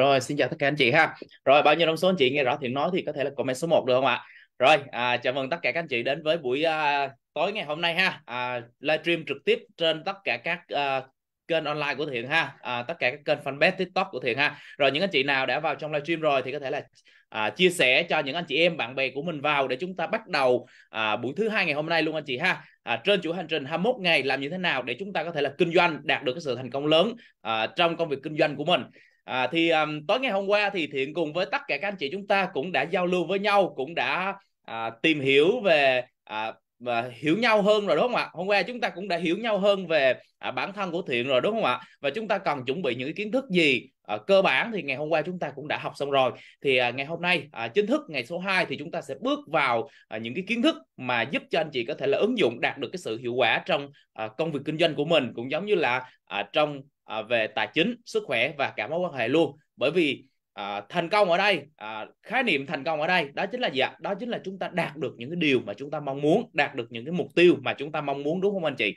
rồi xin chào tất cả anh chị ha rồi bao nhiêu trong số anh chị nghe rõ thì nói thì có thể là comment số 1 được không ạ rồi à, chào mừng tất cả các anh chị đến với buổi à, tối ngày hôm nay ha à, livestream trực tiếp trên tất cả các à, kênh online của thiện ha à, tất cả các kênh fanpage tiktok của thiện ha rồi những anh chị nào đã vào trong livestream rồi thì có thể là à, chia sẻ cho những anh chị em bạn bè của mình vào để chúng ta bắt đầu à, buổi thứ hai ngày hôm nay luôn anh chị ha à, trên chủ hành trình 21 ngày làm như thế nào để chúng ta có thể là kinh doanh đạt được cái sự thành công lớn à, trong công việc kinh doanh của mình À, thì um, tối ngày hôm qua thì Thiện cùng với tất cả các anh chị chúng ta cũng đã giao lưu với nhau, cũng đã à, tìm hiểu về à, và hiểu nhau hơn rồi đúng không ạ? Hôm qua chúng ta cũng đã hiểu nhau hơn về à, bản thân của Thiện rồi đúng không ạ? Và chúng ta cần chuẩn bị những kiến thức gì à, cơ bản thì ngày hôm qua chúng ta cũng đã học xong rồi. Thì à, ngày hôm nay à, chính thức ngày số 2 thì chúng ta sẽ bước vào à, những cái kiến thức mà giúp cho anh chị có thể là ứng dụng đạt được cái sự hiệu quả trong à, công việc kinh doanh của mình cũng giống như là à, trong à, về tài chính sức khỏe và cả mối quan hệ luôn bởi vì à, thành công ở đây à, khái niệm thành công ở đây đó chính là gì ạ đó chính là chúng ta đạt được những cái điều mà chúng ta mong muốn đạt được những cái mục tiêu mà chúng ta mong muốn đúng không anh chị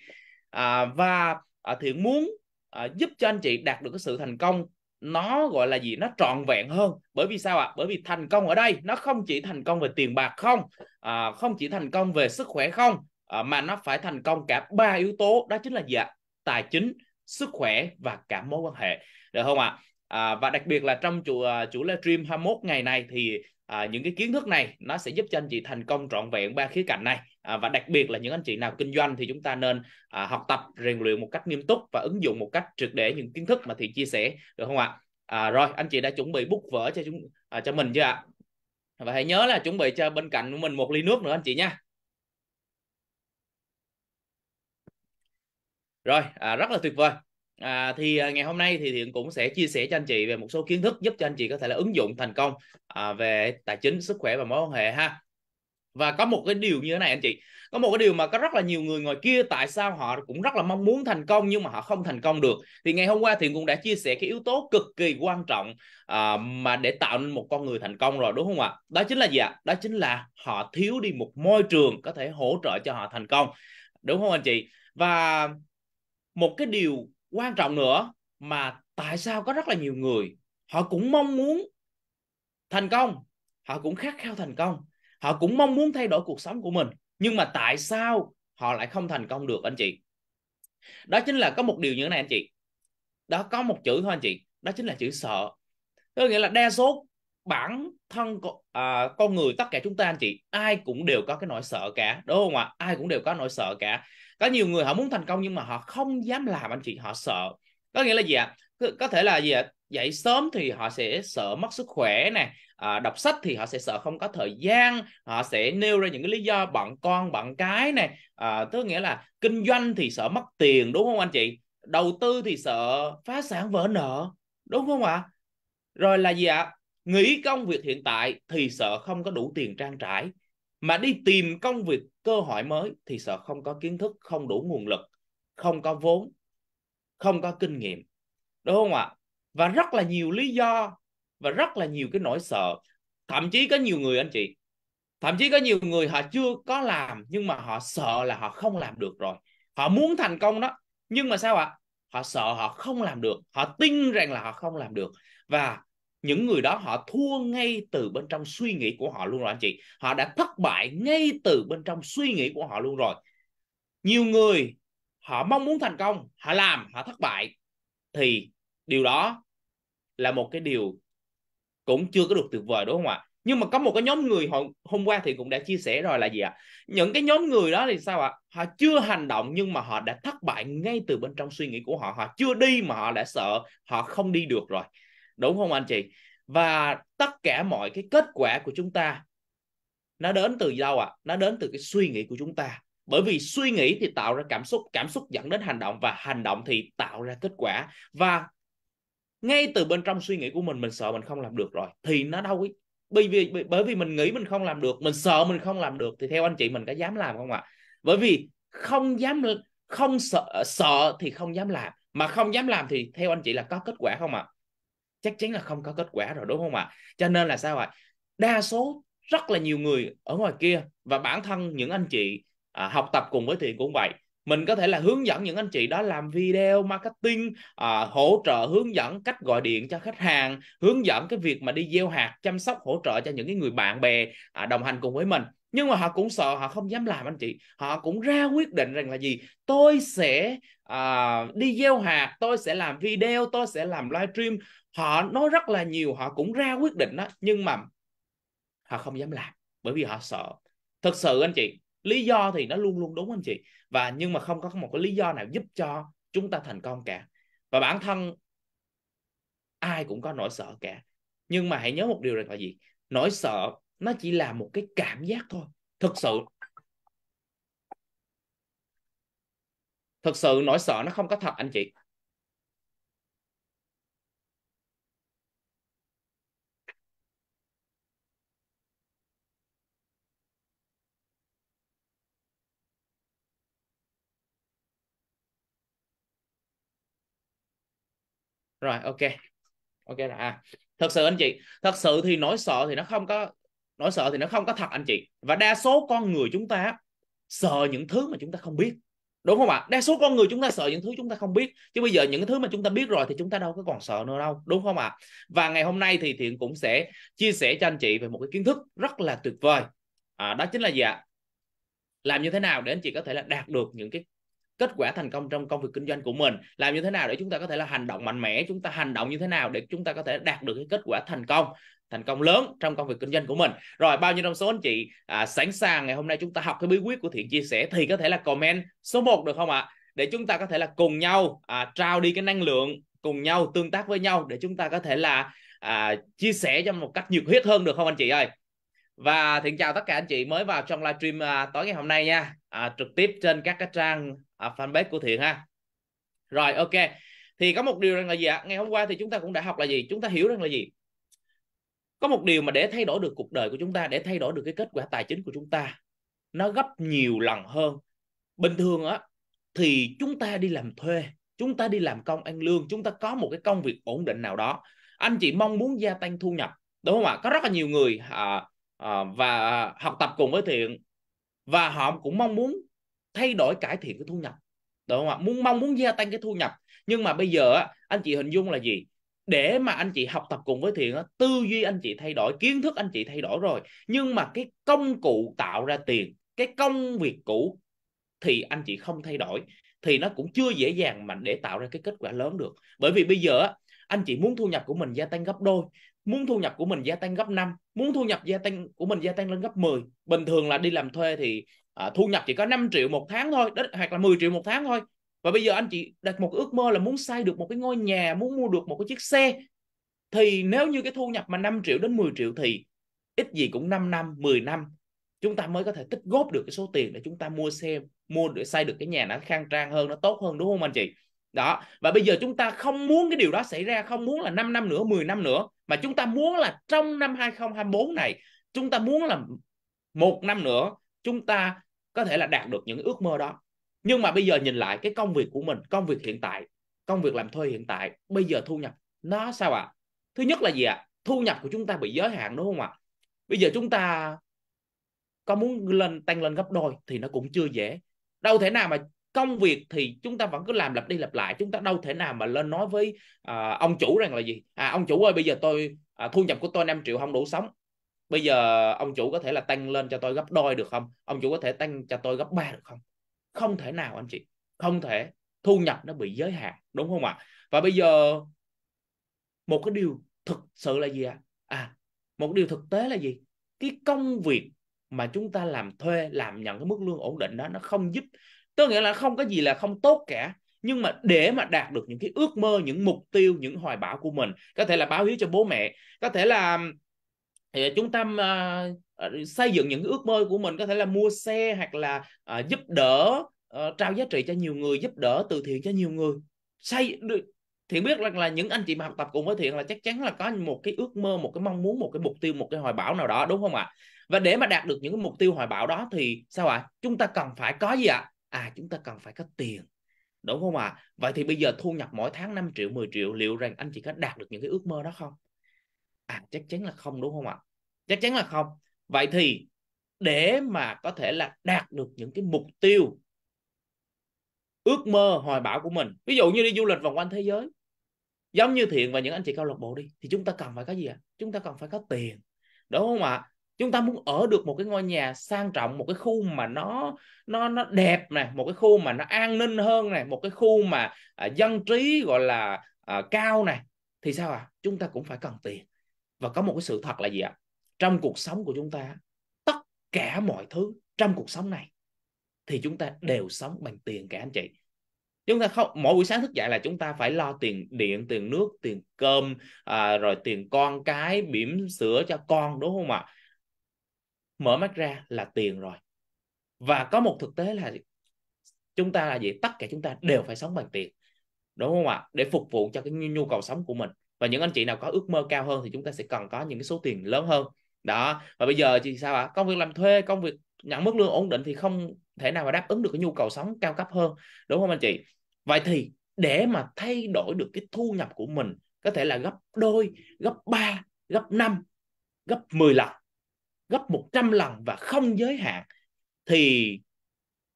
à, và à, thiện muốn à, giúp cho anh chị đạt được cái sự thành công nó gọi là gì nó trọn vẹn hơn bởi vì sao ạ bởi vì thành công ở đây nó không chỉ thành công về tiền bạc không à, không chỉ thành công về sức khỏe không à, mà nó phải thành công cả ba yếu tố đó chính là gì ạ tài chính sức khỏe và cả mối quan hệ được không ạ à, và đặc biệt là trong chủ à, chủ livestream 21 ngày này thì à, những cái kiến thức này nó sẽ giúp cho anh chị thành công trọn vẹn ba khía cạnh này à, và đặc biệt là những anh chị nào kinh doanh thì chúng ta nên à, học tập rèn luyện một cách nghiêm túc và ứng dụng một cách trực để những kiến thức mà thì chia sẻ được không ạ à, rồi anh chị đã chuẩn bị bút vở cho chúng à, cho mình chưa ạ và hãy nhớ là chuẩn bị cho bên cạnh của mình một ly nước nữa anh chị nha rồi à, rất là tuyệt vời à, thì à, ngày hôm nay thì thiện cũng sẽ chia sẻ cho anh chị về một số kiến thức giúp cho anh chị có thể là ứng dụng thành công à, về tài chính sức khỏe và mối quan hệ ha và có một cái điều như thế này anh chị có một cái điều mà có rất là nhiều người ngoài kia tại sao họ cũng rất là mong muốn thành công nhưng mà họ không thành công được thì ngày hôm qua thiện cũng đã chia sẻ cái yếu tố cực kỳ quan trọng à, mà để tạo nên một con người thành công rồi đúng không ạ đó chính là gì ạ đó chính là họ thiếu đi một môi trường có thể hỗ trợ cho họ thành công đúng không anh chị và một cái điều quan trọng nữa mà tại sao có rất là nhiều người họ cũng mong muốn thành công họ cũng khát khao thành công họ cũng mong muốn thay đổi cuộc sống của mình nhưng mà tại sao họ lại không thành công được anh chị đó chính là có một điều như thế này anh chị đó có một chữ thôi anh chị đó chính là chữ sợ có nghĩa là đa số bản thân à, con người tất cả chúng ta anh chị ai cũng đều có cái nỗi sợ cả đúng không ạ ai cũng đều có nỗi sợ cả có nhiều người họ muốn thành công nhưng mà họ không dám làm anh chị họ sợ có nghĩa là gì ạ à? có thể là gì ạ à? dậy sớm thì họ sẽ sợ mất sức khỏe nè à, đọc sách thì họ sẽ sợ không có thời gian họ sẽ nêu ra những cái lý do bận con bận cái nè à, tức nghĩa là kinh doanh thì sợ mất tiền đúng không anh chị đầu tư thì sợ phá sản vỡ nợ đúng không ạ à? rồi là gì ạ à? nghỉ công việc hiện tại thì sợ không có đủ tiền trang trải mà đi tìm công việc cơ hội mới thì sợ không có kiến thức không đủ nguồn lực không có vốn không có kinh nghiệm đúng không ạ và rất là nhiều lý do và rất là nhiều cái nỗi sợ thậm chí có nhiều người anh chị thậm chí có nhiều người họ chưa có làm nhưng mà họ sợ là họ không làm được rồi họ muốn thành công đó nhưng mà sao ạ họ sợ họ không làm được họ tin rằng là họ không làm được và những người đó họ thua ngay từ bên trong suy nghĩ của họ luôn rồi anh chị họ đã thất bại ngay từ bên trong suy nghĩ của họ luôn rồi nhiều người họ mong muốn thành công họ làm họ thất bại thì điều đó là một cái điều cũng chưa có được tuyệt vời đúng không ạ nhưng mà có một cái nhóm người hôm, hôm qua thì cũng đã chia sẻ rồi là gì ạ những cái nhóm người đó thì sao ạ họ chưa hành động nhưng mà họ đã thất bại ngay từ bên trong suy nghĩ của họ họ chưa đi mà họ đã sợ họ không đi được rồi đúng không anh chị và tất cả mọi cái kết quả của chúng ta nó đến từ đâu ạ à? nó đến từ cái suy nghĩ của chúng ta bởi vì suy nghĩ thì tạo ra cảm xúc cảm xúc dẫn đến hành động và hành động thì tạo ra kết quả và ngay từ bên trong suy nghĩ của mình mình sợ mình không làm được rồi thì nó đâu ấy bởi vì bởi vì mình nghĩ mình không làm được mình sợ mình không làm được thì theo anh chị mình có dám làm không ạ à? bởi vì không dám không sợ sợ thì không dám làm mà không dám làm thì theo anh chị là có kết quả không ạ à? chắc chắn là không có kết quả rồi đúng không ạ cho nên là sao ạ đa số rất là nhiều người ở ngoài kia và bản thân những anh chị à, học tập cùng với thiện cũng vậy mình có thể là hướng dẫn những anh chị đó làm video marketing à, hỗ trợ hướng dẫn cách gọi điện cho khách hàng hướng dẫn cái việc mà đi gieo hạt chăm sóc hỗ trợ cho những cái người bạn bè à, đồng hành cùng với mình nhưng mà họ cũng sợ họ không dám làm anh chị họ cũng ra quyết định rằng là gì tôi sẽ uh, đi gieo hạt tôi sẽ làm video tôi sẽ làm livestream họ nói rất là nhiều họ cũng ra quyết định đó nhưng mà họ không dám làm bởi vì họ sợ thật sự anh chị lý do thì nó luôn luôn đúng anh chị và nhưng mà không có một cái lý do nào giúp cho chúng ta thành công cả và bản thân ai cũng có nỗi sợ cả nhưng mà hãy nhớ một điều rằng là gì nỗi sợ nó chỉ là một cái cảm giác thôi thực sự thực sự nỗi sợ nó không có thật anh chị rồi ok ok là à thật sự anh chị thật sự thì nỗi sợ thì nó không có nỗi sợ thì nó không có thật anh chị và đa số con người chúng ta sợ những thứ mà chúng ta không biết đúng không ạ đa số con người chúng ta sợ những thứ chúng ta không biết chứ bây giờ những cái thứ mà chúng ta biết rồi thì chúng ta đâu có còn sợ nữa đâu đúng không ạ và ngày hôm nay thì thiện cũng sẽ chia sẻ cho anh chị về một cái kiến thức rất là tuyệt vời à, đó chính là gì ạ làm như thế nào để anh chị có thể là đạt được những cái kết quả thành công trong công việc kinh doanh của mình làm như thế nào để chúng ta có thể là hành động mạnh mẽ chúng ta hành động như thế nào để chúng ta có thể đạt được cái kết quả thành công thành công lớn trong công việc kinh doanh của mình rồi bao nhiêu trong số anh chị à, sẵn sàng ngày hôm nay chúng ta học cái bí quyết của thiện chia sẻ thì có thể là comment số 1 được không ạ để chúng ta có thể là cùng nhau à, trao đi cái năng lượng cùng nhau tương tác với nhau để chúng ta có thể là à, chia sẻ cho một cách nhiệt huyết hơn được không anh chị ơi và thiện chào tất cả anh chị mới vào trong livestream à, tối ngày hôm nay nha à, trực tiếp trên các cái trang À, fanpage của thiện ha rồi ok thì có một điều rằng là gì ạ ngày hôm qua thì chúng ta cũng đã học là gì chúng ta hiểu rằng là gì có một điều mà để thay đổi được cuộc đời của chúng ta để thay đổi được cái kết quả tài chính của chúng ta nó gấp nhiều lần hơn bình thường á thì chúng ta đi làm thuê chúng ta đi làm công ăn lương chúng ta có một cái công việc ổn định nào đó anh chị mong muốn gia tăng thu nhập đúng không ạ có rất là nhiều người à, à, và học tập cùng với thiện và họ cũng mong muốn thay đổi cải thiện cái thu nhập đúng không ạ muốn mong muốn gia tăng cái thu nhập nhưng mà bây giờ anh chị hình dung là gì để mà anh chị học tập cùng với thiện tư duy anh chị thay đổi kiến thức anh chị thay đổi rồi nhưng mà cái công cụ tạo ra tiền cái công việc cũ thì anh chị không thay đổi thì nó cũng chưa dễ dàng mà để tạo ra cái kết quả lớn được bởi vì bây giờ anh chị muốn thu nhập của mình gia tăng gấp đôi muốn thu nhập của mình gia tăng gấp 5, muốn thu nhập gia tăng của mình gia tăng lên gấp 10. Bình thường là đi làm thuê thì à, thu nhập chỉ có 5 triệu một tháng thôi đó, hoặc là 10 triệu một tháng thôi và bây giờ anh chị đặt một ước mơ là muốn xây được một cái ngôi nhà muốn mua được một cái chiếc xe thì nếu như cái thu nhập mà 5 triệu đến 10 triệu thì ít gì cũng 5 năm 10 năm chúng ta mới có thể tích góp được cái số tiền để chúng ta mua xe mua để xây được cái nhà nó khang trang hơn nó tốt hơn đúng không anh chị đó và bây giờ chúng ta không muốn cái điều đó xảy ra không muốn là 5 năm nữa 10 năm nữa mà chúng ta muốn là trong năm 2024 này chúng ta muốn là một năm nữa chúng ta có thể là đạt được những ước mơ đó nhưng mà bây giờ nhìn lại cái công việc của mình công việc hiện tại công việc làm thuê hiện tại bây giờ thu nhập nó sao ạ à? thứ nhất là gì ạ à? thu nhập của chúng ta bị giới hạn đúng không ạ à? bây giờ chúng ta có muốn lên tăng lên gấp đôi thì nó cũng chưa dễ đâu thể nào mà công việc thì chúng ta vẫn cứ làm lặp đi lặp lại chúng ta đâu thể nào mà lên nói với à, ông chủ rằng là gì à, ông chủ ơi bây giờ tôi à, thu nhập của tôi 5 triệu không đủ sống bây giờ ông chủ có thể là tăng lên cho tôi gấp đôi được không ông chủ có thể tăng cho tôi gấp ba được không không thể nào anh chị không thể thu nhập nó bị giới hạn đúng không ạ và bây giờ một cái điều thực sự là gì ạ à? một điều thực tế là gì cái công việc mà chúng ta làm thuê làm nhận cái mức lương ổn định đó nó không giúp tôi nghĩa là không có gì là không tốt cả nhưng mà để mà đạt được những cái ước mơ những mục tiêu những hoài bão của mình có thể là báo hiếu cho bố mẹ có thể là thì chúng ta uh, xây dựng những ước mơ của mình có thể là mua xe hoặc là uh, giúp đỡ uh, trao giá trị cho nhiều người giúp đỡ từ thiện cho nhiều người xây thiện biết rằng là, những anh chị mà học tập cùng với thiện là chắc chắn là có một cái ước mơ một cái mong muốn một cái mục tiêu một cái hoài bão nào đó đúng không ạ và để mà đạt được những cái mục tiêu hoài bão đó thì sao ạ chúng ta cần phải có gì ạ à? chúng ta cần phải có tiền đúng không ạ vậy thì bây giờ thu nhập mỗi tháng 5 triệu 10 triệu liệu rằng anh chị có đạt được những cái ước mơ đó không à chắc chắn là không đúng không ạ chắc chắn là không vậy thì để mà có thể là đạt được những cái mục tiêu ước mơ hoài bão của mình ví dụ như đi du lịch vòng quanh thế giới giống như thiện và những anh chị câu lạc bộ đi thì chúng ta cần phải có gì ạ chúng ta cần phải có tiền đúng không ạ chúng ta muốn ở được một cái ngôi nhà sang trọng một cái khu mà nó nó nó đẹp nè một cái khu mà nó an ninh hơn này một cái khu mà à, dân trí gọi là à, cao này thì sao ạ à? chúng ta cũng phải cần tiền và có một cái sự thật là gì ạ trong cuộc sống của chúng ta tất cả mọi thứ trong cuộc sống này thì chúng ta đều sống bằng tiền cả anh chị chúng ta không mỗi buổi sáng thức dậy là chúng ta phải lo tiền điện tiền nước tiền cơm à, rồi tiền con cái bỉm sữa cho con đúng không ạ mở mắt ra là tiền rồi và có một thực tế là chúng ta là gì tất cả chúng ta đều phải sống bằng tiền đúng không ạ để phục vụ cho cái nhu cầu sống của mình và những anh chị nào có ước mơ cao hơn thì chúng ta sẽ cần có những cái số tiền lớn hơn đó và bây giờ thì sao ạ à? công việc làm thuê công việc nhận mức lương ổn định thì không thể nào mà đáp ứng được cái nhu cầu sống cao cấp hơn đúng không anh chị vậy thì để mà thay đổi được cái thu nhập của mình có thể là gấp đôi gấp ba gấp năm gấp 10 lần gấp 100 lần và không giới hạn thì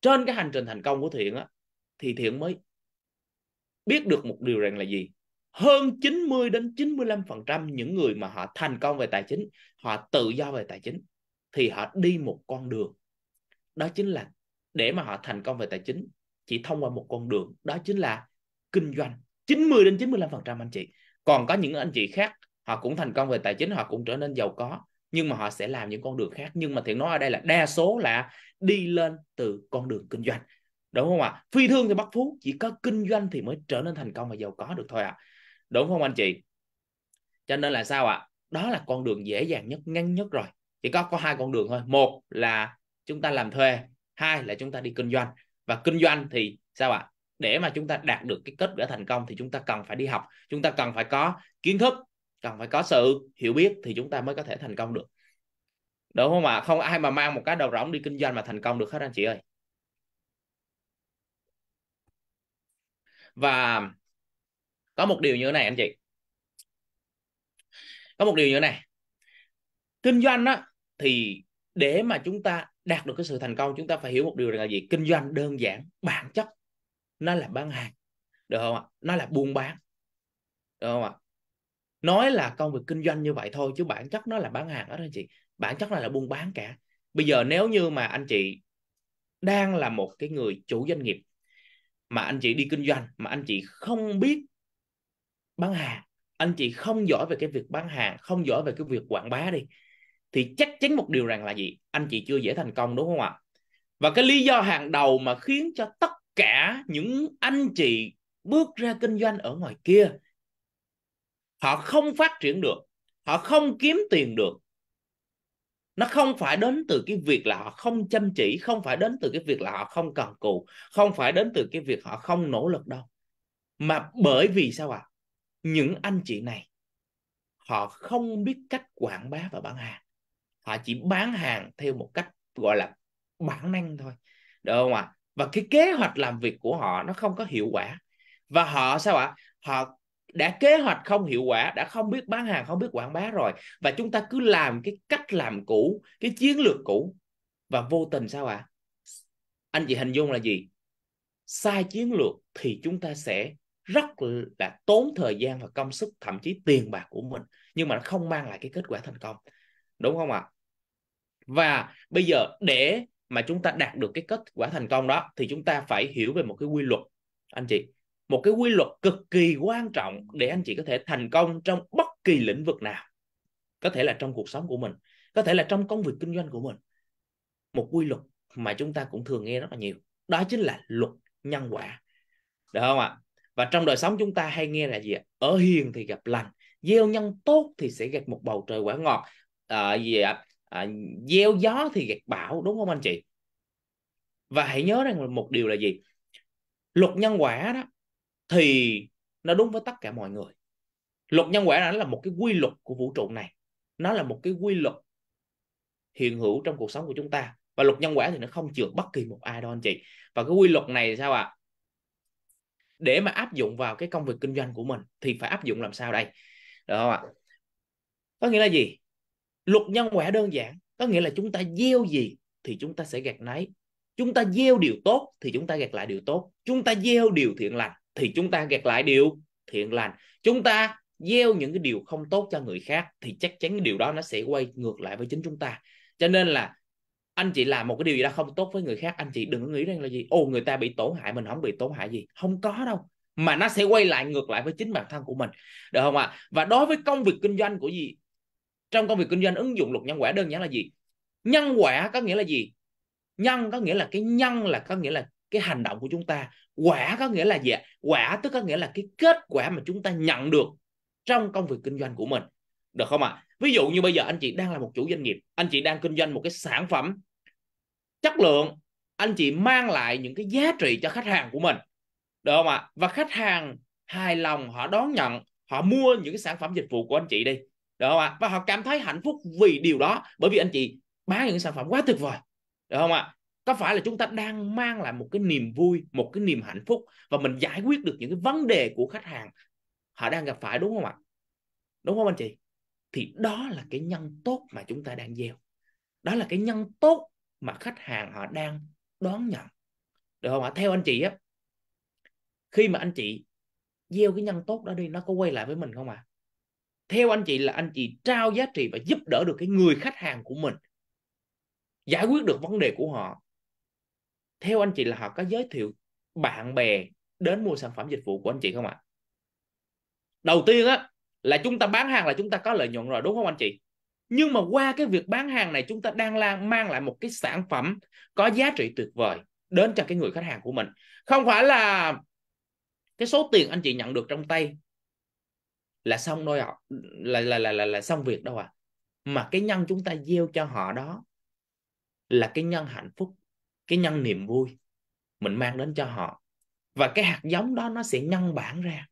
trên cái hành trình thành công của thiện á thì thiện mới biết được một điều rằng là gì hơn 90 đến 95% những người mà họ thành công về tài chính, họ tự do về tài chính thì họ đi một con đường. Đó chính là để mà họ thành công về tài chính chỉ thông qua một con đường, đó chính là kinh doanh. 90 đến 95% anh chị. Còn có những anh chị khác họ cũng thành công về tài chính, họ cũng trở nên giàu có nhưng mà họ sẽ làm những con đường khác nhưng mà thiện nói ở đây là đa số là đi lên từ con đường kinh doanh đúng không ạ phi thương thì bắt phú chỉ có kinh doanh thì mới trở nên thành công và giàu có được thôi ạ à đúng không anh chị cho nên là sao ạ à? đó là con đường dễ dàng nhất ngắn nhất rồi chỉ có có hai con đường thôi một là chúng ta làm thuê hai là chúng ta đi kinh doanh và kinh doanh thì sao ạ à? để mà chúng ta đạt được cái kết quả thành công thì chúng ta cần phải đi học chúng ta cần phải có kiến thức cần phải có sự hiểu biết thì chúng ta mới có thể thành công được đúng không ạ à? không ai mà mang một cái đầu rỗng đi kinh doanh mà thành công được hết anh chị ơi và có một điều như thế này anh chị có một điều như thế này kinh doanh á thì để mà chúng ta đạt được cái sự thành công chúng ta phải hiểu một điều rằng là gì kinh doanh đơn giản bản chất nó là bán hàng được không ạ nó là buôn bán được không ạ nói là công việc kinh doanh như vậy thôi chứ bản chất nó là bán hàng đó anh chị bản chất nó là buôn bán cả bây giờ nếu như mà anh chị đang là một cái người chủ doanh nghiệp mà anh chị đi kinh doanh mà anh chị không biết bán hàng anh chị không giỏi về cái việc bán hàng không giỏi về cái việc quảng bá đi thì chắc chắn một điều rằng là gì anh chị chưa dễ thành công đúng không ạ và cái lý do hàng đầu mà khiến cho tất cả những anh chị bước ra kinh doanh ở ngoài kia họ không phát triển được họ không kiếm tiền được nó không phải đến từ cái việc là họ không chăm chỉ không phải đến từ cái việc là họ không cần cù không phải đến từ cái việc họ không nỗ lực đâu mà bởi vì sao ạ à? những anh chị này họ không biết cách quảng bá và bán hàng họ chỉ bán hàng theo một cách gọi là bản năng thôi được không ạ và cái kế hoạch làm việc của họ nó không có hiệu quả và họ sao ạ họ đã kế hoạch không hiệu quả đã không biết bán hàng không biết quảng bá rồi và chúng ta cứ làm cái cách làm cũ cái chiến lược cũ và vô tình sao ạ anh chị hình dung là gì sai chiến lược thì chúng ta sẽ rất là tốn thời gian và công sức thậm chí tiền bạc của mình nhưng mà nó không mang lại cái kết quả thành công đúng không ạ và bây giờ để mà chúng ta đạt được cái kết quả thành công đó thì chúng ta phải hiểu về một cái quy luật anh chị một cái quy luật cực kỳ quan trọng để anh chị có thể thành công trong bất kỳ lĩnh vực nào có thể là trong cuộc sống của mình có thể là trong công việc kinh doanh của mình một quy luật mà chúng ta cũng thường nghe rất là nhiều đó chính là luật nhân quả được không ạ và trong đời sống chúng ta hay nghe là gì ạ ở hiền thì gặp lành gieo nhân tốt thì sẽ gặt một bầu trời quả ngọt à, gì ạ à, gieo gió thì gặt bão đúng không anh chị và hãy nhớ rằng một điều là gì luật nhân quả đó thì nó đúng với tất cả mọi người luật nhân quả nó là một cái quy luật của vũ trụ này nó là một cái quy luật hiện hữu trong cuộc sống của chúng ta và luật nhân quả thì nó không trượt bất kỳ một ai đâu anh chị và cái quy luật này thì sao ạ à? để mà áp dụng vào cái công việc kinh doanh của mình thì phải áp dụng làm sao đây được không ạ có nghĩa là gì luật nhân quả đơn giản có nghĩa là chúng ta gieo gì thì chúng ta sẽ gặt nấy chúng ta gieo điều tốt thì chúng ta gặt lại điều tốt chúng ta gieo điều thiện lành thì chúng ta gặt lại điều thiện lành chúng ta gieo những cái điều không tốt cho người khác thì chắc chắn điều đó nó sẽ quay ngược lại với chính chúng ta cho nên là anh chị làm một cái điều gì đó không tốt với người khác anh chị đừng có nghĩ rằng là gì ô người ta bị tổn hại mình không bị tổn hại gì không có đâu mà nó sẽ quay lại ngược lại với chính bản thân của mình được không ạ à? và đối với công việc kinh doanh của gì trong công việc kinh doanh ứng dụng luật nhân quả đơn giản là gì nhân quả có nghĩa là gì nhân có nghĩa là cái nhân là có nghĩa là cái hành động của chúng ta quả có nghĩa là gì quả tức có nghĩa là cái kết quả mà chúng ta nhận được trong công việc kinh doanh của mình được không ạ à? ví dụ như bây giờ anh chị đang là một chủ doanh nghiệp anh chị đang kinh doanh một cái sản phẩm chất lượng anh chị mang lại những cái giá trị cho khách hàng của mình được không ạ và khách hàng hài lòng họ đón nhận họ mua những cái sản phẩm dịch vụ của anh chị đi được không ạ và họ cảm thấy hạnh phúc vì điều đó bởi vì anh chị bán những sản phẩm quá tuyệt vời được không ạ có phải là chúng ta đang mang lại một cái niềm vui một cái niềm hạnh phúc và mình giải quyết được những cái vấn đề của khách hàng họ đang gặp phải đúng không ạ đúng không anh chị thì đó là cái nhân tốt mà chúng ta đang gieo đó là cái nhân tốt mà khách hàng họ đang đón nhận được không ạ theo anh chị á khi mà anh chị gieo cái nhân tốt đó đi nó có quay lại với mình không ạ à? theo anh chị là anh chị trao giá trị và giúp đỡ được cái người khách hàng của mình giải quyết được vấn đề của họ theo anh chị là họ có giới thiệu bạn bè đến mua sản phẩm dịch vụ của anh chị không ạ à? đầu tiên á là chúng ta bán hàng là chúng ta có lợi nhuận rồi đúng không anh chị nhưng mà qua cái việc bán hàng này chúng ta đang la, mang lại một cái sản phẩm có giá trị tuyệt vời đến cho cái người khách hàng của mình không phải là cái số tiền anh chị nhận được trong tay là xong đôi họ là là là là, là xong việc đâu à mà cái nhân chúng ta gieo cho họ đó là cái nhân hạnh phúc cái nhân niềm vui mình mang đến cho họ và cái hạt giống đó nó sẽ nhân bản ra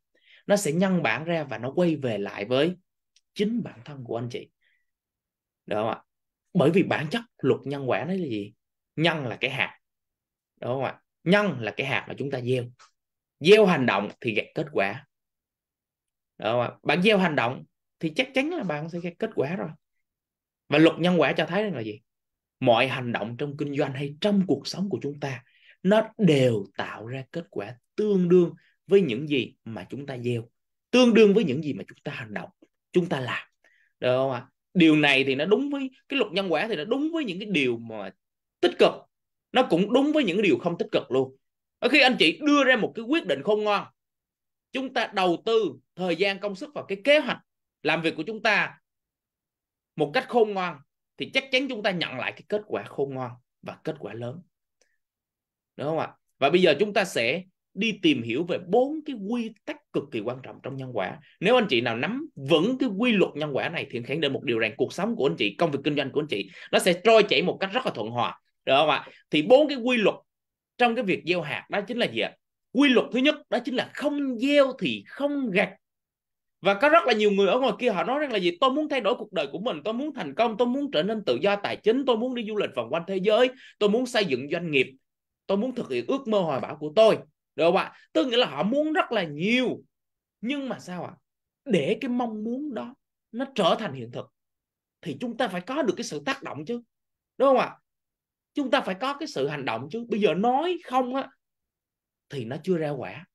nó sẽ nhân bản ra và nó quay về lại với chính bản thân của anh chị đúng không ạ bởi vì bản chất luật nhân quả nó là gì nhân là cái hạt đúng không ạ nhân là cái hạt mà chúng ta gieo gieo hành động thì gặt kết quả đúng không ạ bạn gieo hành động thì chắc chắn là bạn sẽ gặt kết quả rồi và luật nhân quả cho thấy là gì mọi hành động trong kinh doanh hay trong cuộc sống của chúng ta nó đều tạo ra kết quả tương đương với những gì mà chúng ta gieo tương đương với những gì mà chúng ta hành động chúng ta làm được không ạ điều này thì nó đúng với cái luật nhân quả thì nó đúng với những cái điều mà tích cực nó cũng đúng với những điều không tích cực luôn ở khi anh chị đưa ra một cái quyết định không ngoan, chúng ta đầu tư thời gian công sức vào cái kế hoạch làm việc của chúng ta một cách khôn ngoan thì chắc chắn chúng ta nhận lại cái kết quả khôn ngoan và kết quả lớn đúng không ạ và bây giờ chúng ta sẽ đi tìm hiểu về bốn cái quy tắc cực kỳ quan trọng trong nhân quả nếu anh chị nào nắm vững cái quy luật nhân quả này thì khẳng định một điều rằng cuộc sống của anh chị công việc kinh doanh của anh chị nó sẽ trôi chảy một cách rất là thuận hòa được không ạ thì bốn cái quy luật trong cái việc gieo hạt đó chính là gì ạ quy luật thứ nhất đó chính là không gieo thì không gặt và có rất là nhiều người ở ngoài kia họ nói rằng là gì tôi muốn thay đổi cuộc đời của mình tôi muốn thành công tôi muốn trở nên tự do tài chính tôi muốn đi du lịch vòng quanh thế giới tôi muốn xây dựng doanh nghiệp tôi muốn thực hiện ước mơ hoài bão của tôi được không ạ tức nghĩa là họ muốn rất là nhiều nhưng mà sao ạ à? để cái mong muốn đó nó trở thành hiện thực thì chúng ta phải có được cái sự tác động chứ đúng không ạ chúng ta phải có cái sự hành động chứ bây giờ nói không á thì nó chưa ra quả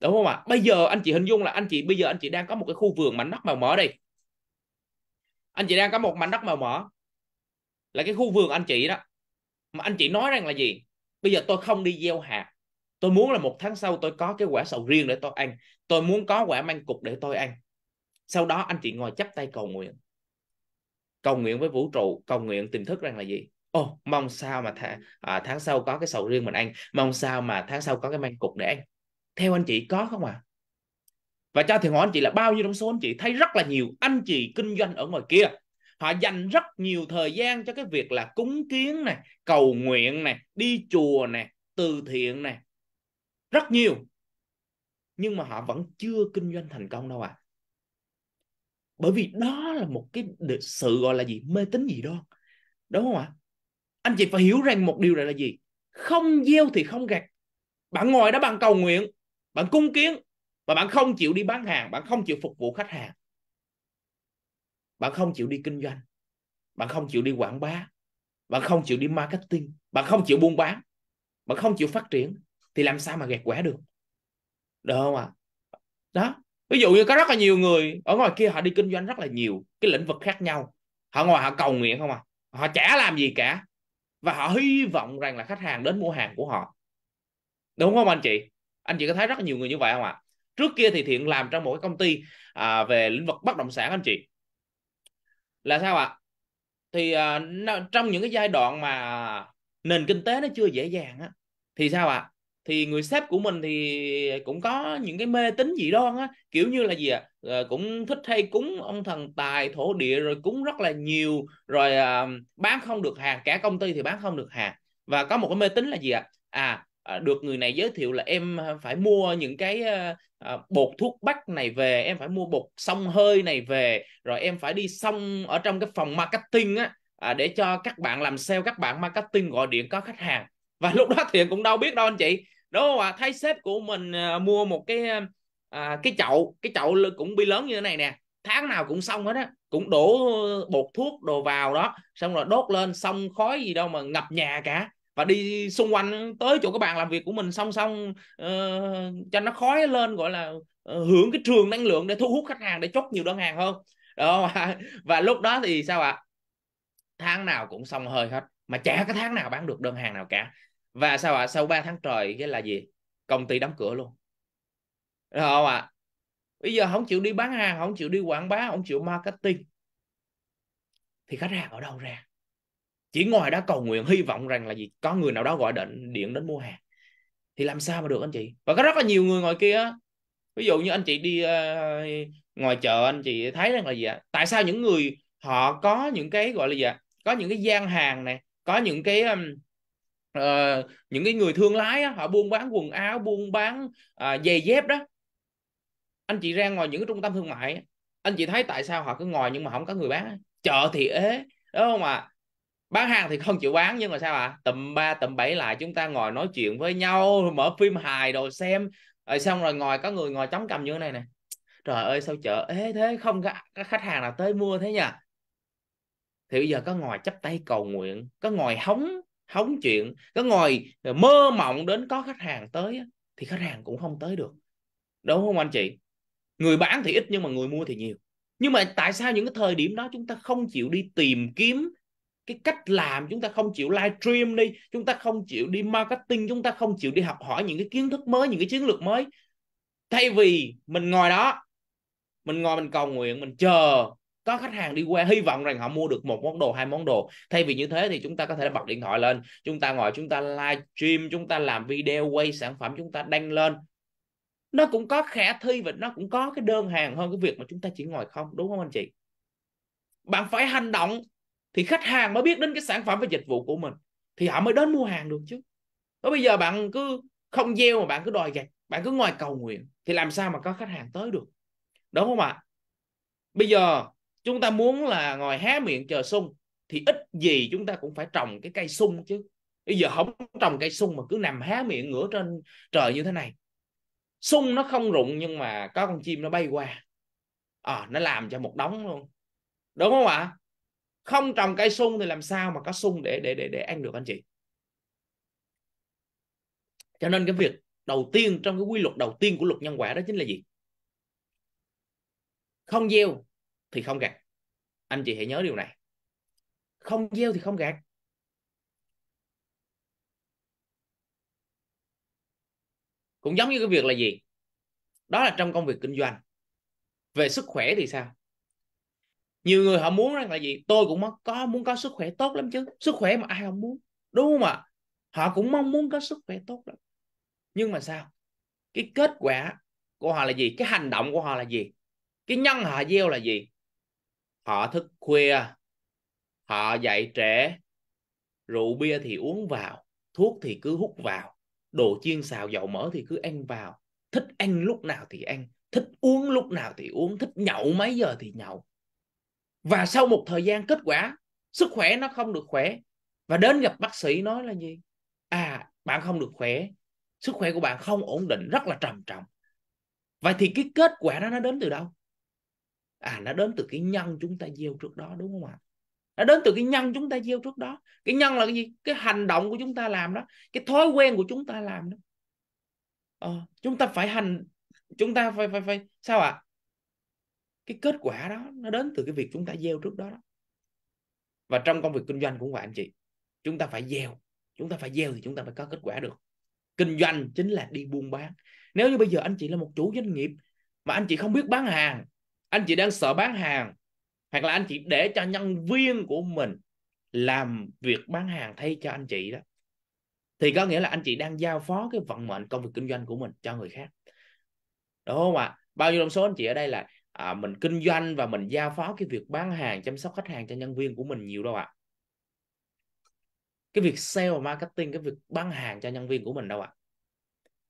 đúng không ạ bây giờ anh chị hình dung là anh chị bây giờ anh chị đang có một cái khu vườn mảnh đất màu mỡ đây, anh chị đang có một mảnh đất màu mỡ là cái khu vườn anh chị đó mà anh chị nói rằng là gì bây giờ tôi không đi gieo hạt tôi muốn là một tháng sau tôi có cái quả sầu riêng để tôi ăn tôi muốn có quả măng cục để tôi ăn sau đó anh chị ngồi chắp tay cầu nguyện cầu nguyện với vũ trụ cầu nguyện tiềm thức rằng là gì ô oh, mong sao mà th- à, tháng sau có cái sầu riêng mình ăn mong sao mà tháng sau có cái măng cục để ăn theo anh chị có không à và cho thiền hỏi anh chị là bao nhiêu trong số anh chị thấy rất là nhiều anh chị kinh doanh ở ngoài kia họ dành rất nhiều thời gian cho cái việc là cúng kiến này cầu nguyện này đi chùa này từ thiện này rất nhiều nhưng mà họ vẫn chưa kinh doanh thành công đâu à bởi vì đó là một cái sự gọi là gì mê tín gì đó đúng không ạ à? anh chị phải hiểu rằng một điều này là gì không gieo thì không gặt bạn ngồi đó bạn cầu nguyện bạn cung kiến và bạn không chịu đi bán hàng bạn không chịu phục vụ khách hàng bạn không chịu đi kinh doanh bạn không chịu đi quảng bá bạn không chịu đi marketing bạn không chịu buôn bán bạn không chịu phát triển thì làm sao mà gạt quả được được không ạ à? đó ví dụ như có rất là nhiều người ở ngoài kia họ đi kinh doanh rất là nhiều cái lĩnh vực khác nhau họ ngồi họ cầu nguyện không à họ chả làm gì cả và họ hy vọng rằng là khách hàng đến mua hàng của họ đúng không anh chị anh chị có thấy rất nhiều người như vậy không ạ à? trước kia thì thiện làm trong một cái công ty à, về lĩnh vực bất động sản anh chị là sao ạ à? thì à, trong những cái giai đoạn mà nền kinh tế nó chưa dễ dàng á thì sao ạ à? thì người sếp của mình thì cũng có những cái mê tín dị đoan á kiểu như là gì ạ à? à, cũng thích hay cúng ông thần tài thổ địa rồi cúng rất là nhiều rồi à, bán không được hàng cả công ty thì bán không được hàng và có một cái mê tín là gì ạ à? à được người này giới thiệu là em à, phải mua những cái à, à, bột thuốc bắc này về em phải mua bột xông hơi này về rồi em phải đi xong ở trong cái phòng marketing á à, để cho các bạn làm sale các bạn marketing gọi điện có khách hàng và lúc đó thì cũng đâu biết đâu anh chị đúng không ạ à? thấy sếp của mình à, mua một cái à, à, cái chậu cái chậu cũng bi lớn như thế này nè tháng nào cũng xong hết á cũng đổ bột thuốc đồ vào đó xong rồi đốt lên xong khói gì đâu mà ngập nhà cả và đi xung quanh tới chỗ các bạn làm việc của mình song song uh, ờ, cho nó khói lên gọi là uh, hưởng cái trường năng lượng để thu hút khách hàng để chốt nhiều đơn hàng hơn đó và lúc đó thì sao ạ à? tháng nào cũng xong hơi hết mà chả có tháng nào bán được đơn hàng nào cả và sao ạ à? sau 3 tháng trời cái là gì công ty đóng cửa luôn được không ạ à? bây giờ không chịu đi bán hàng không chịu đi quảng bá không chịu marketing thì khách hàng ở đâu ra chỉ ngồi đó cầu nguyện hy vọng rằng là gì có người nào đó gọi điện điện đến mua hàng thì làm sao mà được anh chị và có rất là nhiều người ngồi kia ví dụ như anh chị đi uh, ờ, ngoài chợ anh chị thấy rằng là gì ạ tại sao những người họ có những cái gọi là gì ạ có những cái gian hàng này có những cái um, uh, những cái người thương lái á, họ buôn bán quần áo buôn bán uh, giày dép đó anh chị ra ngoài những cái trung tâm thương mại anh chị thấy tại sao họ cứ ngồi nhưng mà không có người bán chợ thì ế đúng không ạ à? bán hàng thì không chịu bán nhưng mà sao ạ à? tầm 3 tầm 7 lại chúng ta ngồi nói chuyện với nhau mở phim hài đồ xem rồi xong rồi ngồi có người ngồi chống cầm như thế này nè trời ơi sao chợ ế thế không có khách hàng nào tới mua thế nhỉ thì bây giờ có ngồi chắp tay cầu nguyện có ngồi hóng hóng chuyện cứ ngồi ờ, mơ mộng đến có khách hàng tới thì khách hàng cũng không tới được đúng không anh chị người bán thì ít nhưng mà người mua thì nhiều nhưng mà tại sao những cái thời điểm đó chúng ta không chịu đi tìm kiếm cái cách làm chúng ta không chịu live stream đi chúng ta không chịu đi marketing chúng ta không chịu đi học hỏi những cái kiến thức mới những cái chiến lược mới thay vì mình ngồi đó mình ngồi mình cầu nguyện mình chờ có khách hàng đi qua hy vọng rằng họ mua được một món đồ hai món đồ thay vì như thế thì chúng ta có thể bật điện thoại lên chúng ta ngồi chúng ta live stream chúng ta làm video quay sản phẩm chúng ta đăng lên nó cũng có khả thi và nó cũng có cái đơn hàng hơn cái việc mà chúng ta chỉ ngồi không đúng không anh chị bạn phải hành động thì khách hàng mới biết đến cái sản phẩm và dịch vụ của mình thì họ mới đến mua hàng được chứ Và bây giờ bạn cứ không gieo mà bạn cứ đòi gặt bạn cứ ngoài cầu nguyện thì làm sao mà có khách hàng tới được đúng không ạ bây giờ chúng ta muốn là ngồi há miệng chờ sung thì ít gì chúng ta cũng phải trồng cái cây sung chứ bây giờ không trồng cây sung mà cứ nằm há miệng ngửa trên trời như thế này sung nó không rụng nhưng mà có con chim nó bay qua à, nó làm cho một đống luôn đúng không ạ không trồng cây sung thì làm sao mà có sung để để để để ăn được anh chị cho nên cái việc đầu tiên trong cái quy luật đầu tiên của luật nhân quả đó chính là gì không gieo thì không gạt anh chị hãy nhớ điều này không gieo thì không gạt cũng giống như cái việc là gì đó là trong công việc kinh doanh về sức khỏe thì sao nhiều người họ muốn rằng là gì tôi cũng có muốn có sức khỏe tốt lắm chứ sức khỏe mà ai không muốn đúng không ạ họ cũng mong muốn có sức khỏe tốt lắm nhưng mà sao cái kết quả của họ là gì cái hành động của họ là gì cái nhân họ gieo là gì họ thức khuya họ dậy trễ rượu bia thì uống vào thuốc thì cứ hút vào đồ chiên xào dầu mỡ thì cứ ăn vào thích ăn lúc nào thì ăn thích uống lúc nào thì uống thích nhậu mấy giờ thì nhậu và sau một thời gian kết quả sức khỏe nó không được khỏe và đến gặp bác sĩ nói là gì à bạn không được khỏe sức khỏe của bạn không ổn định rất là trầm trọng vậy thì cái kết quả đó nó đến từ đâu à nó đến từ cái nhân chúng ta gieo trước đó đúng không ạ nó đến từ cái nhân chúng ta gieo trước đó cái nhân là cái gì cái hành động của chúng ta làm đó cái thói quen của chúng ta làm đó ờ, chúng ta phải hành chúng ta phải phải phải sao ạ à? cái kết quả đó nó đến từ cái việc chúng ta gieo trước đó, đó và trong công việc kinh doanh cũng vậy anh chị chúng ta phải gieo chúng ta phải gieo thì chúng ta phải có kết quả được kinh doanh chính là đi buôn bán nếu như bây giờ anh chị là một chủ doanh nghiệp mà anh chị không biết bán hàng anh chị đang sợ bán hàng hoặc là anh chị để cho nhân viên của mình làm việc bán hàng thay cho anh chị đó thì có nghĩa là anh chị đang giao phó cái vận mệnh công việc kinh doanh của mình cho người khác đúng không ạ bao nhiêu trong số anh chị ở đây là à, mình kinh doanh và mình giao phó cái việc bán hàng chăm sóc khách hàng cho nhân viên của mình nhiều đâu ạ cái việc sale và marketing cái việc bán hàng cho nhân viên của mình đâu ạ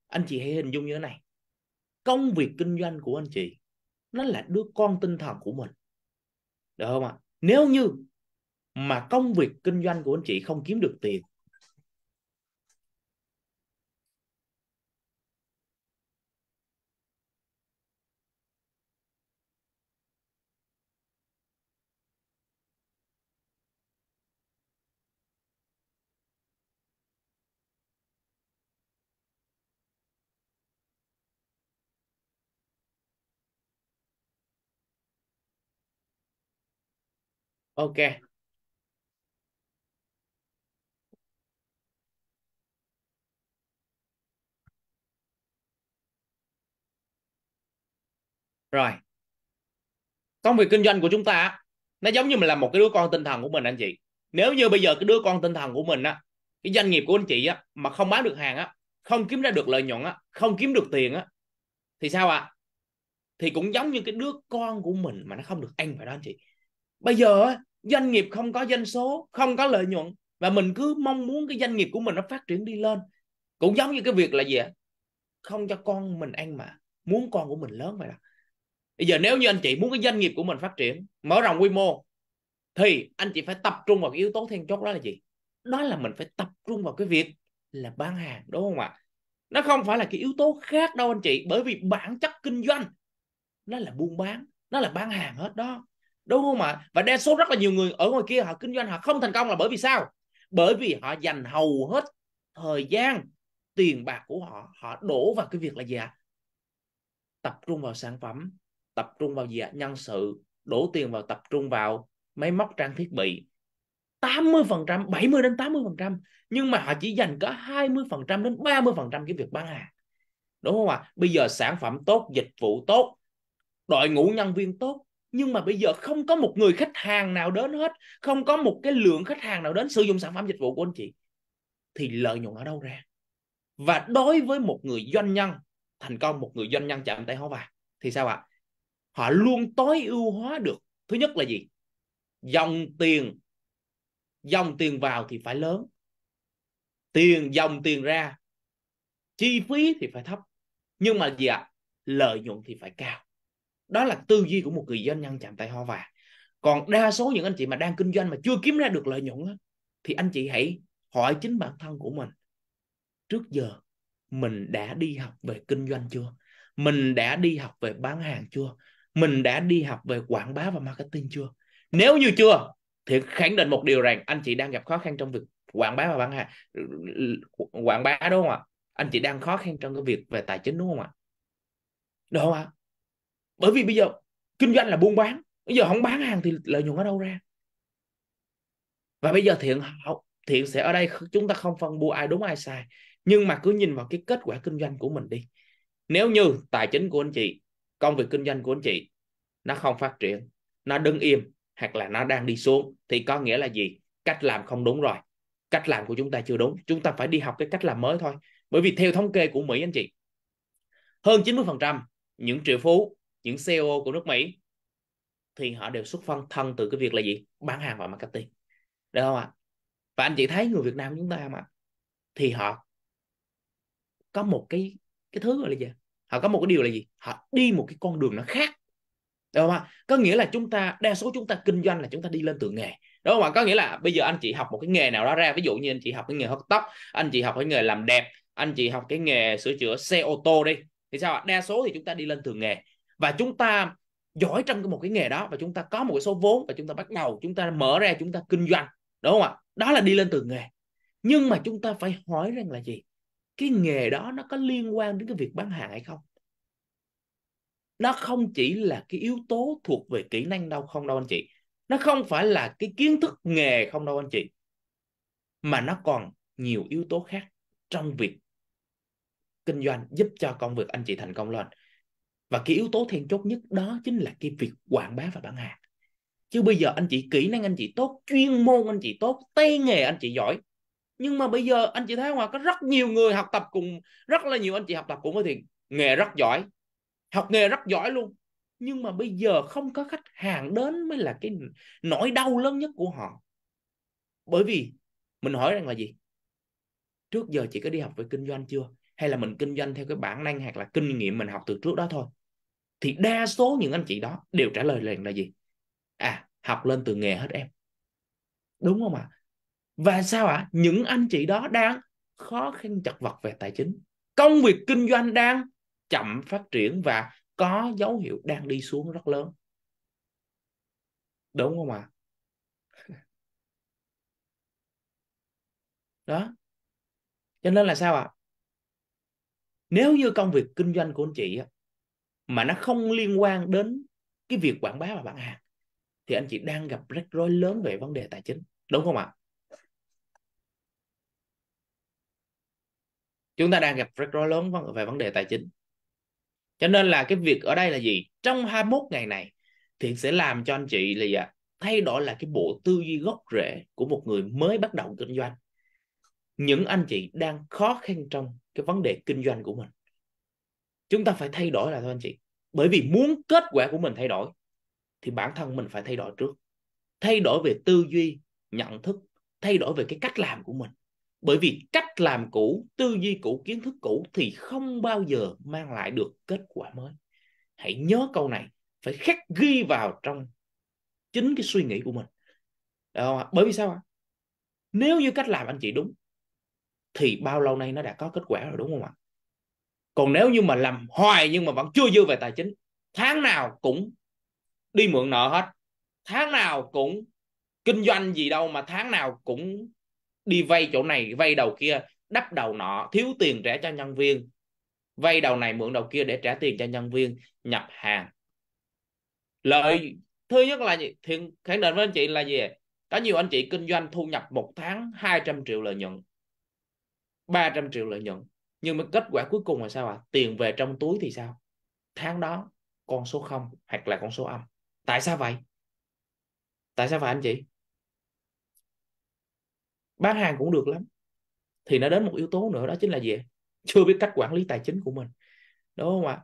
anh chị hãy hình dung như thế này công việc kinh doanh của anh chị nó là đứa con tinh thần của mình được không ạ nếu như mà công việc kinh doanh của anh chị không kiếm được tiền ok rồi công việc kinh doanh của chúng ta nó giống như mình là một cái đứa con tinh thần của mình anh chị nếu như bây giờ cái đứa con tinh thần của mình á cái doanh nghiệp của anh chị á mà không bán được hàng á không kiếm ra được lợi nhuận á không kiếm được tiền á thì sao ạ à? thì cũng giống như cái đứa con của mình mà nó không được ăn phải đó anh chị bây giờ doanh nghiệp không có doanh số không có lợi nhuận và mình cứ mong muốn cái doanh nghiệp của mình nó phát triển đi lên cũng giống như cái việc là gì ạ không cho con mình ăn mà muốn con của mình lớn vậy đó bây giờ nếu như anh chị muốn cái doanh nghiệp của mình phát triển mở rộng quy mô thì anh chị phải tập trung vào cái yếu tố then chốt đó là gì đó là mình phải tập trung vào cái việc là bán hàng đúng không ạ nó không phải là cái yếu tố khác đâu anh chị bởi vì bản chất kinh doanh nó là buôn bán nó là bán hàng hết đó đúng không ạ và đa số rất là nhiều người ở ngoài kia họ kinh doanh họ không thành công là bởi vì sao bởi vì họ dành hầu hết thời gian tiền bạc của họ họ đổ vào cái việc là gì ạ tập trung vào sản phẩm tập trung vào gì ạ nhân sự đổ tiền vào tập trung vào máy móc trang thiết bị 80%, phần trăm, 70 đến 80% phần trăm nhưng mà họ chỉ dành có 20% phần trăm đến 30% phần trăm cái việc bán hàng. Đúng không ạ? Bây giờ sản phẩm tốt, dịch vụ tốt, đội ngũ nhân viên tốt, nhưng mà bây giờ không có một người khách hàng nào đến hết không có một cái lượng khách hàng nào đến sử dụng sản phẩm dịch vụ của anh chị thì lợi nhuận ở đâu ra và đối với một người doanh nhân thành công một người doanh nhân chạm tay hóa vàng thì sao ạ họ luôn tối ưu hóa được thứ nhất là gì dòng tiền dòng tiền vào thì phải lớn tiền dòng tiền ra chi phí thì phải thấp nhưng mà gì ạ lợi nhuận thì phải cao đó là tư duy của một người doanh nhân chạm tay hoa vàng còn đa số những anh chị mà đang kinh doanh mà chưa kiếm ra được lợi nhuận thì anh chị hãy hỏi chính bản thân của mình trước giờ mình đã đi học về kinh doanh chưa mình đã đi học về bán hàng chưa mình đã đi học về quảng bá và marketing chưa nếu như chưa thì khẳng định một điều rằng anh chị đang gặp khó khăn trong việc quảng bá và bán hàng quảng bá đúng không ạ anh chị đang khó khăn trong cái việc về tài chính đúng không ạ đúng không ạ bởi vì bây giờ kinh doanh là buôn bán bây giờ không bán hàng thì lợi nhuận ở đâu ra và bây giờ thiện thiện sẽ ở đây chúng ta không phân bua ai đúng ai sai nhưng mà cứ nhìn vào cái kết quả kinh doanh của mình đi nếu như tài chính của anh chị công việc kinh doanh của anh chị nó không phát triển nó đứng im hoặc là nó đang đi xuống thì có nghĩa là gì cách làm không đúng rồi cách làm của chúng ta chưa đúng chúng ta phải đi học cái cách làm mới thôi bởi vì theo thống kê của Mỹ anh chị hơn 90% những triệu phú những CEO của nước Mỹ thì họ đều xuất phân thân từ cái việc là gì bán hàng và marketing được không ạ và anh chị thấy người Việt Nam chúng ta mà thì họ có một cái cái thứ gọi là gì họ có một cái điều là gì họ đi một cái con đường nó khác đúng không ạ có nghĩa là chúng ta đa số chúng ta kinh doanh là chúng ta đi lên từ nghề đúng không ạ có nghĩa là bây giờ anh chị học một cái nghề nào đó ra ví dụ như anh chị học cái nghề hớt tóc anh chị học cái nghề làm đẹp anh chị học cái nghề sửa chữa xe ô tô đi thì sao ạ đa số thì chúng ta đi lên từ nghề và chúng ta giỏi trong một cái nghề đó và chúng ta có một cái số vốn và chúng ta bắt đầu chúng ta mở ra chúng ta kinh doanh đúng không ạ đó là đi lên từ nghề nhưng mà chúng ta phải hỏi rằng là gì cái nghề đó nó có liên quan đến cái việc bán hàng hay không nó không chỉ là cái yếu tố thuộc về kỹ năng đâu không đâu anh chị nó không phải là cái kiến thức nghề không đâu anh chị mà nó còn nhiều yếu tố khác trong việc kinh doanh giúp cho công việc anh chị thành công lên và cái yếu tố then chốt nhất đó chính là cái việc quảng bá và bán hàng chứ bây giờ anh chị kỹ năng anh chị tốt chuyên môn anh chị tốt tay nghề anh chị giỏi nhưng mà bây giờ anh chị thấy không ạ, có rất nhiều người học tập cùng rất là nhiều anh chị học tập cùng với thì nghề rất giỏi học nghề rất giỏi luôn nhưng mà bây giờ không có khách hàng đến mới là cái nỗi đau lớn nhất của họ bởi vì mình hỏi rằng là gì trước giờ chị có đi học về kinh doanh chưa hay là mình kinh doanh theo cái bản năng hoặc là kinh nghiệm mình học từ trước đó thôi thì đa số những anh chị đó đều trả lời liền là gì à học lên từ nghề hết em đúng không ạ à? và sao ạ à? những anh chị đó đang khó khăn chật vật về tài chính công việc kinh doanh đang chậm phát triển và có dấu hiệu đang đi xuống rất lớn đúng không ạ à? đó cho nên là sao ạ à? nếu như công việc kinh doanh của anh chị mà nó không liên quan đến cái việc quảng bá và bán hàng thì anh chị đang gặp rắc rối lớn về vấn đề tài chính đúng không ạ chúng ta đang gặp rắc rối lớn vâng, về vấn đề tài chính cho nên là cái việc ở đây là gì trong 21 ngày này thì sẽ làm cho anh chị là gì ạ? thay đổi là cái bộ tư duy gốc rễ của một người mới bắt đầu kinh doanh những anh chị đang khó khăn trong cái vấn đề kinh doanh của mình chúng ta phải thay đổi là thôi anh chị bởi vì muốn kết quả của mình thay đổi thì bản thân mình phải thay đổi trước thay đổi về tư duy nhận thức thay đổi về cái cách làm của mình bởi vì cách làm cũ tư duy cũ kiến thức cũ thì không bao giờ mang lại được kết quả mới hãy nhớ câu này phải khắc ghi vào trong chính cái suy nghĩ của mình Được không? bởi vì sao ạ nếu như cách làm anh chị đúng thì bao lâu nay nó đã có kết quả rồi đúng không ạ còn nếu như mà làm hoài nhưng mà vẫn chưa dư về tài chính tháng nào cũng đi mượn nợ hết tháng nào cũng kinh doanh gì đâu mà tháng nào cũng đi vay chỗ này vay đầu kia đắp đầu nọ thiếu tiền trả cho nhân viên vay đầu này mượn đầu kia để trả tiền cho nhân viên nhập hàng lợi thứ nhất là gì? thì khẳng định với anh chị là gì có nhiều anh chị kinh doanh thu nhập một tháng 200 triệu lợi nhuận 300 triệu lợi nhuận nhưng mà kết quả cuối cùng là sao ạ à? tiền về trong túi thì sao tháng đó con số 0 hoặc là con số âm tại sao vậy tại sao vậy anh chị bán hàng cũng được lắm thì nó đến một yếu tố nữa đó chính là gì chưa biết cách quản lý tài chính của mình đúng không ạ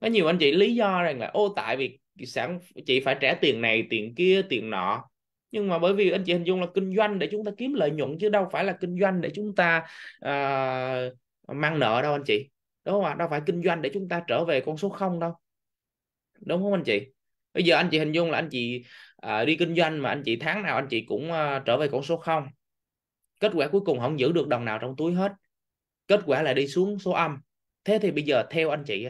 có nhiều anh chị lý do rằng là ô tại vì sản chị phải trả tiền này tiền kia tiền nọ nhưng mà bởi vì anh chị hình dung là kinh doanh để chúng ta kiếm lợi nhuận chứ đâu phải là kinh doanh để chúng ta uh, mang nợ đâu anh chị đúng không ạ đâu phải kinh doanh để chúng ta trở về con số không đâu đúng không anh chị bây giờ anh chị hình dung là anh chị à, đi kinh doanh mà anh chị tháng nào anh chị cũng à, trở về con số không kết quả cuối cùng không giữ được đồng nào trong túi hết kết quả là đi xuống số âm thế thì bây giờ theo anh chị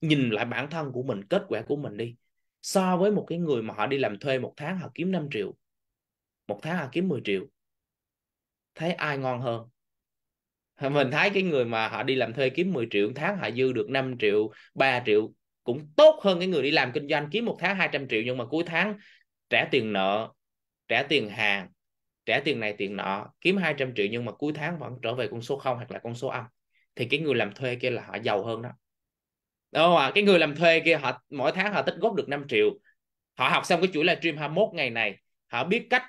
nhìn lại bản thân của mình kết quả của mình đi so với một cái người mà họ đi làm thuê một tháng họ kiếm 5 triệu một tháng họ kiếm 10 triệu thấy ai ngon hơn mình thấy cái người mà họ đi làm thuê kiếm 10 triệu tháng họ dư được 5 triệu 3 triệu cũng tốt hơn cái người đi làm kinh doanh kiếm một tháng 200 triệu nhưng mà cuối tháng trả tiền nợ trả tiền hàng trả tiền này tiền nọ kiếm 200 triệu nhưng mà cuối tháng vẫn trở về con số 0 hoặc là con số âm thì cái người làm thuê kia là họ giàu hơn đó đúng không cái người làm thuê kia họ mỗi tháng họ tích góp được 5 triệu họ học xong cái chuỗi livestream 21 ngày này họ biết cách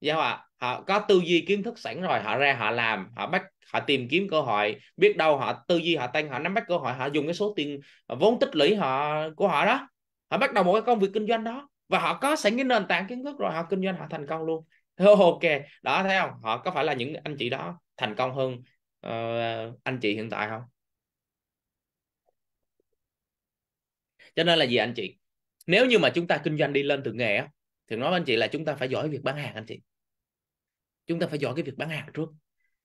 giao dạ không ạ họ có tư duy kiến thức sẵn rồi họ ra họ làm họ bắt họ tìm kiếm cơ hội biết đâu họ tư duy họ tăng họ nắm bắt cơ hội họ dùng cái số tiền ờ, vốn tích lũy họ của họ đó họ bắt đầu một cái công việc kinh doanh đó và họ có sẵn cái nền tảng kiến thức rồi họ kinh doanh họ thành công luôn ok đó thấy không họ có phải là những anh chị đó thành công hơn uh, anh chị hiện tại không cho nên là gì anh chị nếu như mà chúng ta kinh doanh đi lên từ nghề thì nói với anh chị là chúng ta phải giỏi việc bán hàng anh chị chúng ta phải giỏi cái việc bán hàng trước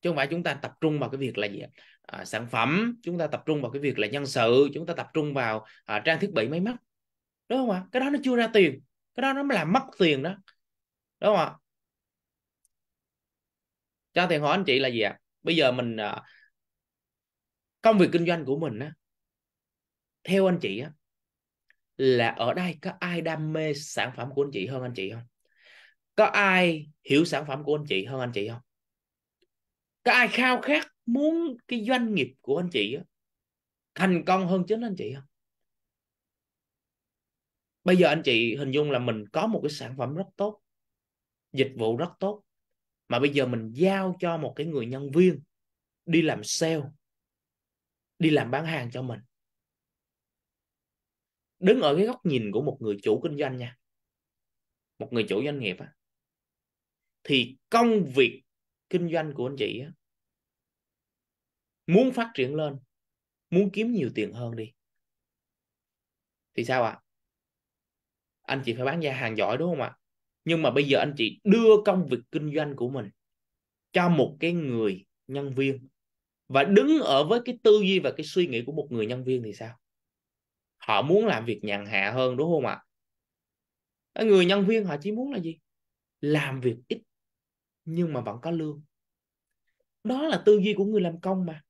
chứ không phải chúng ta tập trung vào cái việc là gì à, sản phẩm chúng ta tập trung vào cái việc là nhân sự chúng ta tập trung vào à, trang thiết bị máy móc đúng không ạ cái đó nó chưa ra tiền cái đó nó mới làm mất tiền đó đúng không ạ cho tiền hỏi anh chị là gì ạ à? bây giờ mình à, công việc kinh doanh của mình á theo anh chị á là ở đây có ai đam mê sản phẩm của anh chị hơn anh chị không có ai hiểu sản phẩm của anh chị hơn anh chị không có ai khao khát muốn cái doanh nghiệp của anh chị đó, thành công hơn chính anh chị không bây giờ anh chị hình dung là mình có một cái sản phẩm rất tốt dịch vụ rất tốt mà bây giờ mình giao cho một cái người nhân viên đi làm sale đi làm bán hàng cho mình đứng ở cái góc nhìn của một người chủ kinh doanh nha một người chủ doanh nghiệp á thì công việc kinh doanh của anh chị á muốn phát triển lên muốn kiếm nhiều tiền hơn đi thì sao ạ à? anh chị phải bán ra hàng giỏi đúng không ạ à? nhưng mà bây giờ anh chị đưa công việc kinh doanh của mình cho một cái người nhân viên và đứng ở với cái tư duy và cái suy nghĩ của một người nhân viên thì sao họ muốn làm việc nhàn hạ hơn đúng không ạ à? người nhân viên họ chỉ muốn là gì làm việc ít nhưng mà vẫn có lương đó là tư duy của người làm công mà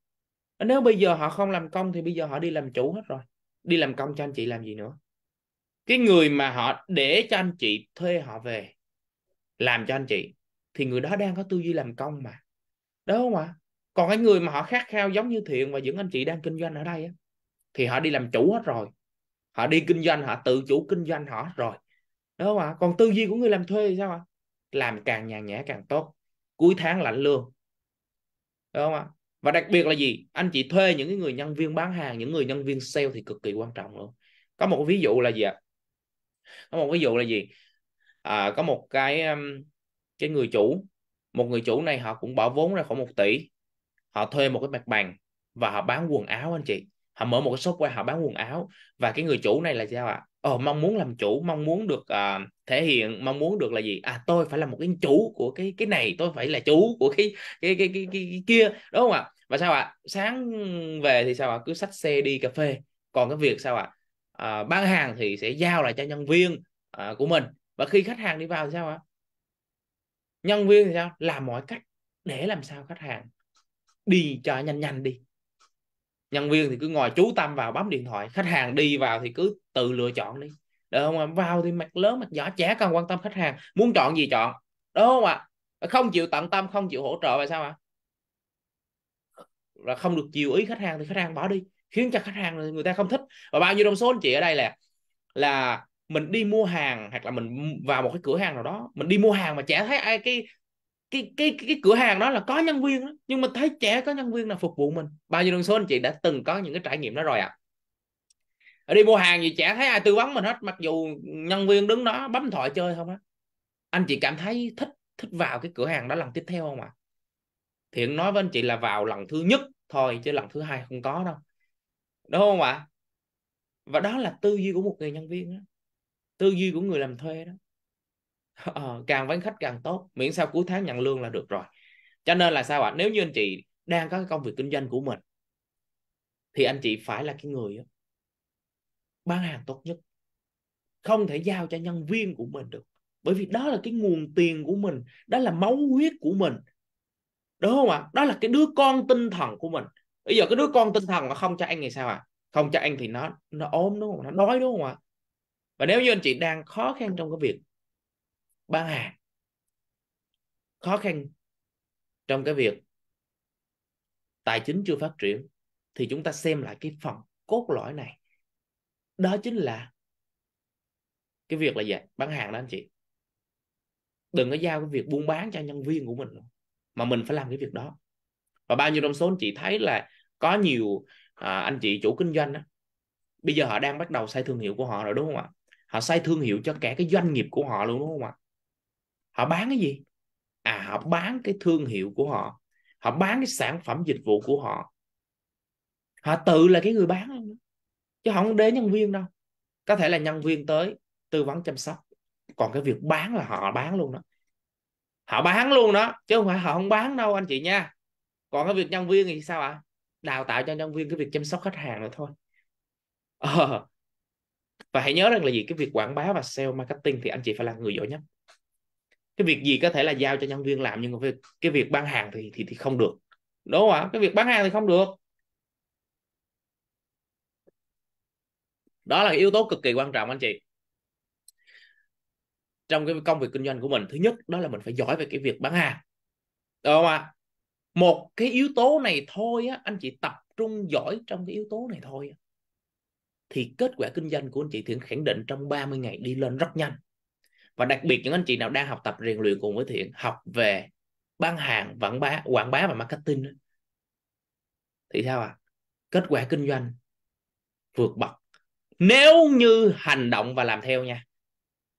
nếu bây giờ họ không làm công thì bây giờ họ đi làm chủ hết rồi đi làm công cho anh chị làm gì nữa cái người mà họ để cho anh chị thuê họ về làm cho anh chị thì người đó đang có tư duy làm công mà đúng không ạ còn cái người mà họ khát khao giống như thiện và những anh chị đang kinh doanh ở đây thì họ đi làm chủ hết rồi họ đi kinh doanh họ tự chủ kinh doanh họ hết rồi đúng không ạ còn tư duy của người làm thuê thì sao ạ làm càng nhàn nhã càng tốt cuối tháng lãnh lương đúng không ạ và đặc biệt là gì anh chị thuê những người nhân viên bán hàng những người nhân viên sale thì cực kỳ quan trọng luôn có một ví dụ là gì ạ có một ví dụ là gì à, có một cái um, cái người chủ một người chủ này họ cũng bỏ vốn ra khoảng một tỷ họ thuê một cái mặt bằng và họ bán quần áo anh chị họ mở một cái shop qua họ bán quần áo và cái người chủ này là sao ạ à? Ồ, ờ, mong muốn làm chủ mong muốn được uh, thể hiện mong muốn được là gì à tôi phải là một cái chủ của cái cái này tôi phải là chủ của cái cái cái cái, cái, cái kia đúng không ạ và sao ạ sáng về thì sao ạ cứ xách xe đi cà phê còn cái việc sao ạ à? bán hàng thì sẽ giao lại cho nhân viên à, của mình và khi khách hàng đi vào thì sao ạ nhân viên thì sao làm mọi cách để làm sao khách hàng đi cho nhanh nhanh đi nhân viên thì cứ ngồi chú tâm vào bấm điện thoại khách hàng đi vào thì cứ tự lựa chọn đi được không ạ vào thì mặt lớn mặt nhỏ trẻ cần quan tâm khách hàng muốn chọn gì chọn đúng không ạ không chịu tận tâm không chịu hỗ trợ vậy sao ạ là không được chiều ý khách hàng thì khách hàng bỏ đi khiến cho khách hàng người ta không thích và bao nhiêu đông số anh chị ở đây là là mình đi mua hàng hoặc là mình vào một cái cửa hàng nào đó mình đi mua hàng mà chả thấy ai cái cái cái cái cửa hàng đó là có nhân viên đó, nhưng mà thấy trẻ có nhân viên là phục vụ mình bao nhiêu lần số anh chị đã từng có những cái trải nghiệm đó rồi ạ à? Ở đi mua hàng gì trẻ thấy ai tư vấn mình hết mặc dù nhân viên đứng đó bấm thoại chơi không á anh chị cảm thấy thích thích vào cái cửa hàng đó lần tiếp theo không ạ à? thiện nói với anh chị là vào lần thứ nhất thôi chứ lần thứ hai không có đâu đúng không ạ à? và đó là tư duy của một người nhân viên đó. tư duy của người làm thuê đó uh, càng vắng khách càng tốt miễn sao cuối tháng nhận lương là được rồi cho nên là sao ạ à? nếu như anh chị đang có cái công việc kinh doanh của mình thì anh chị phải là cái người bán hàng tốt nhất không thể giao cho nhân viên của mình được bởi vì đó là cái nguồn tiền của mình đó là máu huyết của mình đúng không ạ à? đó là cái đứa con tinh thần của mình bây giờ cái đứa con tinh thần mà không cho anh thì sao ạ à? không cho anh thì nó nó ốm đúng không nó đói đúng không ạ à? và nếu như anh chị đang khó khăn trong cái việc bán hàng khó khăn trong cái việc tài chính chưa phát triển thì chúng ta xem lại cái phần cốt lõi này đó chính là cái việc là gì bán hàng đó anh chị đừng có giao cái việc buôn bán cho nhân viên của mình mà mình phải làm cái việc đó và bao nhiêu trong số anh chị thấy là có nhiều à, anh chị chủ kinh doanh đó, bây giờ họ đang bắt đầu xây thương hiệu của họ rồi đúng không ạ họ xây thương hiệu cho cả cái doanh nghiệp của họ luôn đúng không ạ họ bán cái gì à họ bán cái thương hiệu của họ họ bán cái sản phẩm dịch vụ của họ họ tự là cái người bán chứ không đến nhân viên đâu có thể là nhân viên tới tư vấn chăm sóc còn cái việc bán là họ bán luôn đó họ bán luôn đó chứ không phải họ không bán đâu anh chị nha còn cái việc nhân viên thì sao ạ à? đào tạo cho nhân viên cái việc chăm sóc khách hàng nữa thôi ờ. và hãy nhớ rằng là gì cái việc quảng bá và sale marketing thì anh chị phải là người giỏi nhất cái việc gì có thể là giao cho nhân viên làm nhưng mà cái việc bán hàng thì thì thì không được đúng không ạ cái việc bán hàng thì không được đó là yếu tố cực kỳ quan trọng anh chị trong cái công việc kinh doanh của mình thứ nhất đó là mình phải giỏi về cái việc bán hàng đúng không ạ một cái yếu tố này thôi á anh chị tập trung giỏi trong cái yếu tố này thôi thì kết quả kinh doanh của anh chị thiện khẳng định trong 30 ngày đi lên rất nhanh và đặc biệt những anh chị nào đang học tập rèn luyện cùng với thiện học về bán hàng quảng bá quảng bá và marketing thì sao ạ à? kết quả kinh doanh vượt bậc nếu như hành động và làm theo nha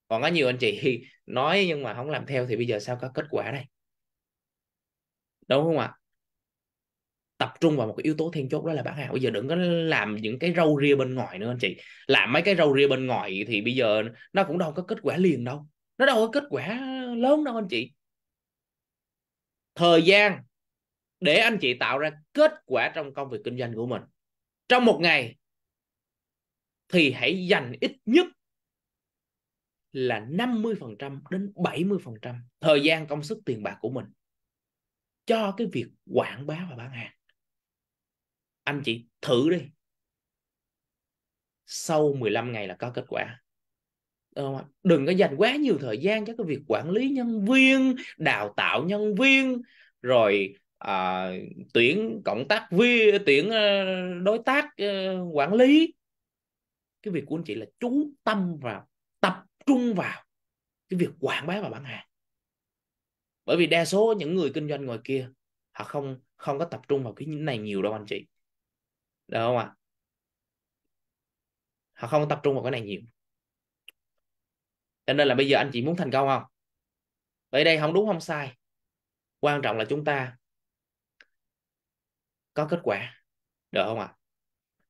còn có nhiều anh chị nói nhưng mà không làm theo thì bây giờ sao có kết quả đây đúng không ạ tập trung vào một cái yếu tố then chốt đó là bán hàng bây giờ đừng có làm những cái râu ria bên ngoài nữa anh chị làm mấy cái râu ria bên ngoài thì bây giờ nó cũng đâu có kết quả liền đâu nó đâu có kết quả lớn đâu anh chị thời gian để anh chị tạo ra kết quả trong công việc kinh doanh của mình trong một ngày thì hãy dành ít nhất là 50% đến 70% thời gian công sức tiền bạc của mình cho cái việc quảng bá và bán hàng. Anh chị thử đi. Sau 15 ngày là có kết quả. Ờ, đừng có dành quá nhiều thời gian cho cái việc quản lý nhân viên đào tạo nhân viên rồi à, tuyển cộng tác viên tuyển ờ, đối tác uh, quản lý cái việc của anh chị là chú tâm vào tập trung vào cái việc quảng bá và bán hàng bởi vì đa số những người kinh doanh ngoài kia họ không không có tập trung vào cái này nhiều đâu anh chị được không ạ à? họ không tập trung vào cái này nhiều cho nên là bây giờ anh chị muốn thành công không vậy đây không đúng không sai quan trọng là chúng ta có kết quả được không ạ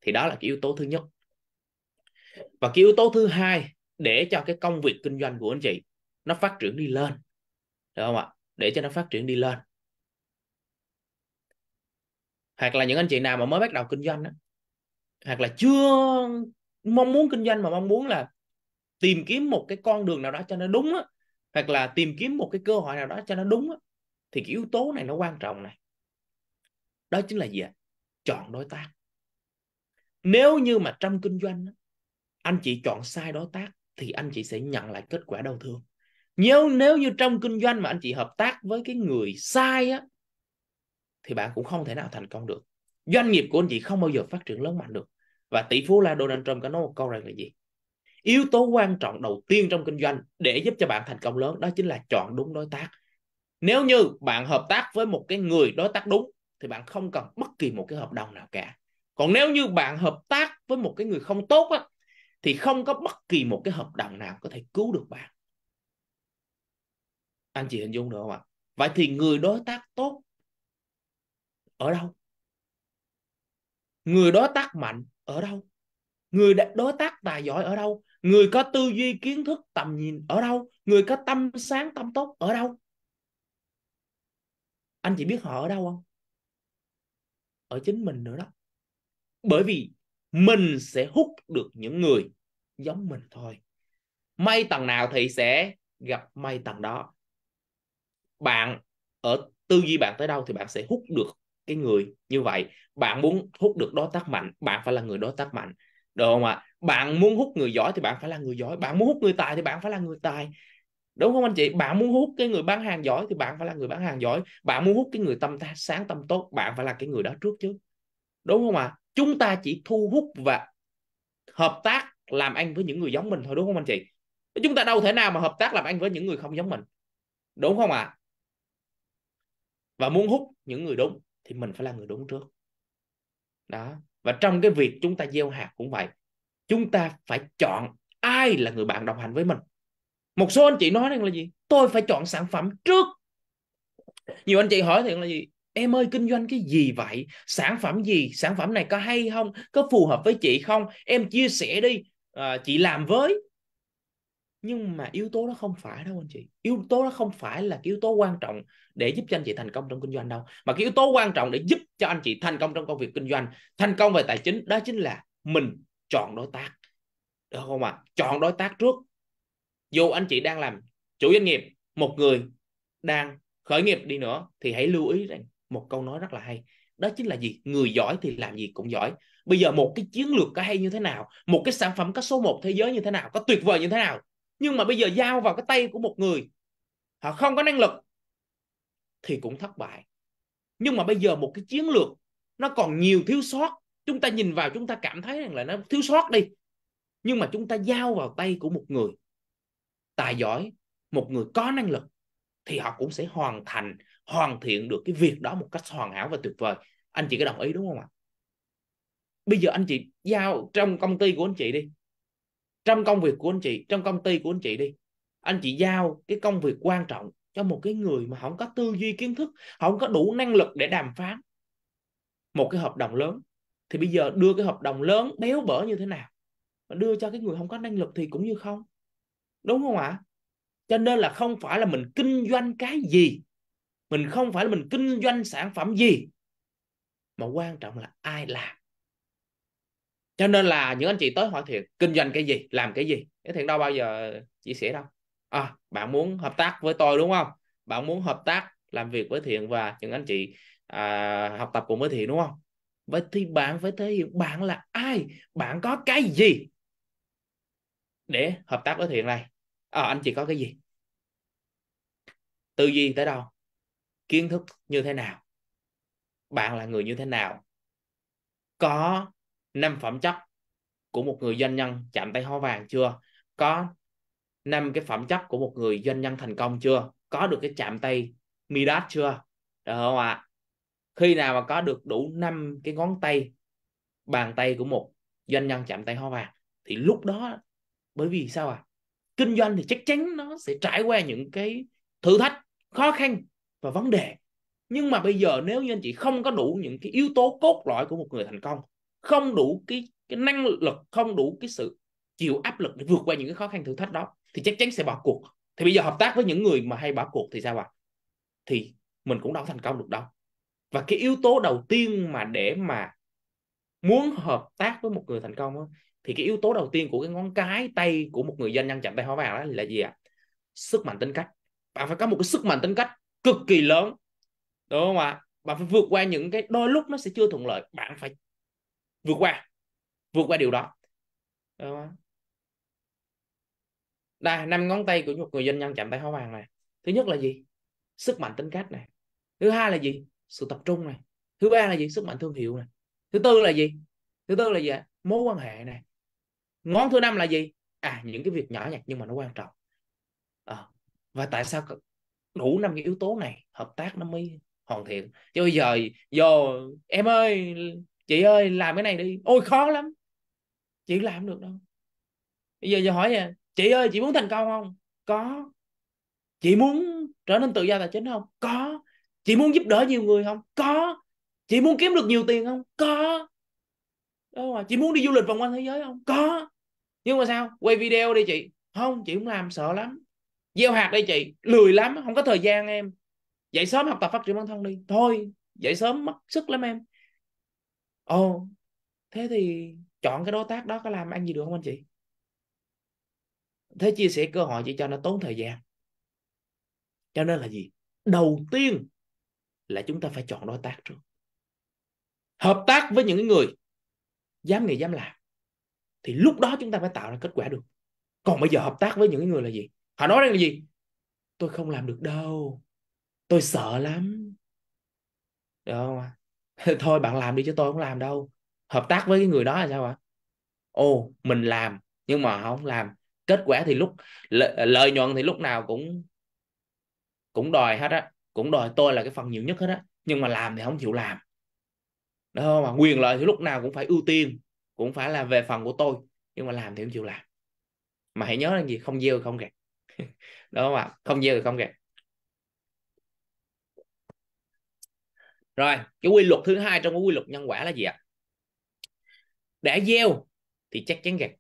thì đó là cái yếu tố thứ nhất và cái yếu tố thứ hai để cho cái công việc kinh doanh của anh chị nó phát triển đi lên được không ạ để cho nó phát triển đi lên hoặc là những anh chị nào mà mới bắt đầu kinh doanh đó, hoặc là chưa mong muốn kinh doanh mà mong muốn là tìm kiếm một cái con đường nào đó cho nó đúng á hoặc là tìm kiếm một cái cơ hội nào đó cho nó đúng á thì cái yếu tố này nó quan trọng này đó chính là gì ạ chọn đối tác nếu như mà trong kinh doanh anh chị chọn sai đối tác thì anh chị sẽ nhận lại kết quả đau thương nếu nếu như trong kinh doanh mà anh chị hợp tác với cái người sai á thì bạn cũng không thể nào thành công được doanh nghiệp của anh chị không bao giờ phát triển lớn mạnh được và tỷ phú là Donald Trump có nói một câu rằng là gì yếu tố quan trọng đầu tiên trong kinh doanh để giúp cho bạn thành công lớn đó chính là chọn đúng đối tác nếu như bạn hợp tác với một cái người đối tác đúng thì bạn không cần bất kỳ một cái hợp đồng nào cả còn nếu như bạn hợp tác với một cái người không tốt á, thì không có bất kỳ một cái hợp đồng nào có thể cứu được bạn anh chị hình dung được không ạ vậy thì người đối tác tốt ở đâu người đối tác mạnh ở đâu người đối tác tài giỏi ở đâu người có tư duy kiến thức tầm nhìn ở đâu người có tâm sáng tâm tốt ở đâu anh chị biết họ ở đâu không ở chính mình nữa đó bởi vì mình sẽ hút được những người giống mình thôi may tầng nào thì sẽ gặp may tầng đó bạn ở tư duy bạn tới đâu thì bạn sẽ hút được cái người như vậy bạn muốn hút được đối tác mạnh bạn phải là người đối tác mạnh được không ạ bạn muốn hút người giỏi thì bạn phải là người giỏi bạn muốn hút người tài thì bạn phải là người tài đúng không anh chị bạn muốn hút cái người bán hàng giỏi thì bạn phải là người bán hàng giỏi bạn muốn hút cái người tâm ta, sáng tâm tốt bạn phải là cái người đó trước chứ đúng không ạ à? chúng ta chỉ thu hút và hợp tác làm ăn với những người giống mình thôi đúng không anh chị chúng ta đâu thể nào mà hợp tác làm ăn với những người không giống mình đúng không ạ à? và muốn hút những người đúng thì mình phải là người đúng trước đó và trong cái việc chúng ta gieo hạt cũng vậy chúng ta phải chọn ai là người bạn đồng hành với mình một số anh chị nói rằng là gì tôi phải chọn sản phẩm trước nhiều anh chị hỏi thì là gì em ơi kinh doanh cái gì vậy sản phẩm gì sản phẩm này có hay không có phù hợp với chị không em chia sẻ đi à, chị làm với nhưng mà yếu tố đó không phải đâu anh chị yếu tố đó không phải là cái yếu tố quan trọng để giúp cho anh chị thành công trong kinh doanh đâu mà cái yếu tố quan trọng để giúp cho anh chị thành công trong công việc kinh doanh thành công về tài chính đó chính là mình chọn đối tác được không ạ à? chọn đối tác trước dù anh chị đang làm chủ doanh nghiệp một người đang khởi nghiệp đi nữa thì hãy lưu ý rằng một câu nói rất là hay đó chính là gì người giỏi thì làm gì cũng giỏi bây giờ một cái chiến lược có hay như thế nào một cái sản phẩm có số 1 thế giới như thế nào có tuyệt vời như thế nào nhưng mà bây giờ giao vào cái tay của một người họ không có năng lực thì cũng thất bại nhưng mà bây giờ một cái chiến lược nó còn nhiều thiếu sót chúng ta nhìn vào chúng ta cảm thấy rằng là nó thiếu sót đi nhưng mà chúng ta giao vào tay của một người tài giỏi một người có năng lực thì họ cũng sẽ hoàn thành hoàn thiện được cái việc đó một cách hoàn hảo và tuyệt vời anh chị có đồng ý đúng không ạ bây giờ anh chị giao trong công ty của anh chị đi trong công việc của anh chị trong công ty của anh chị đi anh chị giao cái công việc quan trọng cho một cái người mà không có tư duy kiến thức không có đủ năng lực để đàm phán một cái hợp đồng lớn thì bây giờ đưa cái hợp đồng lớn béo bở như thế nào mà đưa cho cái người không có năng lực thì cũng như không đúng không ạ cho nên là không phải là mình kinh doanh cái gì mình không phải là mình kinh doanh sản phẩm gì mà quan trọng là ai làm cho nên là những anh chị tới hỏi thiện kinh doanh cái gì làm cái gì cái thiện đâu bao giờ chia sẻ đâu à, bạn muốn hợp tác với tôi đúng không bạn muốn hợp tác làm việc với thiện và những anh chị à, học tập cùng với thiện đúng không vậy thì bạn phải thể hiện bạn là ai bạn có cái gì để hợp tác với thiện này à, anh chị có cái gì tư duy tới đâu kiến thức như thế nào bạn là người như thế nào có năm phẩm chất của một người doanh nhân chạm tay hoa vàng chưa có năm cái phẩm chất của một người doanh nhân thành công chưa có được cái chạm tay midas chưa được không ạ khi nào mà có được đủ năm cái ngón tay bàn tay của một doanh nhân chạm tay hoa vàng thì lúc đó bởi vì sao à kinh doanh thì chắc chắn nó sẽ trải qua những cái thử thách khó khăn và vấn đề nhưng mà bây giờ nếu như anh chị không có đủ những cái yếu tố cốt lõi của một người thành công không đủ cái cái năng lực không đủ cái sự chịu áp lực để vượt qua những cái khó khăn thử thách đó thì chắc chắn sẽ bỏ cuộc thì bây giờ hợp tác với những người mà hay bỏ cuộc thì sao ạ à? thì mình cũng đâu thành công được đâu và cái yếu tố đầu tiên mà để mà muốn hợp tác với một người thành công đó, thì cái yếu tố đầu tiên của cái ngón cái tay của một người doanh nhân chạm tay hóa vàng đó là gì ạ à? sức mạnh tính cách bạn phải có một cái sức mạnh tính cách cực kỳ lớn đúng không ạ à? bạn phải vượt qua những cái đôi lúc nó sẽ chưa thuận lợi bạn phải vượt qua vượt qua điều đó đây năm ngón tay của một người doanh nhân chạm tay hóa vàng này thứ nhất là gì sức mạnh tính cách này thứ hai là gì sự tập trung này thứ ba là gì sức mạnh thương hiệu này thứ tư là gì thứ tư là gì mối quan hệ này ngón thứ năm là gì à những cái việc nhỏ nhặt nhưng mà nó quan trọng à, và tại sao đủ năm cái yếu tố này hợp tác nó mới hoàn thiện chứ bây giờ vô em ơi chị ơi làm cái này đi ôi khó lắm chị làm được đâu bây giờ giờ hỏi nè chị ơi chị muốn thành công không có chị muốn trở nên tự do tài chính không có chị muốn giúp đỡ nhiều người không có chị muốn kiếm được nhiều tiền không có đúng rồi chị muốn đi du lịch vòng quanh thế giới không có nhưng mà sao quay video đi chị không chị cũng làm sợ lắm gieo hạt đây chị lười lắm không có thời gian em dậy sớm học tập phát triển bản thân đi thôi dậy sớm mất sức lắm em ồ thế thì chọn cái đối tác đó có làm ăn gì được không anh chị thế chia sẻ cơ hội chỉ cho nó tốn thời gian cho nên là gì đầu tiên là chúng ta phải chọn đối tác trước hợp tác với những người dám nghĩ dám làm thì lúc đó chúng ta mới tạo ra kết quả được còn bây giờ hợp tác với những người là gì họ nói rằng là gì tôi không làm được đâu tôi sợ lắm được không ạ? thôi bạn làm đi chứ tôi không làm đâu hợp tác với cái người đó là sao ạ ô mình làm nhưng mà không làm kết quả thì lúc lợi nhuận thì lúc nào cũng cũng đòi hết á cũng đòi tôi là cái phần nhiều nhất hết á nhưng mà làm thì không chịu làm đó mà quyền lợi thì lúc nào cũng phải ưu tiên cũng phải là về phần của tôi nhưng mà làm thì không chịu làm mà hãy nhớ là gì không gieo không gặt đó mà không gieo thì không gặt rồi cái quy luật thứ hai trong cái quy luật nhân quả là gì ạ đã gieo thì chắc chắn gặt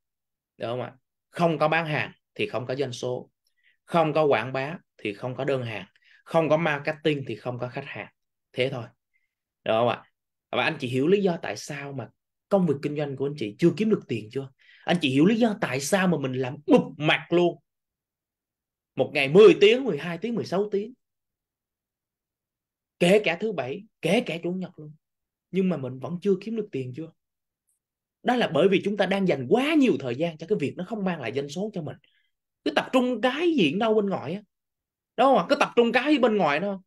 được không ạ không có bán hàng thì không có doanh số không có quảng bá thì không có đơn hàng không có marketing thì không có khách hàng thế thôi được không ạ và anh chị hiểu lý do tại sao mà công việc kinh doanh của anh chị chưa kiếm được tiền chưa anh chị hiểu lý do tại sao mà mình làm bụp mặt luôn một ngày 10 tiếng 12 tiếng 16 tiếng kể cả thứ bảy kể cả chủ nhật luôn nhưng mà mình vẫn chưa kiếm được tiền chưa đó là bởi vì chúng ta đang dành quá nhiều thời gian cho cái việc nó không mang lại doanh số cho mình cứ tập trung cái gì đâu bên ngoài á đó mà cứ tập trung cái bên ngoài đó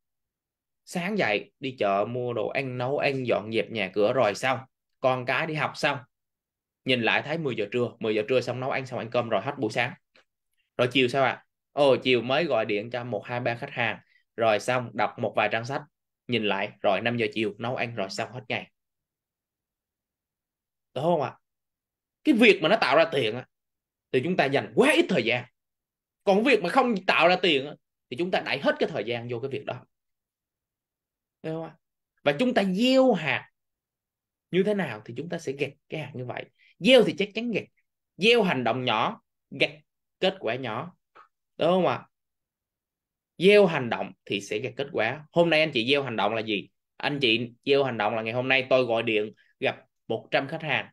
sáng dậy đi chợ mua đồ ăn nấu ăn dọn dẹp nhà cửa rồi sao con cái đi học xong nhìn lại thấy 10 giờ trưa 10 giờ trưa xong nấu ăn xong ăn cơm rồi hết buổi sáng rồi chiều sao ạ à? ồ chiều mới gọi điện cho một hai ba khách hàng rồi xong đọc một vài trang sách nhìn lại rồi 5 giờ chiều nấu ăn rồi xong hết ngày đúng không ạ cái việc mà nó tạo ra tiền thì chúng ta dành quá ít thời gian còn việc mà không tạo ra tiền thì chúng ta đẩy hết cái thời gian vô cái việc đó đúng không ạ và chúng ta gieo hạt như thế nào thì chúng ta sẽ gặt cái hạt như vậy gieo thì chắc chắn gặt gieo hành động nhỏ gặt kết quả nhỏ đúng không ạ gieo hành động thì sẽ ra kết quả hôm nay anh chị gieo hành động là gì anh chị gieo hành động là ngày hôm nay tôi gọi điện gặp 100 khách hàng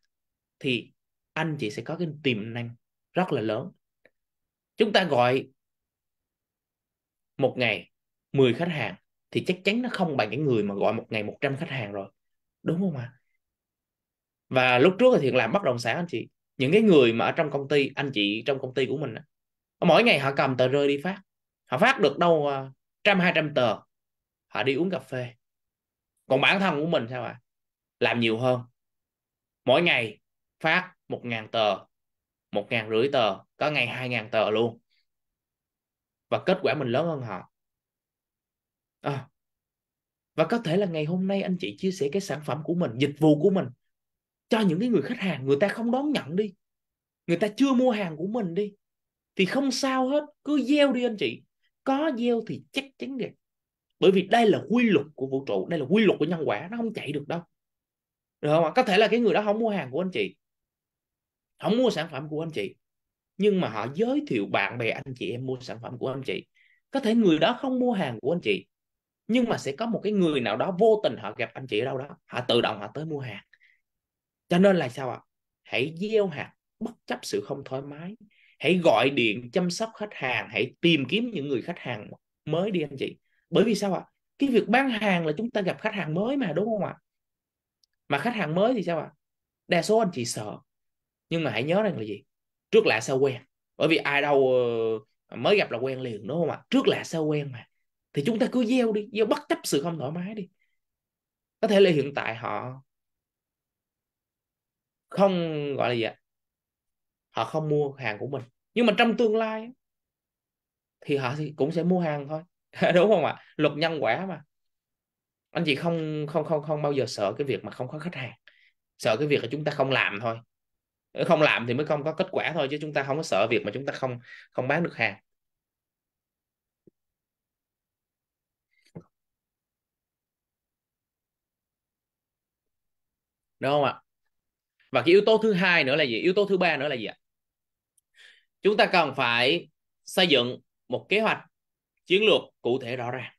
thì anh chị sẽ có cái tiềm năng rất là lớn chúng ta gọi một ngày 10 khách hàng thì chắc chắn nó không bằng những người mà gọi một ngày 100 khách hàng rồi đúng không ạ à? và lúc trước thì làm bất động sản anh chị những cái người mà ở trong công ty anh chị trong công ty của mình mỗi ngày họ cầm tờ rơi đi phát họ phát được đâu ờ, trăm hai trăm tờ họ đi uống cà phê còn bản thân của mình sao ạ à? làm nhiều hơn mỗi ngày phát một ngàn tờ một ngàn rưỡi tờ có ngày hai ngàn tờ luôn và kết quả mình lớn hơn họ à. và có thể là ngày hôm nay anh chị chia sẻ cái sản phẩm của mình dịch vụ của mình cho những cái người khách hàng người ta không đón nhận đi người ta chưa mua hàng của mình đi thì không sao hết cứ gieo đi anh chị có gieo thì chắc chắn gặt bởi vì đây là quy luật của vũ trụ đây là quy luật của nhân quả nó không chạy được đâu được không ạ? có thể là cái người đó không mua hàng của anh chị không mua sản phẩm của anh chị nhưng mà họ giới thiệu bạn bè anh chị em mua sản phẩm của anh chị có thể người đó không mua hàng của anh chị nhưng mà sẽ có một cái người nào đó vô tình họ gặp anh chị ở đâu đó họ tự động họ tới mua hàng cho nên là sao ạ hãy gieo hạt bất chấp sự không thoải mái hãy gọi điện chăm sóc khách hàng hãy tìm kiếm những người khách hàng mới đi anh chị bởi vì sao ạ à? cái việc bán hàng là chúng ta gặp khách hàng mới mà đúng không ạ à? mà khách hàng mới thì sao ạ à? đa số anh chị sợ nhưng mà hãy nhớ rằng là gì trước lạ sao quen bởi vì ai đâu ờ, mới gặp là quen liền đúng không ạ trước lạ sao quen mà thì chúng ta cứ gieo đi gieo bất chấp sự không thoải mái đi có thể là hiện tại họ không gọi là gì ạ họ không mua hàng của mình nhưng mà trong tương lai thì họ cũng sẽ mua hàng thôi đúng không ạ luật nhân quả mà anh chị không không không không bao giờ sợ cái việc mà không có khách hàng sợ cái việc là chúng ta không làm thôi ờ, không làm thì mới không có kết quả thôi chứ chúng ta không có sợ việc mà chúng ta không không bán được hàng đúng không ạ và cái yếu tố thứ hai nữa là gì yếu tố thứ ba nữa là gì ạ chúng ta cần phải xây dựng một kế hoạch chiến lược cụ thể rõ ràng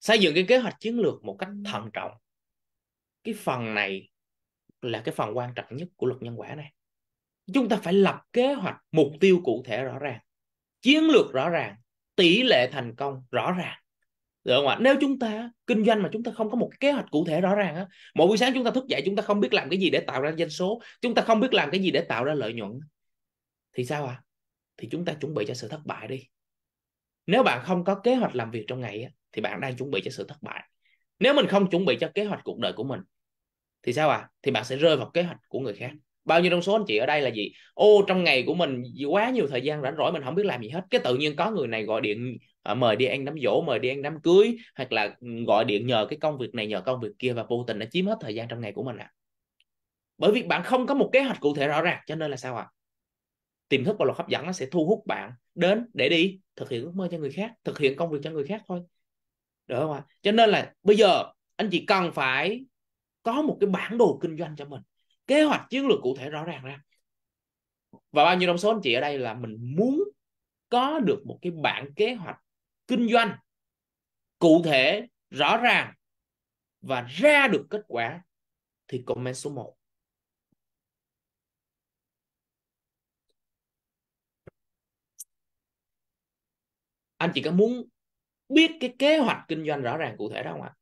xây dựng cái kế hoạch chiến lược một cách thận trọng cái phần này là cái phần quan trọng nhất của luật nhân quả này chúng ta phải lập kế hoạch mục tiêu cụ thể rõ ràng chiến lược rõ ràng tỷ lệ thành công rõ ràng được không ạ nếu chúng ta kinh doanh mà chúng ta không có một kế hoạch cụ thể rõ ràng á mỗi buổi sáng chúng ta thức dậy chúng ta không biết làm cái gì để tạo ra doanh số chúng ta không biết làm cái gì để tạo ra lợi nhuận thì sao ạ à? thì chúng ta chuẩn bị cho sự thất bại đi nếu bạn không có kế hoạch làm việc trong ngày thì bạn đang chuẩn bị cho sự thất bại nếu mình không chuẩn bị cho kế hoạch cuộc đời của mình thì sao ạ à? thì bạn sẽ rơi vào kế hoạch của người khác bao nhiêu trong số anh chị ở đây là gì ô trong ngày của mình quá nhiều thời gian rảnh rỗi mình không biết làm gì hết cái tự nhiên có người này gọi điện à, mời đi ăn đám dỗ mời đi ăn đám cưới hoặc là ừ, gọi điện nhờ cái công việc này nhờ công việc kia và vô tình nó chiếm hết thời gian trong ngày của mình ạ à. bởi vì bạn không có một kế hoạch cụ thể rõ ràng cho nên là sao ạ à? tiềm thức và luật hấp dẫn nó sẽ thu hút bạn đến để đi thực hiện ước mơ cho người khác thực hiện công việc cho người khác thôi được không ạ cho nên là bây giờ anh chị cần phải có một cái bản đồ kinh doanh cho mình kế hoạch chiến lược cụ thể rõ ràng ra và bao nhiêu trong số anh chị ở đây là mình muốn có được một cái bản kế hoạch kinh doanh cụ thể rõ ràng và ra được kết quả thì comment số 1 anh chị có muốn biết cái kế hoạch kinh doanh rõ ràng cụ thể đó không ạ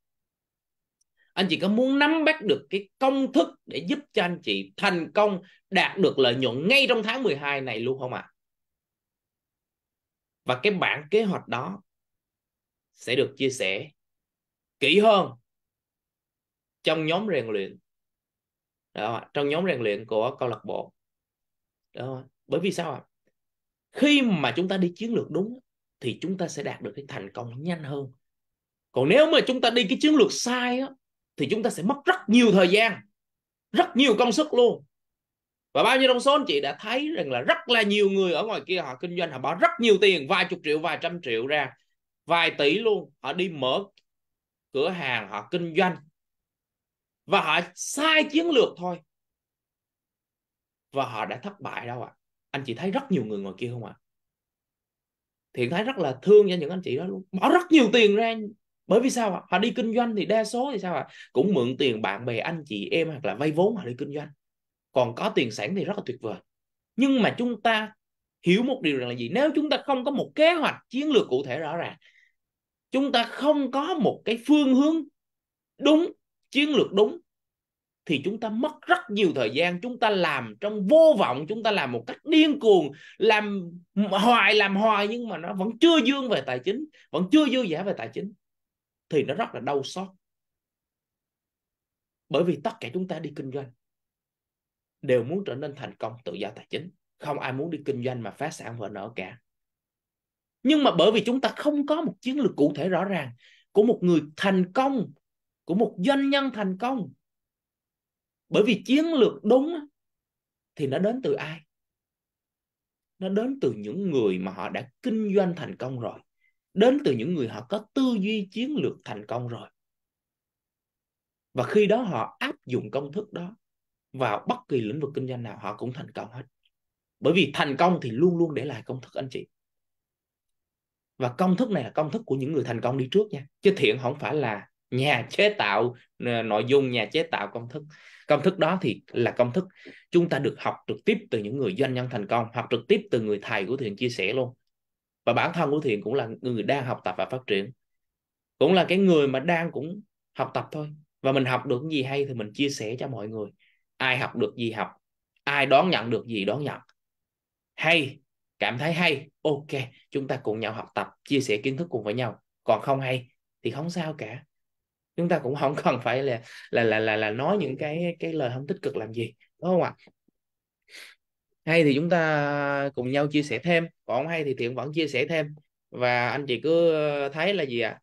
anh chị có muốn nắm bắt được cái công thức để giúp cho anh chị thành công đạt được lợi nhuận ngay trong tháng 12 này luôn không ạ? Và cái bản kế hoạch đó sẽ được chia sẻ kỹ hơn trong nhóm rèn luyện. Đó, trong nhóm rèn luyện của câu lạc bộ. Đó, bởi vì sao ạ? Khi mà chúng ta đi chiến lược đúng thì chúng ta sẽ đạt được cái thành công nhanh hơn còn nếu mà chúng ta đi cái chiến lược sai á, thì chúng ta sẽ mất rất nhiều thời gian rất nhiều công sức luôn và bao nhiêu trong số anh chị đã thấy rằng là rất là nhiều người ở ngoài kia họ kinh doanh họ bỏ rất nhiều tiền vài chục triệu vài trăm triệu ra vài tỷ luôn họ đi mở cửa hàng họ kinh doanh và họ sai chiến lược thôi và họ đã thất bại đâu ạ à? anh chị thấy rất nhiều người ngoài kia không ạ à? thiện thấy rất là thương cho những anh chị đó luôn bỏ rất nhiều tiền ra bởi vì sao ạ họ đi kinh doanh thì đa số thì sao ạ cũng mượn tiền bạn bè anh chị em hoặc là vay vốn họ đi kinh doanh còn có tiền sản thì rất là tuyệt vời nhưng mà chúng ta hiểu một điều rằng là gì nếu chúng ta không có một kế hoạch chiến lược cụ thể rõ ràng chúng ta không có một cái phương hướng đúng chiến lược đúng thì chúng ta mất rất nhiều thời gian chúng ta làm trong vô vọng chúng ta làm một cách điên cuồng làm hoài làm hoài nhưng mà nó vẫn chưa dương về tài chính vẫn chưa dư giả về tài chính thì nó rất là đau xót bởi vì tất cả chúng ta đi kinh doanh đều muốn trở nên thành công tự do tài chính không ai muốn đi kinh doanh mà phá sản vợ nợ cả nhưng mà bởi vì chúng ta không có một chiến lược cụ thể rõ ràng của một người thành công của một doanh nhân thành công bởi vì chiến lược đúng thì nó đến từ ai nó đến từ những người mà họ đã kinh doanh thành công rồi đến từ những người họ có tư duy chiến lược thành công rồi và khi đó họ áp dụng công thức đó vào bất kỳ lĩnh vực kinh doanh nào họ cũng thành công hết bởi vì thành công thì luôn luôn để lại công thức anh chị và công thức này là công thức của những người thành công đi trước nha chứ thiện không phải là nhà chế tạo nội dung nhà chế tạo công thức công thức đó thì là công thức chúng ta được học trực tiếp từ những người doanh nhân thành công học trực tiếp từ người thầy của thiện chia sẻ luôn và bản thân của thiện cũng là người đang học tập và phát triển cũng là cái người mà đang cũng học tập thôi và mình học được gì hay thì mình chia sẻ cho mọi người ai học được gì học ai đón nhận được gì đón nhận hay cảm thấy hay ok chúng ta cùng nhau học tập chia sẻ kiến thức cùng với nhau còn không hay thì không sao cả chúng ta cũng không cần phải là là là là, là nói những cái cái lời không tích cực làm gì đúng không ạ hay thì chúng ta cùng nhau chia sẻ thêm còn không hay thì thiện vẫn chia sẻ thêm và anh chị cứ ờ, thấy là gì ạ à?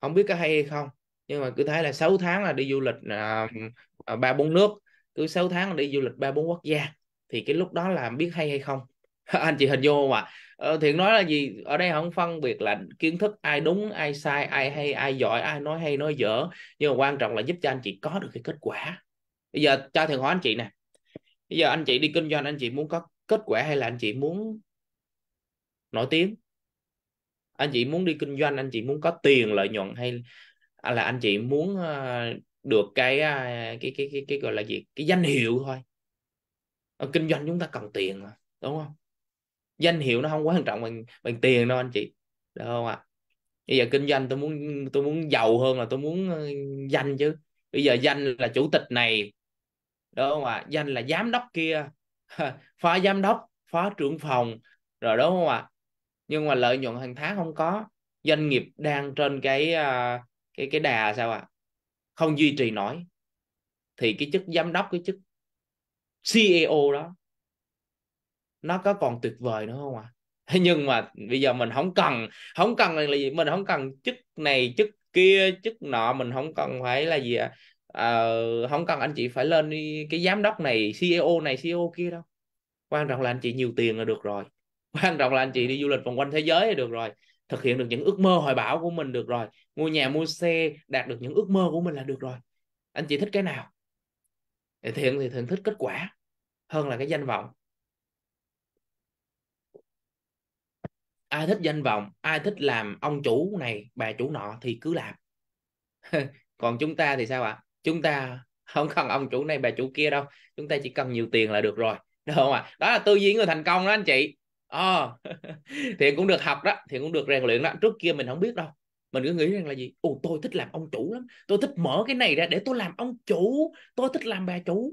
không biết có hay hay không nhưng mà cứ thấy là 6 tháng là đi du lịch à, à, ba bốn nước cứ 6 tháng là đi du lịch ba bốn quốc gia thì cái lúc đó là biết hay hay không anh chị hình vô không ạ ờ, thiện nói là gì ở đây không phân biệt là kiến thức ai đúng ai sai ai hay ai giỏi ai nói hay nói dở nhưng mà quan trọng là giúp cho anh chị có được cái kết quả bây giờ cho thiện hỏi anh chị nè bây giờ anh chị đi kinh doanh anh chị muốn có kết quả hay là anh chị muốn nổi tiếng anh chị muốn đi kinh doanh anh chị muốn có tiền lợi nhuận hay là anh chị muốn ờ, được cái ờ, cái cái cái, cái gọi là gì cái danh hiệu thôi ở kinh doanh chúng ta cần tiền mà đúng không danh hiệu nó không quan trọng bằng bằng tiền đâu anh chị được không ạ à? bây giờ kinh doanh tôi muốn tôi muốn giàu hơn là tôi muốn ờ, danh chứ bây giờ danh là chủ tịch này đúng không ạ à? danh là giám đốc kia phó giám đốc phó trưởng phòng rồi đúng không ạ à? nhưng mà lợi nhuận hàng tháng không có doanh nghiệp đang trên cái ờ, cái cái đà sao ạ à? không duy trì nổi thì cái chức giám đốc cái chức CEO đó nó có còn tuyệt vời nữa không ạ à? nhưng mà bây giờ mình không cần không cần là gì mình không cần chức này chức kia chức nọ mình không cần phải là gì à, à không cần anh chị phải lên cái giám đốc này CEO này CEO kia đâu quan trọng là anh chị nhiều tiền là được rồi quan trọng là anh chị đi du lịch vòng quanh thế giới là được rồi thực hiện được những ước mơ hoài bão của mình được rồi mua nhà mua xe đạt được những ước mơ của mình là được rồi anh chị thích cái nào thiện thì thiện thích kết quả hơn là cái danh vọng ai thích danh vọng ai thích làm ông chủ này bà chủ nọ thì cứ làm còn chúng ta thì sao ạ à? chúng ta không cần ông chủ này bà chủ kia đâu chúng ta chỉ cần nhiều tiền là được rồi đúng không ạ à? đó là tư duy người thành công đó anh chị à, thì cũng được học đó thì cũng được rèn luyện đó trước kia mình không biết đâu mình cứ nghĩ rằng là gì ồ tôi thích làm ông chủ lắm tôi thích mở cái này ra để tôi làm ông chủ tôi thích làm bà chủ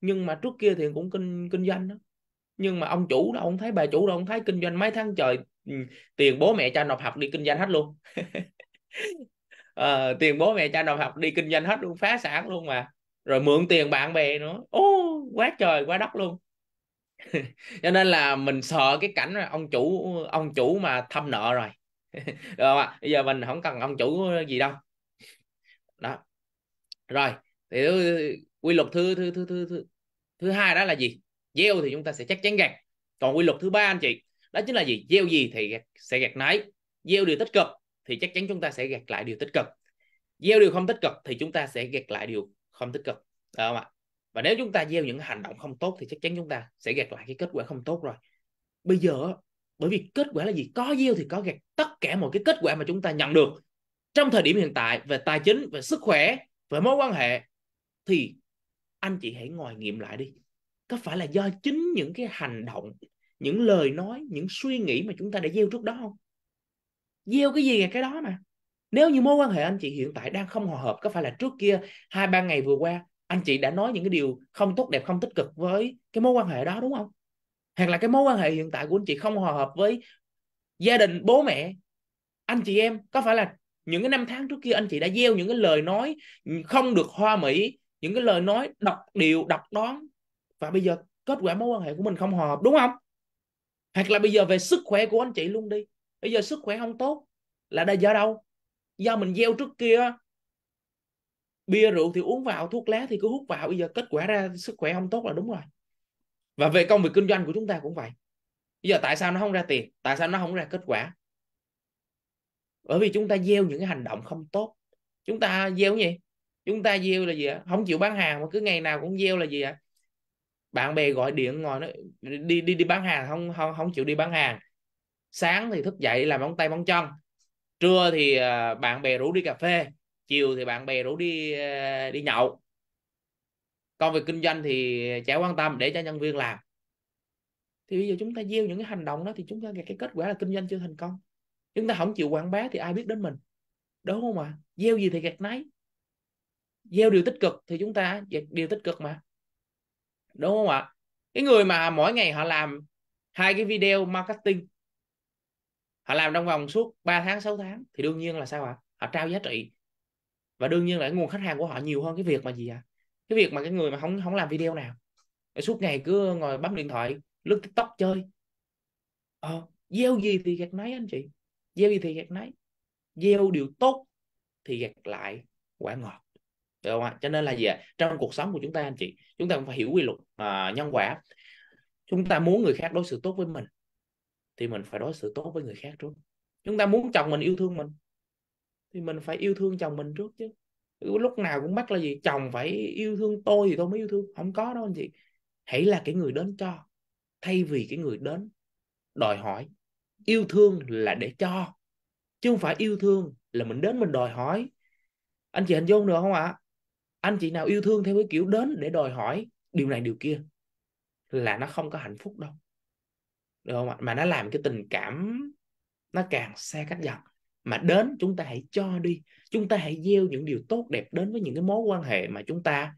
nhưng mà trước kia thì cũng kinh kinh doanh đó nhưng mà ông chủ đâu không thấy bà chủ đâu không thấy kinh doanh mấy tháng trời Ừ, tiền bố mẹ cho nộp học đi kinh doanh hết luôn à, tiền bố mẹ cho nộp học đi kinh doanh hết luôn phá sản luôn mà rồi mượn tiền bạn bè nữa ô quá trời quá đất luôn cho nên là mình sợ cái cảnh là ông chủ ông chủ mà thâm nợ rồi được không ạ bây giờ mình không cần ông chủ gì đâu đó rồi thì quy luật thứ thứ thứ thứ thứ thứ hai đó là gì gieo thì chúng ta sẽ chắc chắn gặt còn quy luật thứ ba anh chị đó chính là gì gieo gì thì gạt, sẽ gặt nấy gieo điều tích cực thì chắc chắn chúng ta sẽ gặt lại điều tích cực gieo điều không tích cực thì chúng ta sẽ gặt lại điều không tích cực Được không ạ và nếu chúng ta gieo những hành động không tốt thì chắc chắn chúng ta sẽ gặt lại cái kết quả không tốt rồi bây giờ bởi vì kết quả là gì có gieo thì có gặt tất cả mọi cái kết quả mà chúng ta nhận được trong thời điểm hiện tại về tài chính về sức khỏe về mối quan hệ thì anh chị hãy ngồi nghiệm lại đi có phải là do chính những cái hành động những lời nói những suy nghĩ mà chúng ta đã gieo trước đó không gieo cái gì là cái đó mà nếu như mối quan hệ anh chị hiện tại đang không hòa hợp có phải là trước kia hai ba ngày vừa qua anh chị đã nói những cái điều không tốt đẹp không tích cực với cái mối quan hệ đó đúng không hoặc là cái mối quan hệ hiện tại của anh chị không hòa hợp với gia đình bố mẹ anh chị em có phải là những cái năm tháng trước kia anh chị đã gieo những cái lời nói không được hoa mỹ những cái lời nói độc điều độc đoán và bây giờ kết quả mối quan hệ của mình không hòa hợp đúng không hoặc là bây giờ về sức khỏe của anh chị luôn đi bây giờ sức khỏe không tốt là đây do đâu do mình gieo trước kia bia rượu thì uống vào thuốc lá thì cứ hút vào bây giờ kết quả ra sức khỏe không tốt là đúng rồi và về công việc kinh doanh của chúng ta cũng vậy bây giờ tại sao nó không ra tiền tại sao nó không ra kết quả bởi vì chúng ta gieo những cái hành động không tốt chúng ta gieo gì chúng ta gieo là gì ạ không chịu bán hàng mà cứ ngày nào cũng gieo là gì ạ bạn bè gọi điện ngồi nói đi đi đi bán hàng không không không chịu đi bán hàng sáng thì thức dậy làm móng tay móng chân trưa thì à, bạn bè rủ đi cà phê chiều thì bạn bè rủ đi à, đi nhậu còn về kinh doanh thì chả quan tâm để cho nhân viên làm thì bây giờ chúng ta gieo những cái hành động đó thì chúng ta gặp cái kết quả là kinh doanh chưa thành công chúng ta không chịu quảng bá thì ai biết đến mình đúng không ạ à? gieo gì thì gặt nấy gieo điều tích cực thì chúng ta điều tích cực mà đúng không ạ cái người mà mỗi ngày họ làm hai cái video marketing họ làm trong vòng suốt 3 tháng 6 tháng thì đương nhiên là sao ạ họ trao giá trị và đương nhiên là nguồn khách hàng của họ nhiều hơn cái việc mà gì ạ cái việc mà cái người mà không không làm video nào suốt ngày cứ ngồi bấm điện thoại lướt tiktok chơi ờ, gieo gì thì gặt nấy anh chị gieo gì thì gặt nấy gieo điều tốt thì gặt lại quả ngọt được không ạ cho nên là gì ạ trong cuộc sống của chúng ta anh chị chúng ta cũng phải hiểu quy luật à, nhân quả chúng ta muốn người khác đối xử tốt với mình thì mình phải đối xử tốt với người khác trước chúng ta muốn chồng mình yêu thương mình thì mình phải yêu thương chồng mình trước chứ lúc nào cũng bắt là gì chồng phải yêu thương tôi thì tôi mới yêu thương không có đâu anh chị hãy là cái người đến cho thay vì cái người đến đòi hỏi yêu thương là để cho chứ không phải yêu thương là mình đến mình đòi hỏi anh chị hình dung được không ạ anh chị nào yêu thương theo cái kiểu đến để đòi hỏi điều này điều kia là nó không có hạnh phúc đâu được không ạ mà nó làm cái tình cảm nó càng xa cách dần mà đến chúng ta hãy cho đi chúng ta hãy gieo những điều tốt đẹp đến với những cái mối quan hệ mà chúng ta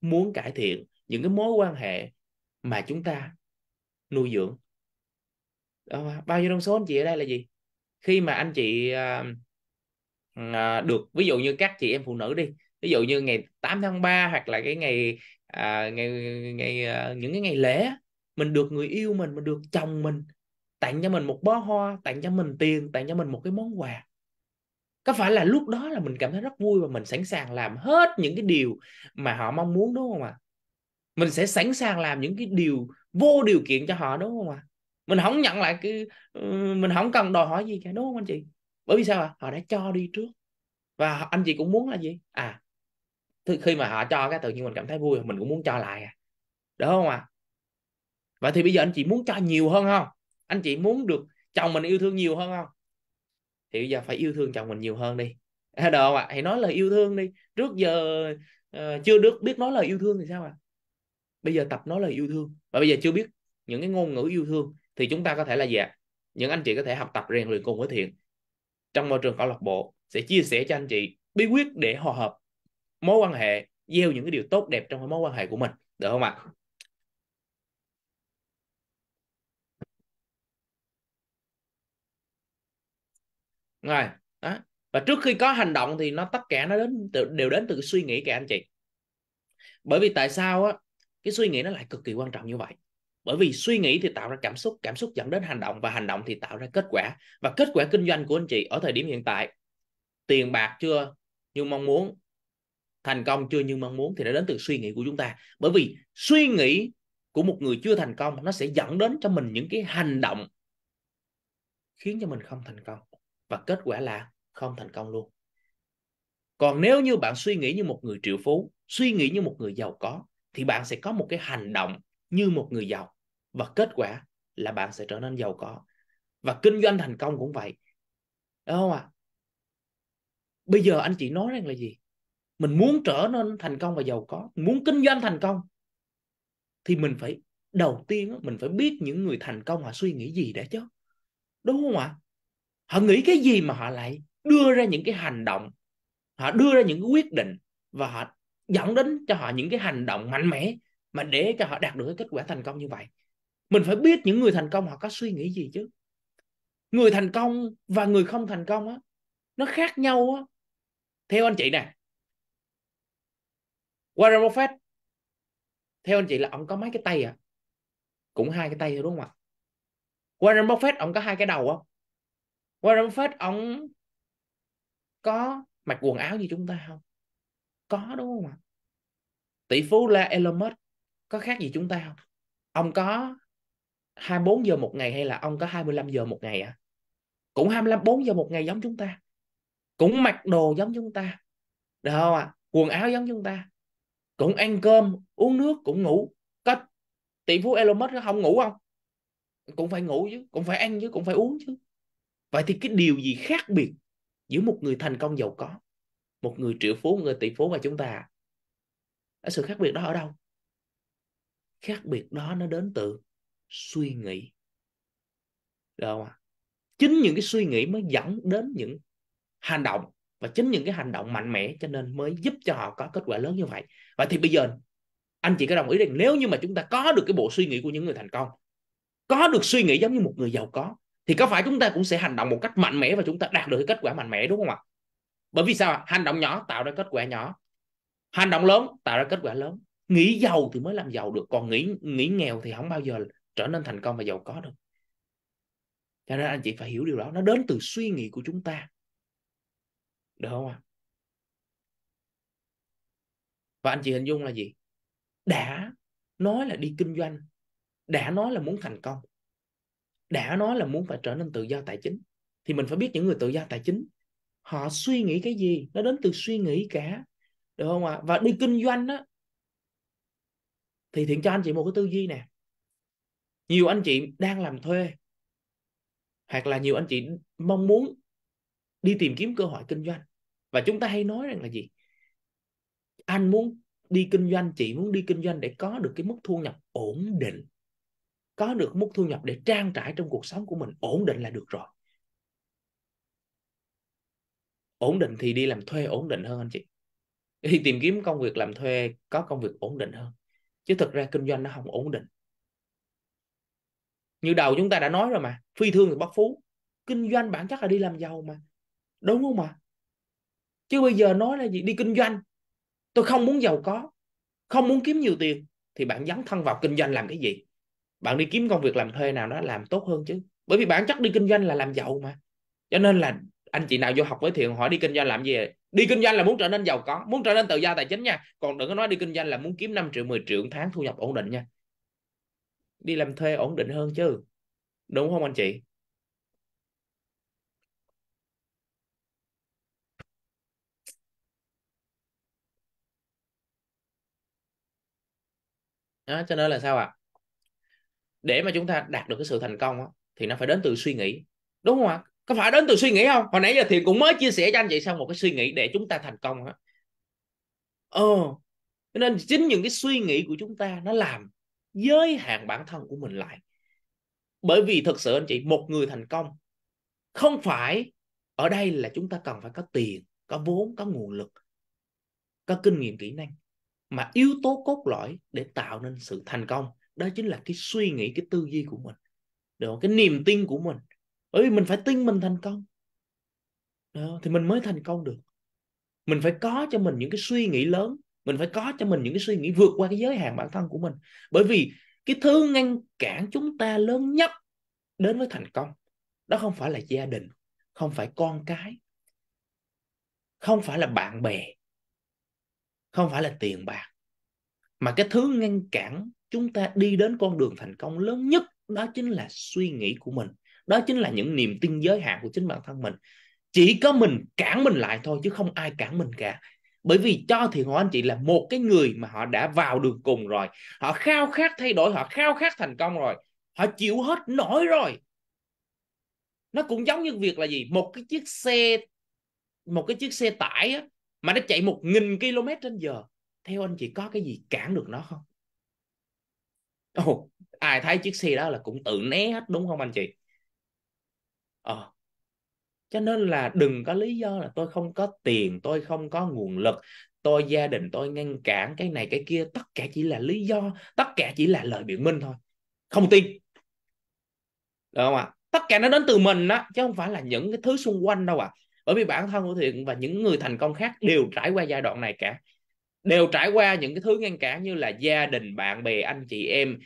muốn cải thiện những cái mối quan hệ mà chúng ta nuôi dưỡng Đó, bao nhiêu trong số anh chị ở đây là gì khi mà anh chị à, à được ví dụ như các chị em phụ nữ đi ví dụ như ngày 8 tháng 3 hoặc là cái ngày à, ngày ngày à, những cái ngày lễ mình được người yêu mình mình được chồng mình tặng cho mình một bó hoa tặng cho mình tiền tặng cho mình một cái món quà có phải là lúc đó là mình cảm thấy rất vui và mình sẵn sàng làm hết những cái điều mà họ mong muốn đúng không ạ à? mình sẽ sẵn sàng làm những cái điều vô điều kiện cho họ đúng không ạ à? mình không nhận lại cái ừ, mình không cần đòi hỏi gì cả đúng không anh chị bởi vì sao ạ à? họ đã cho đi trước và anh chị cũng muốn là gì à khi mà họ cho cái tự nhiên mình cảm thấy vui mình cũng muốn cho lại à đúng không ạ à? vậy thì bây giờ anh chị muốn cho nhiều hơn không anh chị muốn được chồng mình yêu thương nhiều hơn không thì bây giờ phải yêu thương chồng mình nhiều hơn đi à, được không ạ à? hãy nói lời yêu thương đi trước giờ uh, chưa được biết nói lời yêu thương thì sao ạ à? bây giờ tập nói lời yêu thương và bây giờ chưa biết những cái ngôn ngữ yêu thương thì chúng ta có thể là gì ạ những anh chị có thể học tập rèn luyện cùng với thiện trong môi trường câu lạc bộ sẽ chia sẻ cho anh chị bí quyết để hòa hợp mối quan hệ gieo những cái điều tốt đẹp trong cái mối quan hệ của mình được không ạ rồi đó. và trước khi có hành động thì nó tất cả nó đến đều đến từ cái suy nghĩ kìa anh chị bởi vì tại sao á cái suy nghĩ nó lại cực kỳ quan trọng như vậy bởi vì suy nghĩ thì tạo ra cảm xúc cảm xúc dẫn đến hành động và hành động thì tạo ra kết quả và kết quả kinh doanh của anh chị ở thời điểm hiện tại tiền bạc chưa như mong muốn thành công chưa như mong muốn thì nó đến từ suy nghĩ của chúng ta bởi vì suy nghĩ của một người chưa thành công nó sẽ dẫn đến cho mình những cái hành động khiến cho mình không thành công và kết quả là không thành công luôn còn nếu như bạn suy nghĩ như một người triệu phú suy nghĩ như một người giàu có thì bạn sẽ có một cái hành động như một người giàu và kết quả là bạn sẽ trở nên giàu có và kinh doanh thành công cũng vậy đúng không ạ à? bây giờ anh chị nói rằng là gì mình muốn trở nên thành công và giàu có muốn kinh doanh thành công thì mình phải đầu tiên mình phải biết những người thành công họ suy nghĩ gì đã chứ đúng không ạ họ nghĩ cái gì mà họ lại đưa ra những cái hành động họ đưa ra những cái quyết định và họ dẫn đến cho họ những cái hành động mạnh mẽ mà để cho họ đạt được cái kết quả thành công như vậy mình phải biết những người thành công họ có suy nghĩ gì chứ người thành công và người không thành công á nó khác nhau á theo anh chị nè Warren Buffett theo anh chị là ông có mấy cái tay à cũng hai cái tay thôi đúng không ạ Warren Buffett ông có hai cái đầu không Warren Buffett ông có mặc quần áo như chúng ta không có đúng không ạ tỷ phú là Elon Musk có khác gì chúng ta không ông có 24 giờ một ngày hay là ông có 25 giờ một ngày à cũng 24 giờ một ngày giống chúng ta cũng mặc đồ giống chúng ta được không ạ à? quần áo giống chúng ta cũng ăn cơm uống nước cũng ngủ có tỷ phú Elon Musk không ngủ không cũng phải ngủ chứ cũng phải ăn chứ cũng phải uống chứ vậy thì cái điều gì khác biệt giữa một người thành công giàu có một người triệu phú một người tỷ phú và chúng ta sự khác biệt đó ở đâu khác biệt đó nó đến từ suy nghĩ được không ạ chính những cái suy nghĩ mới dẫn đến những hành động và chính những cái hành động mạnh mẽ cho nên mới giúp cho họ có kết quả lớn như vậy vậy thì bây giờ anh chị có đồng ý rằng nếu như mà chúng ta có được cái bộ suy nghĩ của những người thành công có được suy nghĩ giống như một người giàu có thì có phải chúng ta cũng sẽ hành động một cách mạnh mẽ và chúng ta đạt được cái kết quả mạnh mẽ đúng không ạ bởi vì sao hành động nhỏ tạo ra kết quả nhỏ hành động lớn tạo ra kết quả lớn nghĩ giàu thì mới làm giàu được còn nghĩ nghĩ nghèo thì không bao giờ trở nên thành công và giàu có được cho nên anh chị phải hiểu điều đó nó đến từ suy nghĩ của chúng ta được không ạ và anh chị hình dung là gì đã nói là đi kinh doanh đã nói là muốn thành công đã nói là muốn phải trở nên tự do tài chính thì mình phải biết những người tự do tài chính họ suy nghĩ cái gì nó đến từ suy nghĩ cả được không ạ và đi kinh doanh á thì thiện cho anh chị một cái tư duy nè nhiều anh chị đang làm thuê hoặc là nhiều anh chị mong muốn đi tìm kiếm cơ hội kinh doanh và chúng ta hay nói rằng là gì anh muốn đi kinh doanh chị muốn đi kinh doanh để có được cái mức thu nhập ổn định có được mức thu nhập để trang trải trong cuộc sống của mình ổn định là được rồi ổn định thì đi làm thuê ổn định hơn anh chị thì tìm kiếm công việc làm thuê có công việc ổn định hơn chứ thực ra kinh doanh nó không ổn định như đầu chúng ta đã nói rồi mà phi thương thì bất phú kinh doanh bản chất là đi làm giàu mà đúng không ạ à? chứ bây giờ nói là gì đi kinh doanh tôi không muốn giàu có không muốn kiếm nhiều tiền thì bạn dấn thân vào kinh doanh làm cái gì bạn đi kiếm công việc làm thuê nào đó làm tốt hơn chứ bởi vì bản chất đi kinh doanh là làm giàu mà cho nên là anh chị nào vô học với thiện hỏi đi kinh doanh làm gì vậy? đi kinh doanh là muốn trở nên giàu có muốn trở nên tự do tài chính nha còn đừng có nói đi kinh doanh là muốn kiếm 5 triệu 10 triệu tháng thu nhập ổn định nha đi làm thuê ổn định hơn chứ đúng không anh chị đó, cho nên là sao ạ à? để mà chúng ta đạt được cái sự thành công á, thì nó phải đến từ suy nghĩ đúng không ạ có phải đến từ suy nghĩ không hồi nãy giờ thì cũng mới chia sẻ cho anh chị xong một cái suy nghĩ để chúng ta thành công á ờ cho nên chính những cái suy nghĩ của chúng ta nó làm giới hạn bản thân của mình lại bởi vì thật sự anh chị một người thành công không phải ở đây là chúng ta cần phải có tiền có vốn có nguồn lực có kinh nghiệm kỹ năng mà yếu tố cốt lõi để tạo nên sự thành công đó chính là cái suy nghĩ cái tư duy của mình được không? cái niềm tin của mình bởi vì mình phải tin mình thành công đó, thì mình mới thành công được mình phải có cho mình những cái suy nghĩ lớn mình phải có cho mình những cái suy nghĩ vượt qua cái giới hạn bản thân của mình bởi vì cái thứ ngăn cản chúng ta lớn nhất đến với thành công đó không phải là gia đình không phải con cái không phải là bạn bè không phải là tiền bạc mà cái thứ ngăn cản chúng ta đi đến con đường thành công lớn nhất đó chính là suy nghĩ của mình đó chính là những niềm tin giới hạn của chính bản thân mình chỉ có mình cản mình lại thôi chứ không ai cản mình cả bởi vì cho thì họ anh chị là một cái người mà họ đã vào đường cùng rồi họ khao khát thay đổi họ khao khát thành công rồi họ chịu hết nổi rồi nó cũng giống như việc là gì một cái chiếc xe một cái chiếc xe tải á, mà nó chạy một nghìn km trên giờ theo anh chị có cái gì cản được nó không Ồ, ai thấy chiếc xe đó là cũng tự né hết đúng không anh chị ờ cho nên là đừng có lý do là tôi không có tiền tôi không có nguồn lực tôi gia đình tôi ngăn cản cái này cái kia tất cả chỉ là lý do tất cả chỉ là lời biện minh thôi không tin được không ạ à? tất cả nó đến từ mình đó chứ không phải là những cái thứ xung quanh đâu ạ à bởi vì bản thân của thiện và những người thành công khác đều trải qua giai đoạn này cả đều trải qua những cái thứ ngăn cản như là gia đình bạn bè anh chị em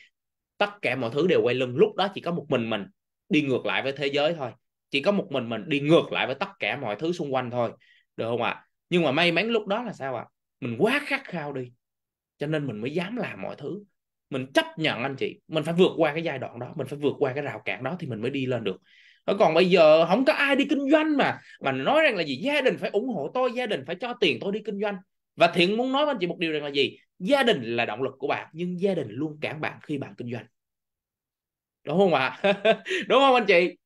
tất cả mọi thứ đều quay lưng lúc đó chỉ có một mình mình đi ngược lại với thế giới thôi chỉ có một mình mình đi ngược lại với tất cả mọi thứ xung quanh thôi được không ạ à? nhưng mà may mắn lúc đó là sao ạ à? mình quá khát khao đi cho nên mình mới dám làm mọi thứ mình chấp nhận anh chị mình phải vượt qua cái giai đoạn đó mình phải vượt qua cái rào cản đó thì mình mới đi lên được Ờ, còn bây giờ không có ai đi kinh doanh mà mà nói rằng là gì gia đình phải ủng hộ tôi gia đình phải cho tiền tôi đi kinh doanh và thiện muốn nói với anh chị một điều rằng là gì gia đình là động lực của bạn nhưng gia đình luôn cản bạn khi bạn kinh doanh đúng không ạ à? đúng không anh chị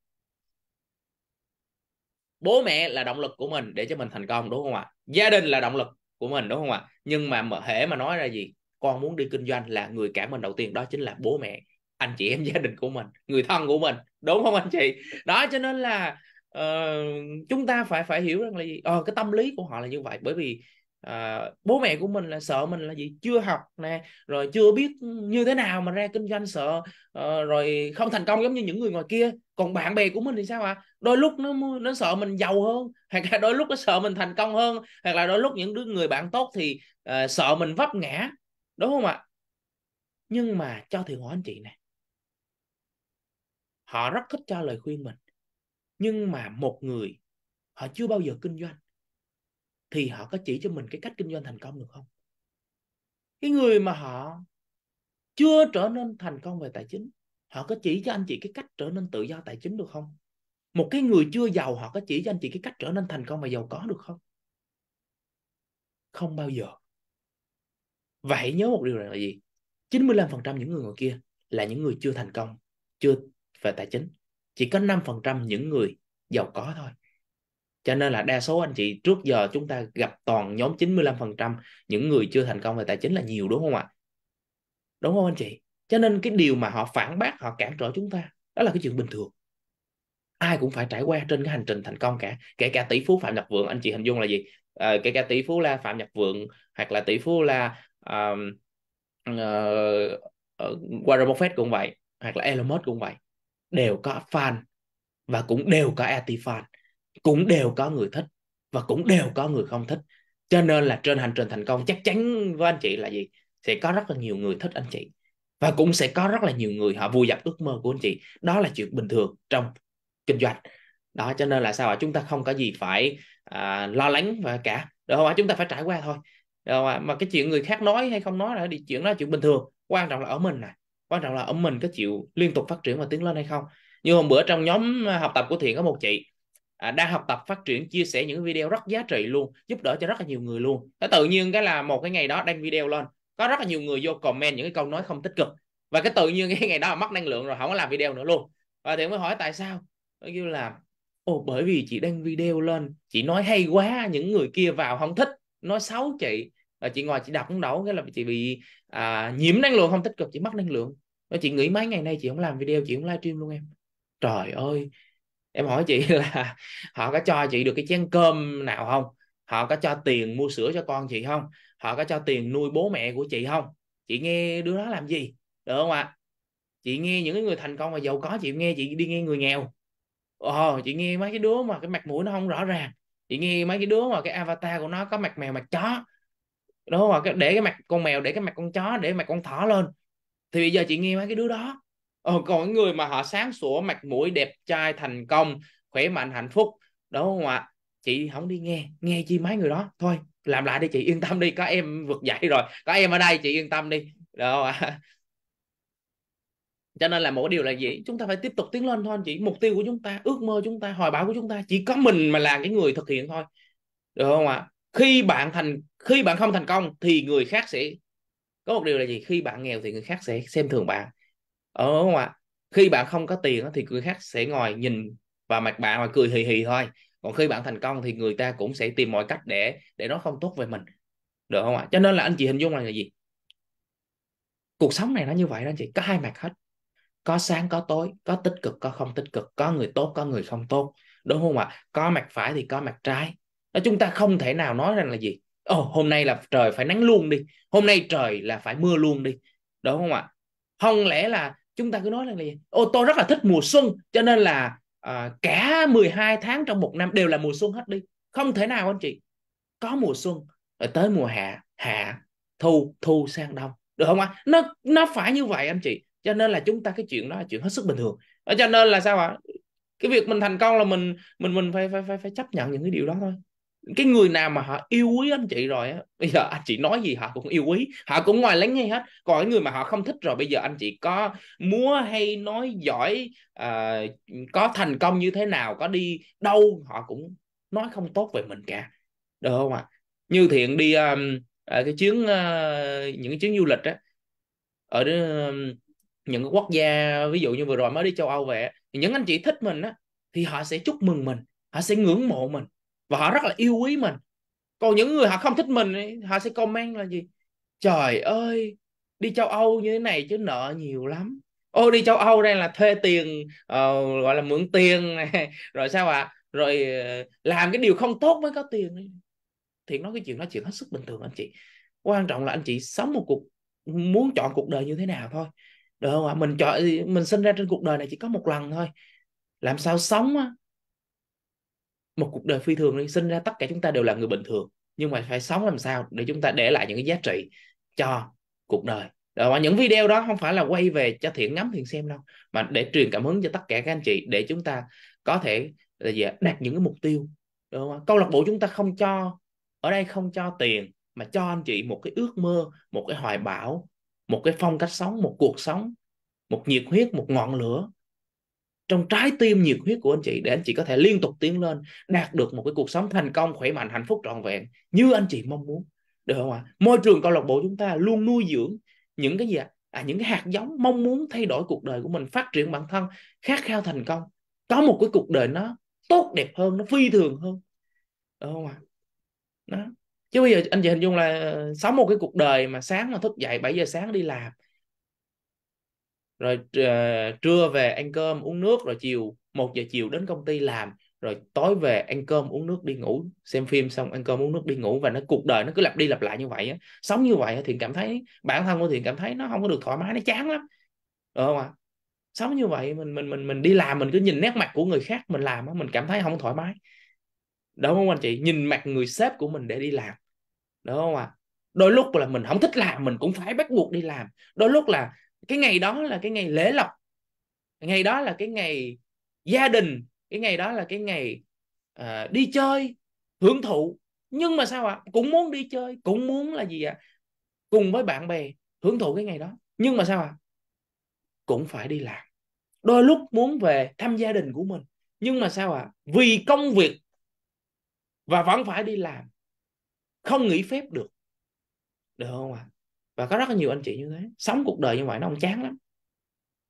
bố mẹ là động lực của mình để cho mình thành công đúng không ạ à? gia đình là động lực của mình đúng không ạ à? nhưng mà mà hễ mà nói ra gì con muốn đi kinh doanh là người cản mình đầu tiên đó chính là bố mẹ anh chị em gia đình của mình người thân của mình đúng không anh chị đó cho nên là uh, chúng ta phải phải hiểu rằng là gì ờ, cái tâm lý của họ là như vậy bởi vì uh, bố mẹ của mình là sợ mình là gì chưa học nè rồi chưa biết như thế nào mà ra kinh doanh sợ uh, rồi không thành công giống như những người ngoài kia còn bạn bè của mình thì sao ạ à? đôi lúc nó nó sợ mình giàu hơn hoặc là đôi lúc nó sợ mình thành công hơn hoặc là đôi lúc những đứa người bạn tốt thì uh, sợ mình vấp ngã đúng không ạ nhưng mà cho thì hỏi anh chị này họ rất thích cho lời khuyên mình nhưng mà một người họ chưa bao giờ kinh doanh thì họ có chỉ cho mình cái cách kinh doanh thành công được không cái người mà họ chưa trở nên thành công về tài chính họ có chỉ cho anh chị cái cách trở nên tự do tài chính được không một cái người chưa giàu họ có chỉ cho anh chị cái cách trở nên thành công và giàu có được không không bao giờ vậy nhớ một điều là gì 95% những người ngồi kia là những người chưa thành công chưa về tài chính chỉ có 5% những người giàu có thôi cho nên là đa số anh chị trước giờ chúng ta gặp toàn nhóm 95% những người chưa thành công về tài chính là nhiều đúng không ạ đúng không anh chị cho nên cái điều mà họ phản bác họ cản trở chúng ta đó là cái chuyện bình thường ai cũng phải trải qua trên cái hành trình thành công cả kể cả tỷ phú phạm nhật vượng anh chị hình dung là gì à, kể cả tỷ phú là phạm nhật vượng hoặc là tỷ phú là uh, uh, Warren Buffett cũng vậy hoặc là Elon Musk cũng vậy đều có fan và cũng đều có anti fan cũng đều có người thích và cũng đều có người không thích cho nên là trên hành trình thành công chắc chắn với anh chị là gì sẽ có rất là nhiều người thích anh chị và cũng sẽ có rất là nhiều người họ vui dập ước mơ của anh chị đó là chuyện bình thường trong kinh doanh đó cho nên là sao ạ chúng ta không có gì phải à, lo lắng và cả được không ạ chúng ta phải trải qua thôi được không ạ mà cái chuyện người khác nói hay không nói là đi chuyện đó là chuyện bình thường quan trọng là ở mình này quan trọng là ông mình có chịu liên tục phát triển và tiến lên hay không như hôm bữa trong nhóm à, học tập của thiện có một chị à, đang học tập phát triển chia sẻ những video rất giá trị luôn giúp đỡ cho rất là nhiều người luôn cái tự nhiên cái là một cái ngày đó đăng video lên có rất là nhiều người vô comment những cái câu nói không tích cực và cái tự nhiên cái ngày đó mất năng lượng rồi không có làm video nữa luôn và thiện mới hỏi tại sao nó kêu là ồ bởi vì chị đăng video lên chị nói hay quá những người kia vào không thích nói xấu chị Ờ, chị ngồi chị đọc cũng đấu cái là chị bị à, nhiễm năng lượng không tích cực chị mất năng lượng và chị nghĩ mấy ngày nay chị không làm video chị không livestream luôn em trời ơi em hỏi chị là họ có cho chị được cái chén cơm nào không họ có cho tiền mua sữa cho con chị không họ có cho tiền nuôi bố mẹ của chị không chị nghe đứa đó làm gì được không ạ à? chị nghe những người thành công và giàu có chị nghe chị đi nghe người nghèo ồ chị nghe mấy cái đứa mà cái mặt mũi nó không rõ ràng chị nghe mấy cái đứa mà cái avatar của nó có mặt mèo mặt chó đúng không để cái mặt con mèo để cái mặt con chó để mặt con thỏ lên thì bây giờ chị nghe mấy cái đứa đó ờ, còn người mà họ sáng sủa mặt mũi đẹp trai thành công khỏe mạnh hạnh phúc đúng không ạ chị không đi nghe nghe chi mấy người đó thôi làm lại đi chị yên tâm đi có em vượt dậy rồi có em ở đây chị yên tâm đi đó không ạ cho nên là một điều là gì chúng ta phải tiếp tục tiến lên thôi chị mục tiêu của chúng ta ước mơ chúng ta hoài bão của chúng ta chỉ có mình mà là cái người thực hiện thôi được không ạ khi bạn thành khi bạn không thành công thì người khác sẽ có một điều là gì khi bạn nghèo thì người khác sẽ xem thường bạn ờ không ạ khi bạn không có tiền thì người khác sẽ ngồi nhìn và mặt bạn mà cười hì hì thôi còn khi bạn thành công thì người ta cũng sẽ tìm mọi cách để để nó không tốt về mình được không ạ cho nên là anh chị hình dung này là gì cuộc sống này nó như vậy đó anh chị có hai mặt hết có sáng có tối có tích cực có không tích cực có người tốt có người không tốt đúng không ạ có mặt phải thì có mặt trái đó chúng ta không thể nào nói rằng là gì Ồ, oh, hôm nay là trời phải nắng luôn đi hôm nay trời là phải mưa luôn đi đúng không ạ không lẽ là chúng ta cứ nói rằng là gì ô tôi rất là thích mùa xuân cho nên là à, cả 12 tháng trong một năm đều là mùa xuân hết đi không thể nào anh chị có mùa xuân rồi tới mùa hạ hạ thu thu sang đông được không ạ nó nó phải như vậy anh chị cho nên là chúng ta cái chuyện đó là chuyện hết sức bình thường cho nên là sao ạ cái việc mình thành công là mình mình mình phải phải phải, phải chấp nhận những cái điều đó thôi cái người nào mà họ yêu quý anh chị rồi á bây giờ anh chị nói gì họ cũng yêu quý họ cũng ngoài lắng nghe hết còn cái người mà họ không thích rồi bây giờ anh chị có múa hay nói giỏi uh, có thành công như thế nào có đi đâu họ cũng nói không tốt về mình cả được không ạ à? như thiện đi um, ở ờ, cái chuyến uh, những chuyến du lịch á ở đó, những quốc gia ví dụ như vừa rồi mới đi châu Âu về những anh chị thích mình á thì họ sẽ chúc mừng mình họ sẽ ngưỡng mộ mình và họ rất là yêu quý mình còn những người họ không thích mình ấy, họ sẽ comment là gì trời ơi đi châu âu như thế này chứ nợ nhiều lắm ô đi châu âu đây là thuê tiền uh, gọi là mượn tiền này rồi sao ạ à? rồi uh, làm cái điều không tốt mới có tiền ấy. thì nói cái chuyện đó chuyện hết sức bình thường anh chị quan trọng là anh chị sống một cuộc muốn chọn cuộc đời như thế nào thôi được không ạ à? mình chọn mình sinh ra trên cuộc đời này chỉ có một lần thôi làm sao sống một cuộc đời phi thường đi sinh ra tất cả chúng ta đều là người bình thường nhưng mà phải sống làm sao để chúng ta để lại những cái giá trị cho cuộc đời và những video đó không phải là quay về cho thiện ngắm thiện xem đâu mà để truyền cảm hứng cho tất cả các anh chị để chúng ta có thể là gì đạt những cái mục tiêu đúng không? câu lạc bộ chúng ta không cho ở đây không cho tiền mà cho anh chị một cái ước mơ một cái hoài bão một cái phong cách sống một cuộc sống một nhiệt huyết một ngọn lửa trong trái tim nhiệt huyết của anh chị để anh chị có thể liên tục tiến lên đạt được một cái cuộc sống thành công khỏe mạnh hạnh phúc trọn vẹn như anh chị mong muốn được không ạ môi trường câu lạc bộ chúng ta luôn nuôi dưỡng những cái gì ạ à? những cái hạt giống mong muốn thay đổi cuộc đời của mình phát triển bản thân khát khao thành công có một cái cuộc đời nó tốt đẹp hơn nó phi thường hơn được không ạ à? đó chứ bây giờ anh chị hình dung là ờ, sống một cái cuộc đời mà sáng mà thức dậy 7 giờ sáng đi làm rồi uh, trưa về ăn cơm uống nước rồi chiều một giờ chiều đến công ty làm rồi tối về ăn cơm uống nước đi ngủ xem phim xong ăn cơm uống nước đi ngủ và nó cuộc đời nó cứ lặp đi lặp lại như vậy á sống như vậy thì cảm thấy bản thân của thiện cảm thấy nó không có được thoải mái nó chán lắm được ờ, không ạ sống như vậy mình mình mình mình đi làm mình cứ nhìn nét mặt của người khác mình làm á mình cảm thấy không thoải mái đúng không anh chị nhìn mặt người sếp của mình để đi làm đúng không ạ đôi lúc là mình không thích làm mình cũng phải bắt buộc đi làm đôi lúc là cái ngày đó là cái ngày lễ lộc ngày đó là cái ngày gia đình cái ngày đó là cái ngày uh, đi chơi hưởng thụ nhưng mà sao ạ à? cũng muốn đi chơi cũng muốn là gì ạ à? cùng với bạn bè hưởng thụ cái ngày đó nhưng mà sao ạ à? cũng phải đi làm đôi lúc muốn về thăm gia đình của mình nhưng mà sao ạ à? vì công việc và vẫn phải đi làm không nghỉ phép được được không ạ à? và có rất là nhiều anh chị như thế sống cuộc đời như vậy nó không chán lắm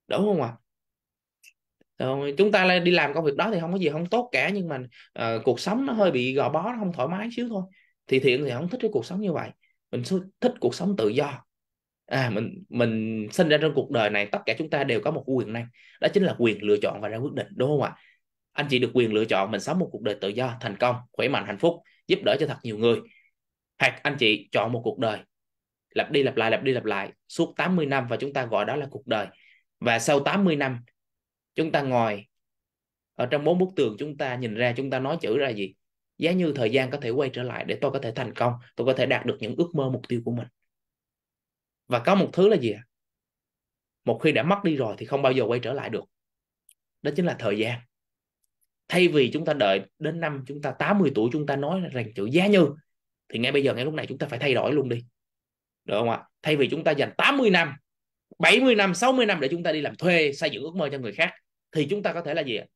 đúng không ạ à? chúng ta đi làm công việc đó thì không có gì không tốt cả nhưng mà uh, cuộc sống nó hơi bị gò bó nó không thoải mái xíu thôi thì thiện thì không thích cái cuộc sống như vậy mình thích cuộc sống tự do à mình mình sinh ra trong cuộc đời này tất cả chúng ta đều có một quyền năng đó chính là quyền lựa chọn và ra quyết định đúng không ạ anh chị được quyền lựa chọn mình sống một cuộc đời tự do thành công khỏe mạnh hạnh phúc giúp đỡ cho thật nhiều người hoặc anh chị chọn một cuộc đời lặp đi lặp lại lặp đi lặp lại suốt 80 năm và chúng ta gọi đó là cuộc đời và sau 80 năm chúng ta ngồi ở trong bốn bức tường chúng ta nhìn ra chúng ta nói chữ ra gì giá như thời gian có thể quay trở lại để tôi có thể thành công tôi có thể đạt được những ước mơ mục tiêu của mình và có một thứ là gì ạ một khi đã mất đi rồi thì không bao giờ quay trở lại được đó chính là thời gian thay vì chúng ta đợi đến năm chúng ta 80 tuổi chúng ta nói rằng chữ giá như thì ngay bây giờ ngay lúc này chúng ta phải thay đổi luôn đi được không ạ thay vì chúng ta dành 80 năm 70 năm 60 năm để chúng ta đi làm thuê xây dựng ước mơ cho người khác thì chúng ta có thể là gì ạ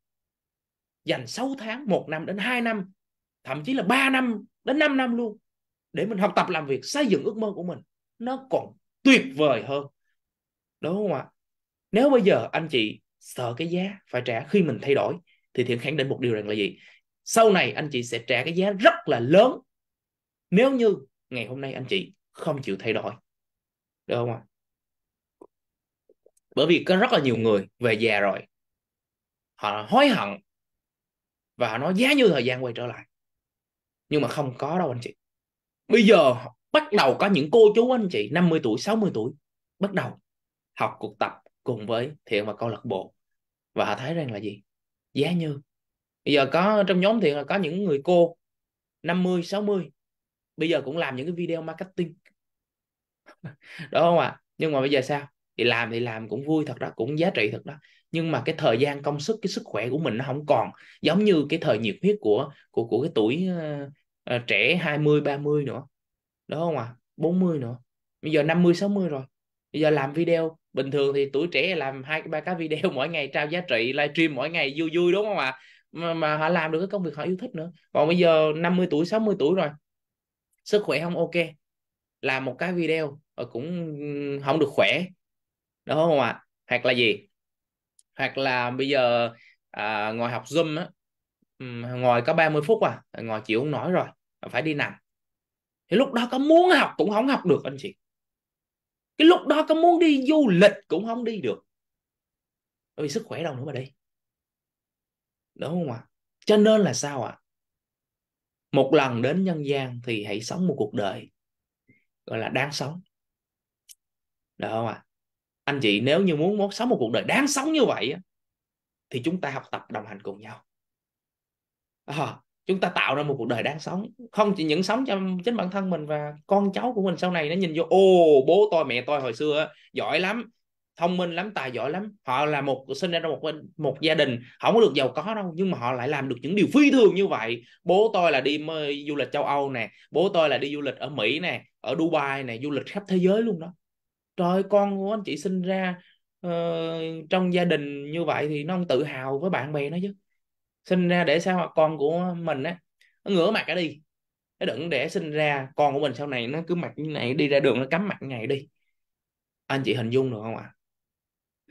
dành 6 tháng 1 năm đến 2 năm thậm chí là 3 năm đến 5 năm luôn để mình học tập làm việc xây dựng ước mơ của mình nó còn tuyệt vời hơn đúng không ạ nếu bây giờ anh chị sợ cái giá phải trả khi mình thay đổi thì thiện khẳng định một điều rằng là gì sau này anh chị sẽ trả cái giá rất là lớn nếu như ngày hôm nay anh chị không chịu thay đổi được không ạ bởi vì có rất là nhiều người về già rồi họ hối hận và họ nói giá như thời gian quay trở lại nhưng mà không có đâu anh chị bây giờ bắt đầu có những cô chú anh chị 50 tuổi 60 tuổi bắt đầu học cuộc tập cùng với thiện và câu lạc bộ và họ thấy rằng là gì giá như bây giờ có trong nhóm thiện là có những người cô 50 60 bây giờ cũng làm những cái video marketing đúng không ạ à? nhưng mà bây giờ sao thì làm thì làm cũng vui thật đó cũng giá trị thật đó nhưng mà cái thời gian công sức cái sức khỏe của mình nó không còn giống như cái thời nhiệt huyết của của của cái tuổi uh, uh, trẻ 20 30 nữa đúng không ạ à? 40 nữa bây giờ 50 60 rồi bây giờ làm video bình thường thì tuổi trẻ làm hai ba cái video mỗi ngày trao giá trị livestream mỗi ngày vui vui đúng không ạ à? mà, mà họ làm được cái công việc họ yêu thích nữa còn bây giờ 50 tuổi 60 tuổi rồi sức khỏe không ok làm một cái video cũng không được khỏe đúng không ạ hoặc là gì hoặc là bây giờ à, ngồi học zoom á ngồi có 30 phút à ngồi chịu không nói rồi phải đi nằm thì lúc đó có muốn học cũng không học được anh chị cái lúc đó có muốn đi du lịch cũng không đi được bởi vì sức khỏe đâu nữa mà đi đúng không ạ cho nên là sao ạ một lần đến nhân gian thì hãy sống một cuộc đời gọi là đáng sống được không ạ à? anh chị nếu như muốn muốn sống một cuộc đời đáng sống như vậy thì chúng ta học tập đồng hành cùng nhau à, chúng ta tạo ra một cuộc đời đáng sống không chỉ những sống cho chính bản thân mình và con cháu của mình sau này nó nhìn vô ô bố tôi mẹ tôi hồi xưa giỏi lắm thông minh lắm tài giỏi lắm họ là một sinh ra trong một một gia đình không có được giàu có đâu nhưng mà họ lại làm được những điều phi thường như vậy bố tôi là đi du lịch châu âu nè bố tôi là đi du lịch ở mỹ nè ở dubai nè du lịch khắp thế giới luôn đó trời con của anh chị sinh ra uh, trong gia đình như vậy thì nó không tự hào với bạn bè nó chứ sinh ra để sao mà con của mình á nó ngửa mặt ra đi nó đừng để sinh ra con của mình sau này nó cứ mặt như này đi ra đường nó cắm mặt ngày đi anh chị hình dung được không ạ à?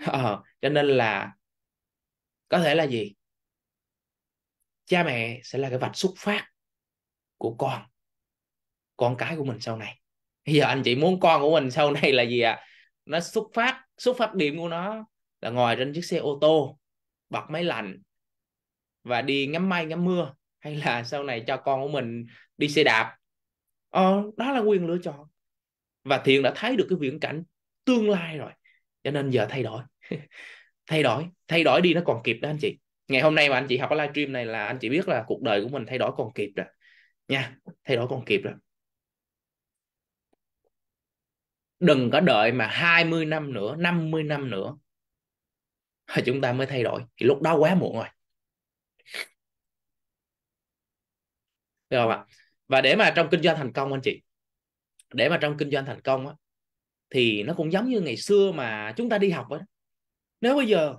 ờ, cho nên là có thể là gì cha mẹ sẽ là cái vạch xuất phát của con con cái của mình sau này bây giờ anh chị muốn con của mình sau này là gì ạ à? nó xuất phát xuất phát điểm của nó là ngồi trên chiếc xe ô tô bật máy lạnh và đi ngắm mây ngắm mưa hay là sau này cho con của mình đi xe đạp ờ, đó là quyền lựa chọn và thiện đã thấy được cái viễn cảnh tương lai rồi cho nên giờ thay đổi thay đổi thay đổi đi nó còn kịp đó anh chị ngày hôm nay mà anh chị học cái livestream này là anh chị biết là cuộc đời của mình thay đổi còn kịp rồi nha thay đổi còn kịp rồi đừng có đợi mà 20 năm nữa 50 năm nữa rồi chúng ta mới thay đổi thì lúc đó quá muộn rồi được không ạ và để mà trong kinh doanh thành công anh chị để mà trong kinh doanh thành công á thì nó cũng giống như ngày xưa mà chúng ta đi học ấy. Nếu bây giờ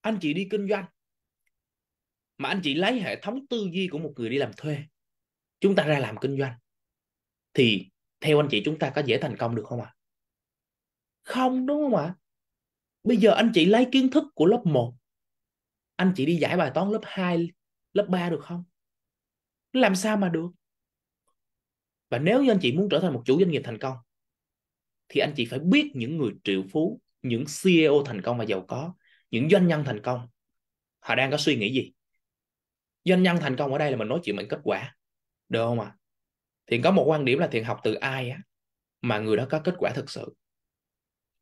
anh chị đi kinh doanh mà anh chị lấy hệ thống tư duy của một người đi làm thuê chúng ta ra làm kinh doanh thì theo anh chị chúng ta có dễ thành công được không ạ? À? Không đúng không ạ? À? Bây giờ anh chị lấy kiến thức của lớp 1 anh chị đi giải bài toán lớp 2, lớp 3 được không? Làm sao mà được? Và nếu như anh chị muốn trở thành một chủ doanh nghiệp thành công thì anh chị phải biết những người triệu phú những CEO thành công và giàu có những doanh nhân thành công họ đang có suy nghĩ gì doanh nhân thành công ở đây là mình nói chuyện bằng kết quả được không ạ à? thiện có một quan điểm là thiện học từ ai á mà người đó có kết quả thực sự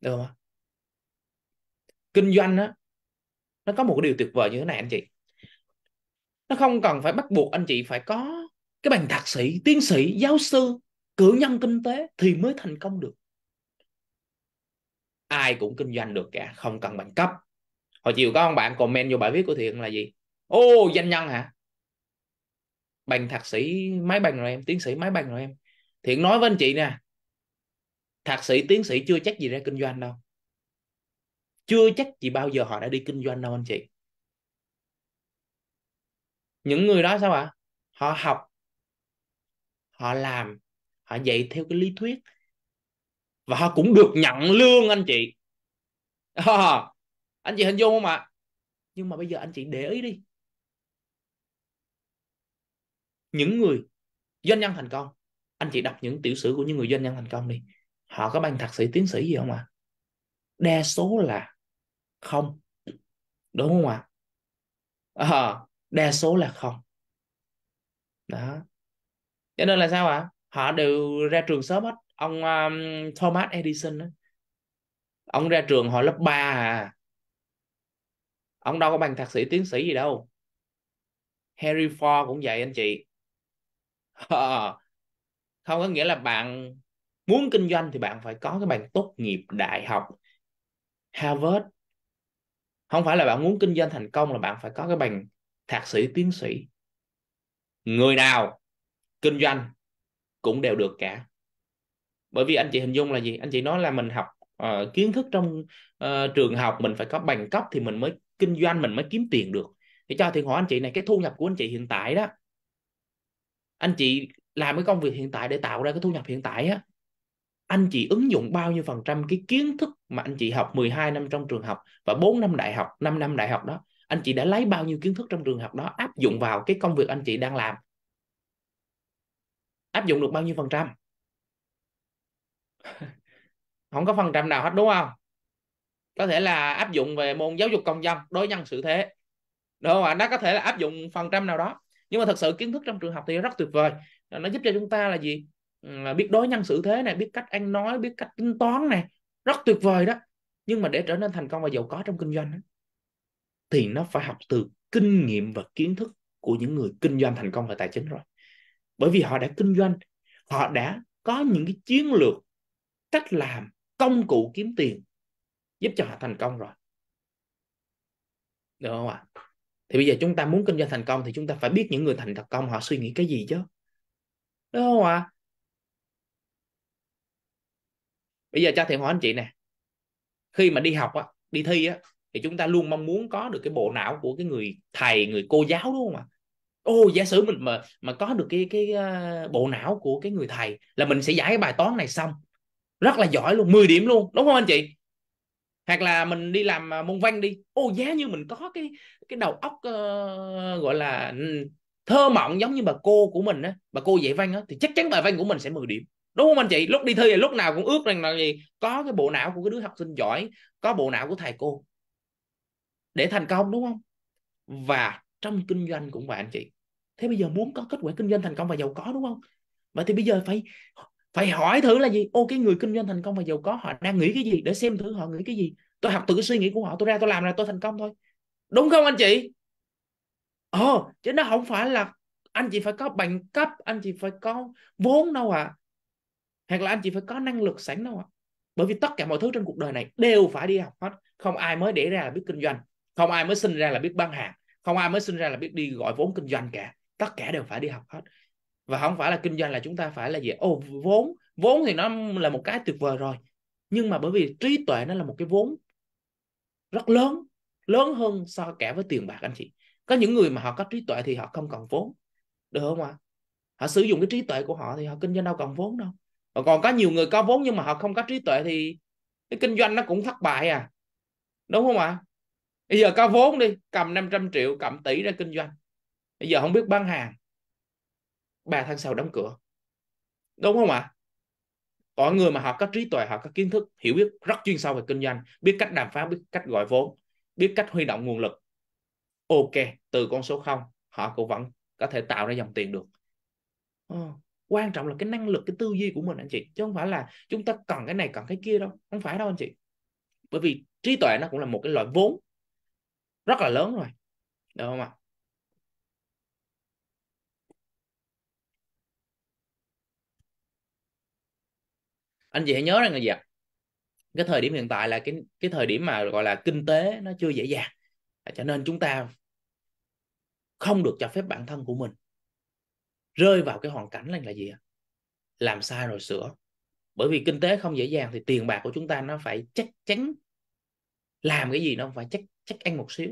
được không ạ à? kinh doanh á nó có một cái điều tuyệt vời như thế này anh chị nó không cần phải bắt buộc anh chị phải có cái bằng thạc sĩ tiến sĩ giáo sư cử nhân kinh tế thì mới thành công được ai cũng kinh doanh được cả không cần bằng cấp hồi chiều có ông bạn comment vô bài viết của thiện là gì ô doanh nhân hả bằng thạc sĩ máy bằng rồi em tiến sĩ máy bằng rồi em thiện nói với anh chị nè thạc sĩ tiến sĩ chưa chắc gì ra kinh doanh đâu chưa chắc gì bao giờ họ đã đi kinh doanh đâu anh chị những người đó sao ạ họ học họ làm họ dạy theo cái lý thuyết và họ cũng được nhận lương anh chị à, anh chị hình dung không ạ nhưng mà bây giờ anh chị để ý đi những người doanh nhân thành công anh chị đọc những tiểu sử của những người doanh nhân thành công đi họ có bằng thạc sĩ tiến sĩ gì không ạ đa số là không đúng không ạ à? đa số là không đó cho nên là sao ạ họ đều ra trường sớm hết ông um, Thomas Edison đó. ông ra trường hồi lớp 3 à ông đâu có bằng thạc sĩ tiến sĩ gì đâu Harry Ford cũng vậy anh chị ờ. không có nghĩa là bạn muốn kinh doanh thì bạn phải có cái bằng tốt nghiệp đại học Harvard không phải là bạn muốn kinh doanh thành công là bạn phải có cái bằng thạc sĩ tiến sĩ người nào kinh doanh cũng đều được cả bởi vì anh chị hình dung là gì anh chị nói là mình học uh, kiến thức trong uh, trường học mình phải có bằng cấp thì mình mới kinh doanh mình mới kiếm tiền được thì cho thì hỏi anh chị này cái thu nhập của anh chị hiện tại đó anh chị làm cái công việc hiện tại để tạo ra cái thu nhập hiện tại á anh chị ứng dụng bao nhiêu phần trăm cái kiến thức mà anh chị học 12 năm trong trường học và 4 năm đại học, 5 năm đại học đó, anh chị đã lấy bao nhiêu kiến thức trong trường học đó áp dụng vào cái công việc anh chị đang làm? Áp dụng được bao nhiêu phần trăm? không có phần trăm nào hết đúng không có thể là áp dụng về môn giáo dục công dân đối nhân xử thế đúng không ạ nó có thể là áp dụng phần trăm nào đó nhưng mà thật sự kiến thức trong trường học thì rất tuyệt vời ờ, nó giúp cho chúng ta là gì ừ, là biết đối nhân xử thế này biết cách ăn nói biết cách tính toán này rất tuyệt vời đó nhưng mà để trở nên thành công và giàu có trong kinh doanh thì nó phải học từ kinh nghiệm và kiến thức của những người kinh doanh thành công về tài chính rồi bởi vì họ đã kinh doanh họ đã có những cái chiến lược cách làm công cụ kiếm tiền giúp cho họ thành công rồi được không ạ thì bây giờ chúng ta muốn kinh doanh thành công thì chúng ta phải biết những người thành công họ suy nghĩ cái gì chứ đúng không ạ bây giờ cho thiện hỏi anh chị nè khi mà đi học á đi thi á thì chúng ta luôn mong muốn có được cái bộ não của cái người thầy người cô giáo đúng không ạ à? ô giả sử mình mà mà có được cái cái uh, bộ não của cái người thầy là mình sẽ giải cái bài toán này xong rất là giỏi luôn 10 điểm luôn đúng không anh chị hoặc là mình đi làm à, môn văn đi ô giá như mình có cái cái đầu óc uh, gọi là ừ, thơ mộng giống như bà cô của mình á bà cô dạy văn á thì chắc chắn bài văn của mình sẽ 10 điểm đúng không anh chị lúc đi thi là lúc nào cũng ước rằng là gì có cái bộ não của cái đứa học sinh giỏi có bộ não của thầy cô để thành công đúng không và trong kinh doanh cũng vậy anh chị thế bây giờ muốn có kết quả kinh doanh thành công và giàu có đúng không vậy thì bây giờ phải phải hỏi thử là gì ô cái người kinh doanh thành công và giàu có họ đang nghĩ cái gì để xem thử họ nghĩ cái gì tôi học từ cái suy nghĩ của họ tôi ra tôi làm là tôi thành công thôi đúng không anh chị ờ chứ nó không phải là anh chị phải có bằng cấp anh chị phải có vốn đâu ạ à. hoặc là anh chị phải có năng lực sẵn đâu ạ à. bởi vì tất cả mọi thứ trên cuộc đời này đều phải đi học hết không ai mới để ra là biết kinh doanh không ai mới sinh ra là biết bán hàng không ai mới sinh ra là biết đi gọi vốn kinh doanh cả tất cả đều phải đi học hết và không phải là kinh doanh là chúng ta phải là gì ồ vốn vốn thì nó là một cái tuyệt vời rồi nhưng mà bởi vì trí tuệ nó là một cái vốn rất lớn lớn hơn so kẻ với tiền bạc anh chị có những người mà họ có trí tuệ thì họ không cần vốn được không ạ à? họ sử dụng cái trí tuệ của họ thì họ kinh doanh đâu cần vốn đâu và còn có nhiều người có vốn nhưng mà họ không có trí tuệ thì cái kinh doanh nó cũng thất bại à đúng không ạ à? bây giờ có vốn đi cầm 500 triệu cầm tỷ ra kinh doanh bây giờ không biết bán hàng 3 tháng sau đóng cửa đúng không ạ có người mà họ có trí tuệ họ có kiến thức hiểu biết rất chuyên sâu về kinh doanh biết cách đàm phán biết cách gọi vốn biết cách huy động nguồn lực ok từ con số 0 họ cũng vẫn có thể tạo ra dòng tiền được à, quan trọng là cái năng lực cái tư duy của mình anh chị chứ không phải là chúng ta cần cái này cần cái kia đâu không phải đâu anh chị bởi vì trí tuệ nó cũng là một cái loại vốn rất là lớn rồi đúng không ạ anh chị hãy nhớ rằng là gì ạ cái thời điểm hiện tại là cái cái thời điểm mà gọi là kinh tế nó chưa dễ dàng à, cho nên chúng ta không được cho phép bản thân của mình rơi vào cái hoàn cảnh là, là gì làm sai rồi sửa bởi vì kinh tế không dễ dàng thì tiền bạc của chúng ta nó phải chắc chắn làm cái gì nó phải chắc chắc ăn một xíu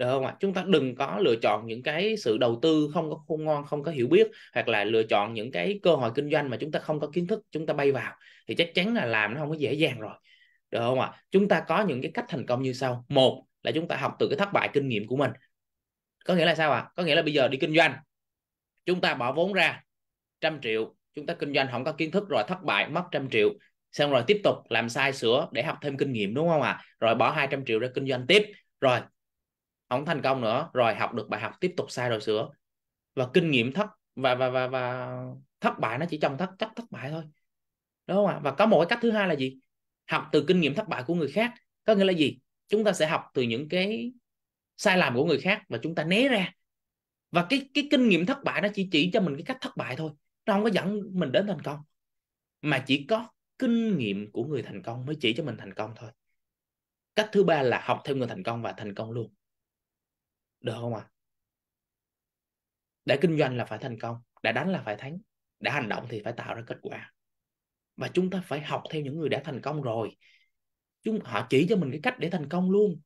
được không ạ chúng ta đừng có lựa chọn những cái sự đầu tư không có khôn ngoan không có hiểu biết hoặc là lựa chọn những cái cơ hội kinh doanh mà chúng ta không có kiến thức chúng ta bay vào thì chắc chắn là làm nó không có dễ dàng rồi được không ạ chúng ta có những cái cách thành công như sau một là chúng ta học từ cái thất bại kinh nghiệm của mình có nghĩa là sao ạ có nghĩa là bây giờ đi kinh doanh chúng ta bỏ vốn ra trăm triệu chúng ta kinh doanh không có kiến thức rồi thất bại mất trăm triệu xong rồi tiếp tục làm sai sửa để học thêm kinh nghiệm đúng không ạ rồi bỏ 200 triệu ra kinh doanh tiếp rồi ông thành công nữa rồi học được bài học tiếp tục sai rồi sửa và kinh nghiệm thất và và và và thất bại nó chỉ trong thất cách thất bại thôi đúng không ạ và có một cái cách thứ hai là gì học từ kinh nghiệm thất bại của người khác có nghĩa là gì chúng ta sẽ học từ những cái sai lầm của người khác và chúng ta né ra và cái cái kinh nghiệm thất bại nó chỉ chỉ cho mình cái cách thất bại thôi nó không có dẫn mình đến thành công mà chỉ có kinh nghiệm của người thành công mới chỉ cho mình thành công thôi cách thứ ba là học thêm người thành công và thành công luôn được không ạ à? để kinh doanh là phải thành công để đánh là phải thắng để hành động thì phải tạo ra kết quả và chúng ta phải học theo những người đã thành công rồi chúng họ chỉ cho mình cái cách để thành công luôn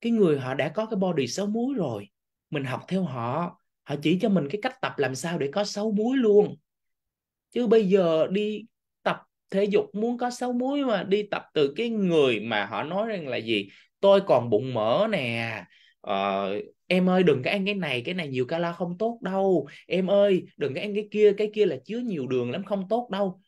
cái người họ đã có cái body sáu muối rồi mình học theo họ họ chỉ cho mình cái cách tập làm sao để có sáu muối luôn chứ bây giờ đi tập thể dục muốn có sáu muối mà đi tập từ cái người mà họ nói rằng là gì tôi còn bụng mỡ nè uh, em ơi đừng có ăn cái này cái này nhiều calo không tốt đâu em ơi đừng có ăn cái kia cái kia là chứa nhiều đường lắm không tốt đâu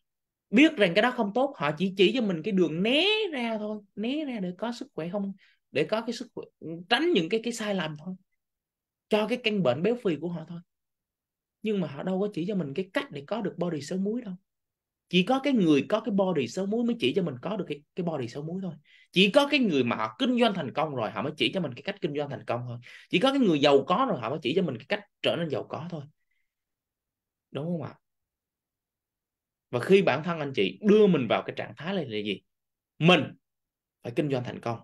biết rằng cái đó không tốt họ chỉ chỉ cho mình cái đường né ra thôi né ra để có sức khỏe không để có cái sức khỏe, tránh những cái cái sai lầm thôi cho cái căn bệnh béo phì của họ thôi nhưng mà họ đâu có chỉ cho mình cái cách để có được body xấu muối đâu chỉ có cái người có cái body xấu muối mới chỉ cho mình có được cái, cái body xấu muối thôi chỉ có cái người mà họ kinh doanh thành công rồi họ mới chỉ cho mình cái cách kinh doanh thành công thôi chỉ có cái người giàu có rồi họ mới chỉ cho mình cái cách trở nên giàu có thôi đúng không ạ và khi bản thân anh chị đưa mình vào cái trạng thái này là gì mình phải kinh doanh thành công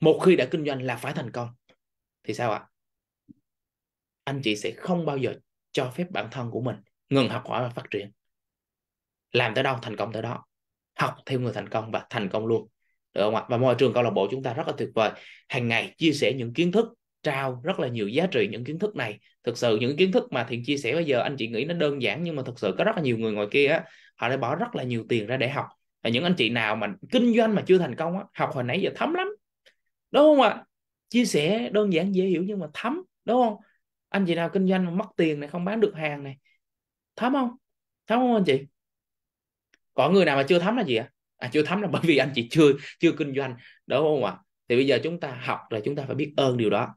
một khi đã kinh doanh là phải thành công thì sao ạ anh chị sẽ không bao giờ cho phép bản thân của mình ngừng học hỏi và phát triển làm tới đâu thành công tới đó học theo người thành công và thành công luôn được không ạ và môi trường câu lạc bộ chúng ta rất là tuyệt vời hàng ngày chia sẻ những kiến thức trao rất là nhiều giá trị những kiến thức này thực sự những kiến thức mà thiện chia sẻ bây giờ anh chị nghĩ nó đơn giản nhưng mà thực sự có rất là nhiều người ngoài kia á họ đã bỏ rất là nhiều tiền ra để học và những anh chị nào mà kinh doanh mà chưa thành công á học hồi nãy giờ thấm lắm đúng không ạ chia sẻ đơn giản dễ hiểu nhưng mà thấm đúng không anh chị nào kinh doanh mà mất tiền này không bán được hàng này thấm không thấm không anh chị có người nào mà chưa thấm là gì ạ à, chưa thấm là bởi vì anh chị chưa chưa kinh doanh đúng không ạ thì bây giờ chúng ta học là chúng ta phải biết ơn điều đó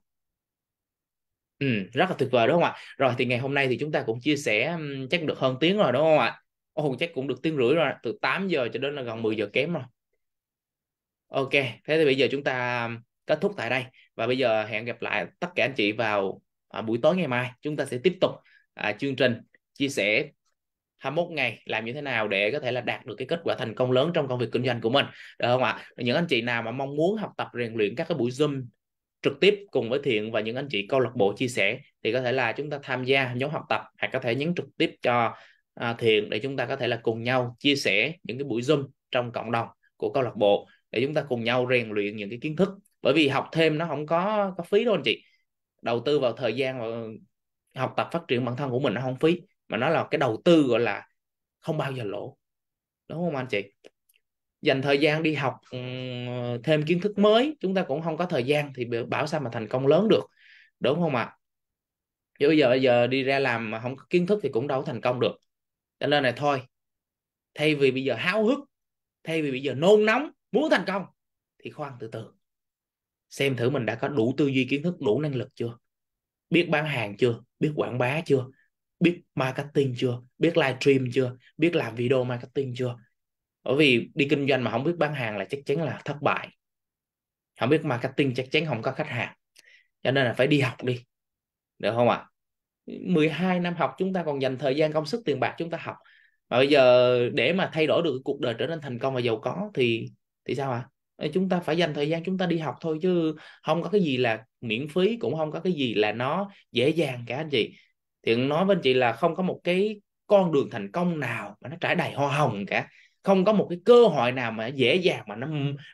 ừ, rất là tuyệt vời đúng không ạ rồi thì ngày hôm nay thì chúng ta cũng chia sẻ chắc được hơn tiếng rồi đúng không ạ Ồ, chắc cũng được tiếng rưỡi rồi từ 8 giờ cho đến là gần 10 giờ kém rồi ok thế thì bây giờ chúng ta kết thúc tại đây và bây giờ hẹn gặp lại tất cả anh chị vào à, buổi tối ngày mai chúng ta sẽ tiếp tục à, chương trình chia sẻ 21 ngày làm như thế nào để có thể là đạt được cái kết quả thành công lớn trong công việc kinh doanh của mình được không ạ những anh chị nào mà mong muốn học tập rèn luyện các cái buổi zoom trực tiếp cùng với thiện và những anh chị câu lạc bộ chia sẻ thì có thể là chúng ta tham gia nhóm học tập hoặc có thể nhấn trực tiếp cho à, thiện để chúng ta có thể là cùng nhau chia sẻ những cái buổi zoom trong cộng đồng của câu lạc bộ để chúng ta cùng nhau rèn luyện những cái kiến thức bởi vì học thêm nó không có có phí đâu anh chị đầu tư vào thời gian và học tập phát triển bản thân của mình nó không phí mà nó là cái đầu tư gọi là không bao giờ lỗ đúng không anh chị dành thời gian đi học ừ, thêm kiến thức mới chúng ta cũng không có thời gian thì bảo sao mà thành công lớn được đúng không ạ à? chứ bây giờ bây giờ đi ra làm mà không có kiến thức thì cũng đâu thành công được cho nên là thôi thay vì bây giờ háo hức thay vì bây giờ nôn nóng muốn thành công thì khoan từ từ xem thử mình đã có đủ tư duy kiến thức đủ năng lực chưa biết bán hàng chưa biết quảng bá chưa biết marketing chưa biết livestream chưa biết làm video marketing chưa bởi vì đi kinh doanh mà không biết bán hàng là chắc chắn là thất bại không biết marketing chắc chắn không có khách hàng cho nên là phải đi học đi được không ạ à? 12 năm học chúng ta còn dành thời gian công sức tiền bạc chúng ta học mà bây giờ để mà thay đổi được cuộc đời trở nên thành công và giàu có thì thì sao ạ à? chúng ta phải dành thời gian chúng ta đi học thôi chứ không có cái gì là miễn phí cũng không có cái gì là nó dễ dàng cả anh chị thì nói với anh chị là không có một cái con đường thành công nào mà nó trải đầy hoa hồng cả không có một cái cơ hội nào mà dễ dàng mà nó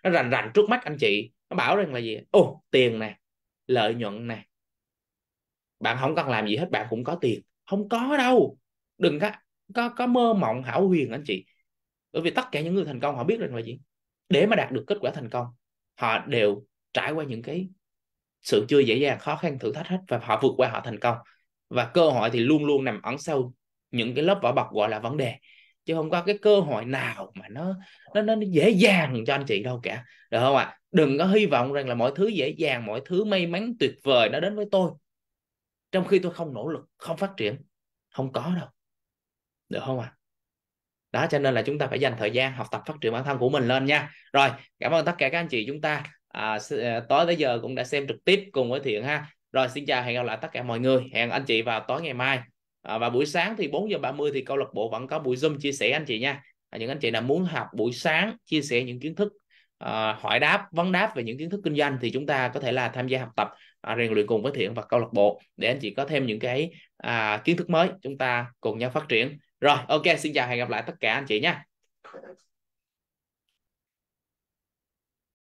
nó rành rành trước mắt anh chị nó bảo rằng là gì ô tiền nè lợi nhuận nè bạn không cần làm gì hết bạn cũng có tiền không có đâu đừng có có có mơ mộng hảo huyền anh chị bởi vì tất cả những người thành công họ biết rằng là gì để mà đạt được kết quả thành công họ đều trải qua những cái sự chưa dễ dàng khó khăn thử thách hết và họ vượt qua họ thành công và cơ hội thì luôn luôn nằm ẩn sau những cái lớp vỏ bọc gọi là vấn đề chứ không có cái cơ hội nào mà nó nó nó dễ dàng cho anh chị đâu cả được không ạ đừng có hy vọng rằng là mọi thứ dễ dàng mọi thứ may mắn tuyệt vời nó đến với tôi trong khi tôi không nỗ lực không phát triển không có đâu được không ạ đó cho nên là chúng ta phải dành thời gian học tập phát triển bản thân của mình lên nha rồi cảm ơn tất cả các anh chị chúng ta à, à tối tới giờ cũng đã xem trực tiếp cùng với thiện ha rồi xin chào hẹn gặp lại tất cả mọi người hẹn anh chị vào tối ngày mai à, và buổi sáng thì 4 giờ 30 thì câu lạc bộ vẫn có buổi zoom chia sẻ anh chị nha à, những anh chị nào muốn học buổi sáng chia sẻ những kiến thức à, hỏi đáp vấn đáp về những kiến thức kinh doanh thì chúng ta có thể là tham gia học tập à, rèn luyện cùng với thiện và câu lạc bộ để anh chị có thêm những cái à, kiến thức mới chúng ta cùng nhau phát triển rồi ok xin chào hẹn gặp lại tất cả anh chị nha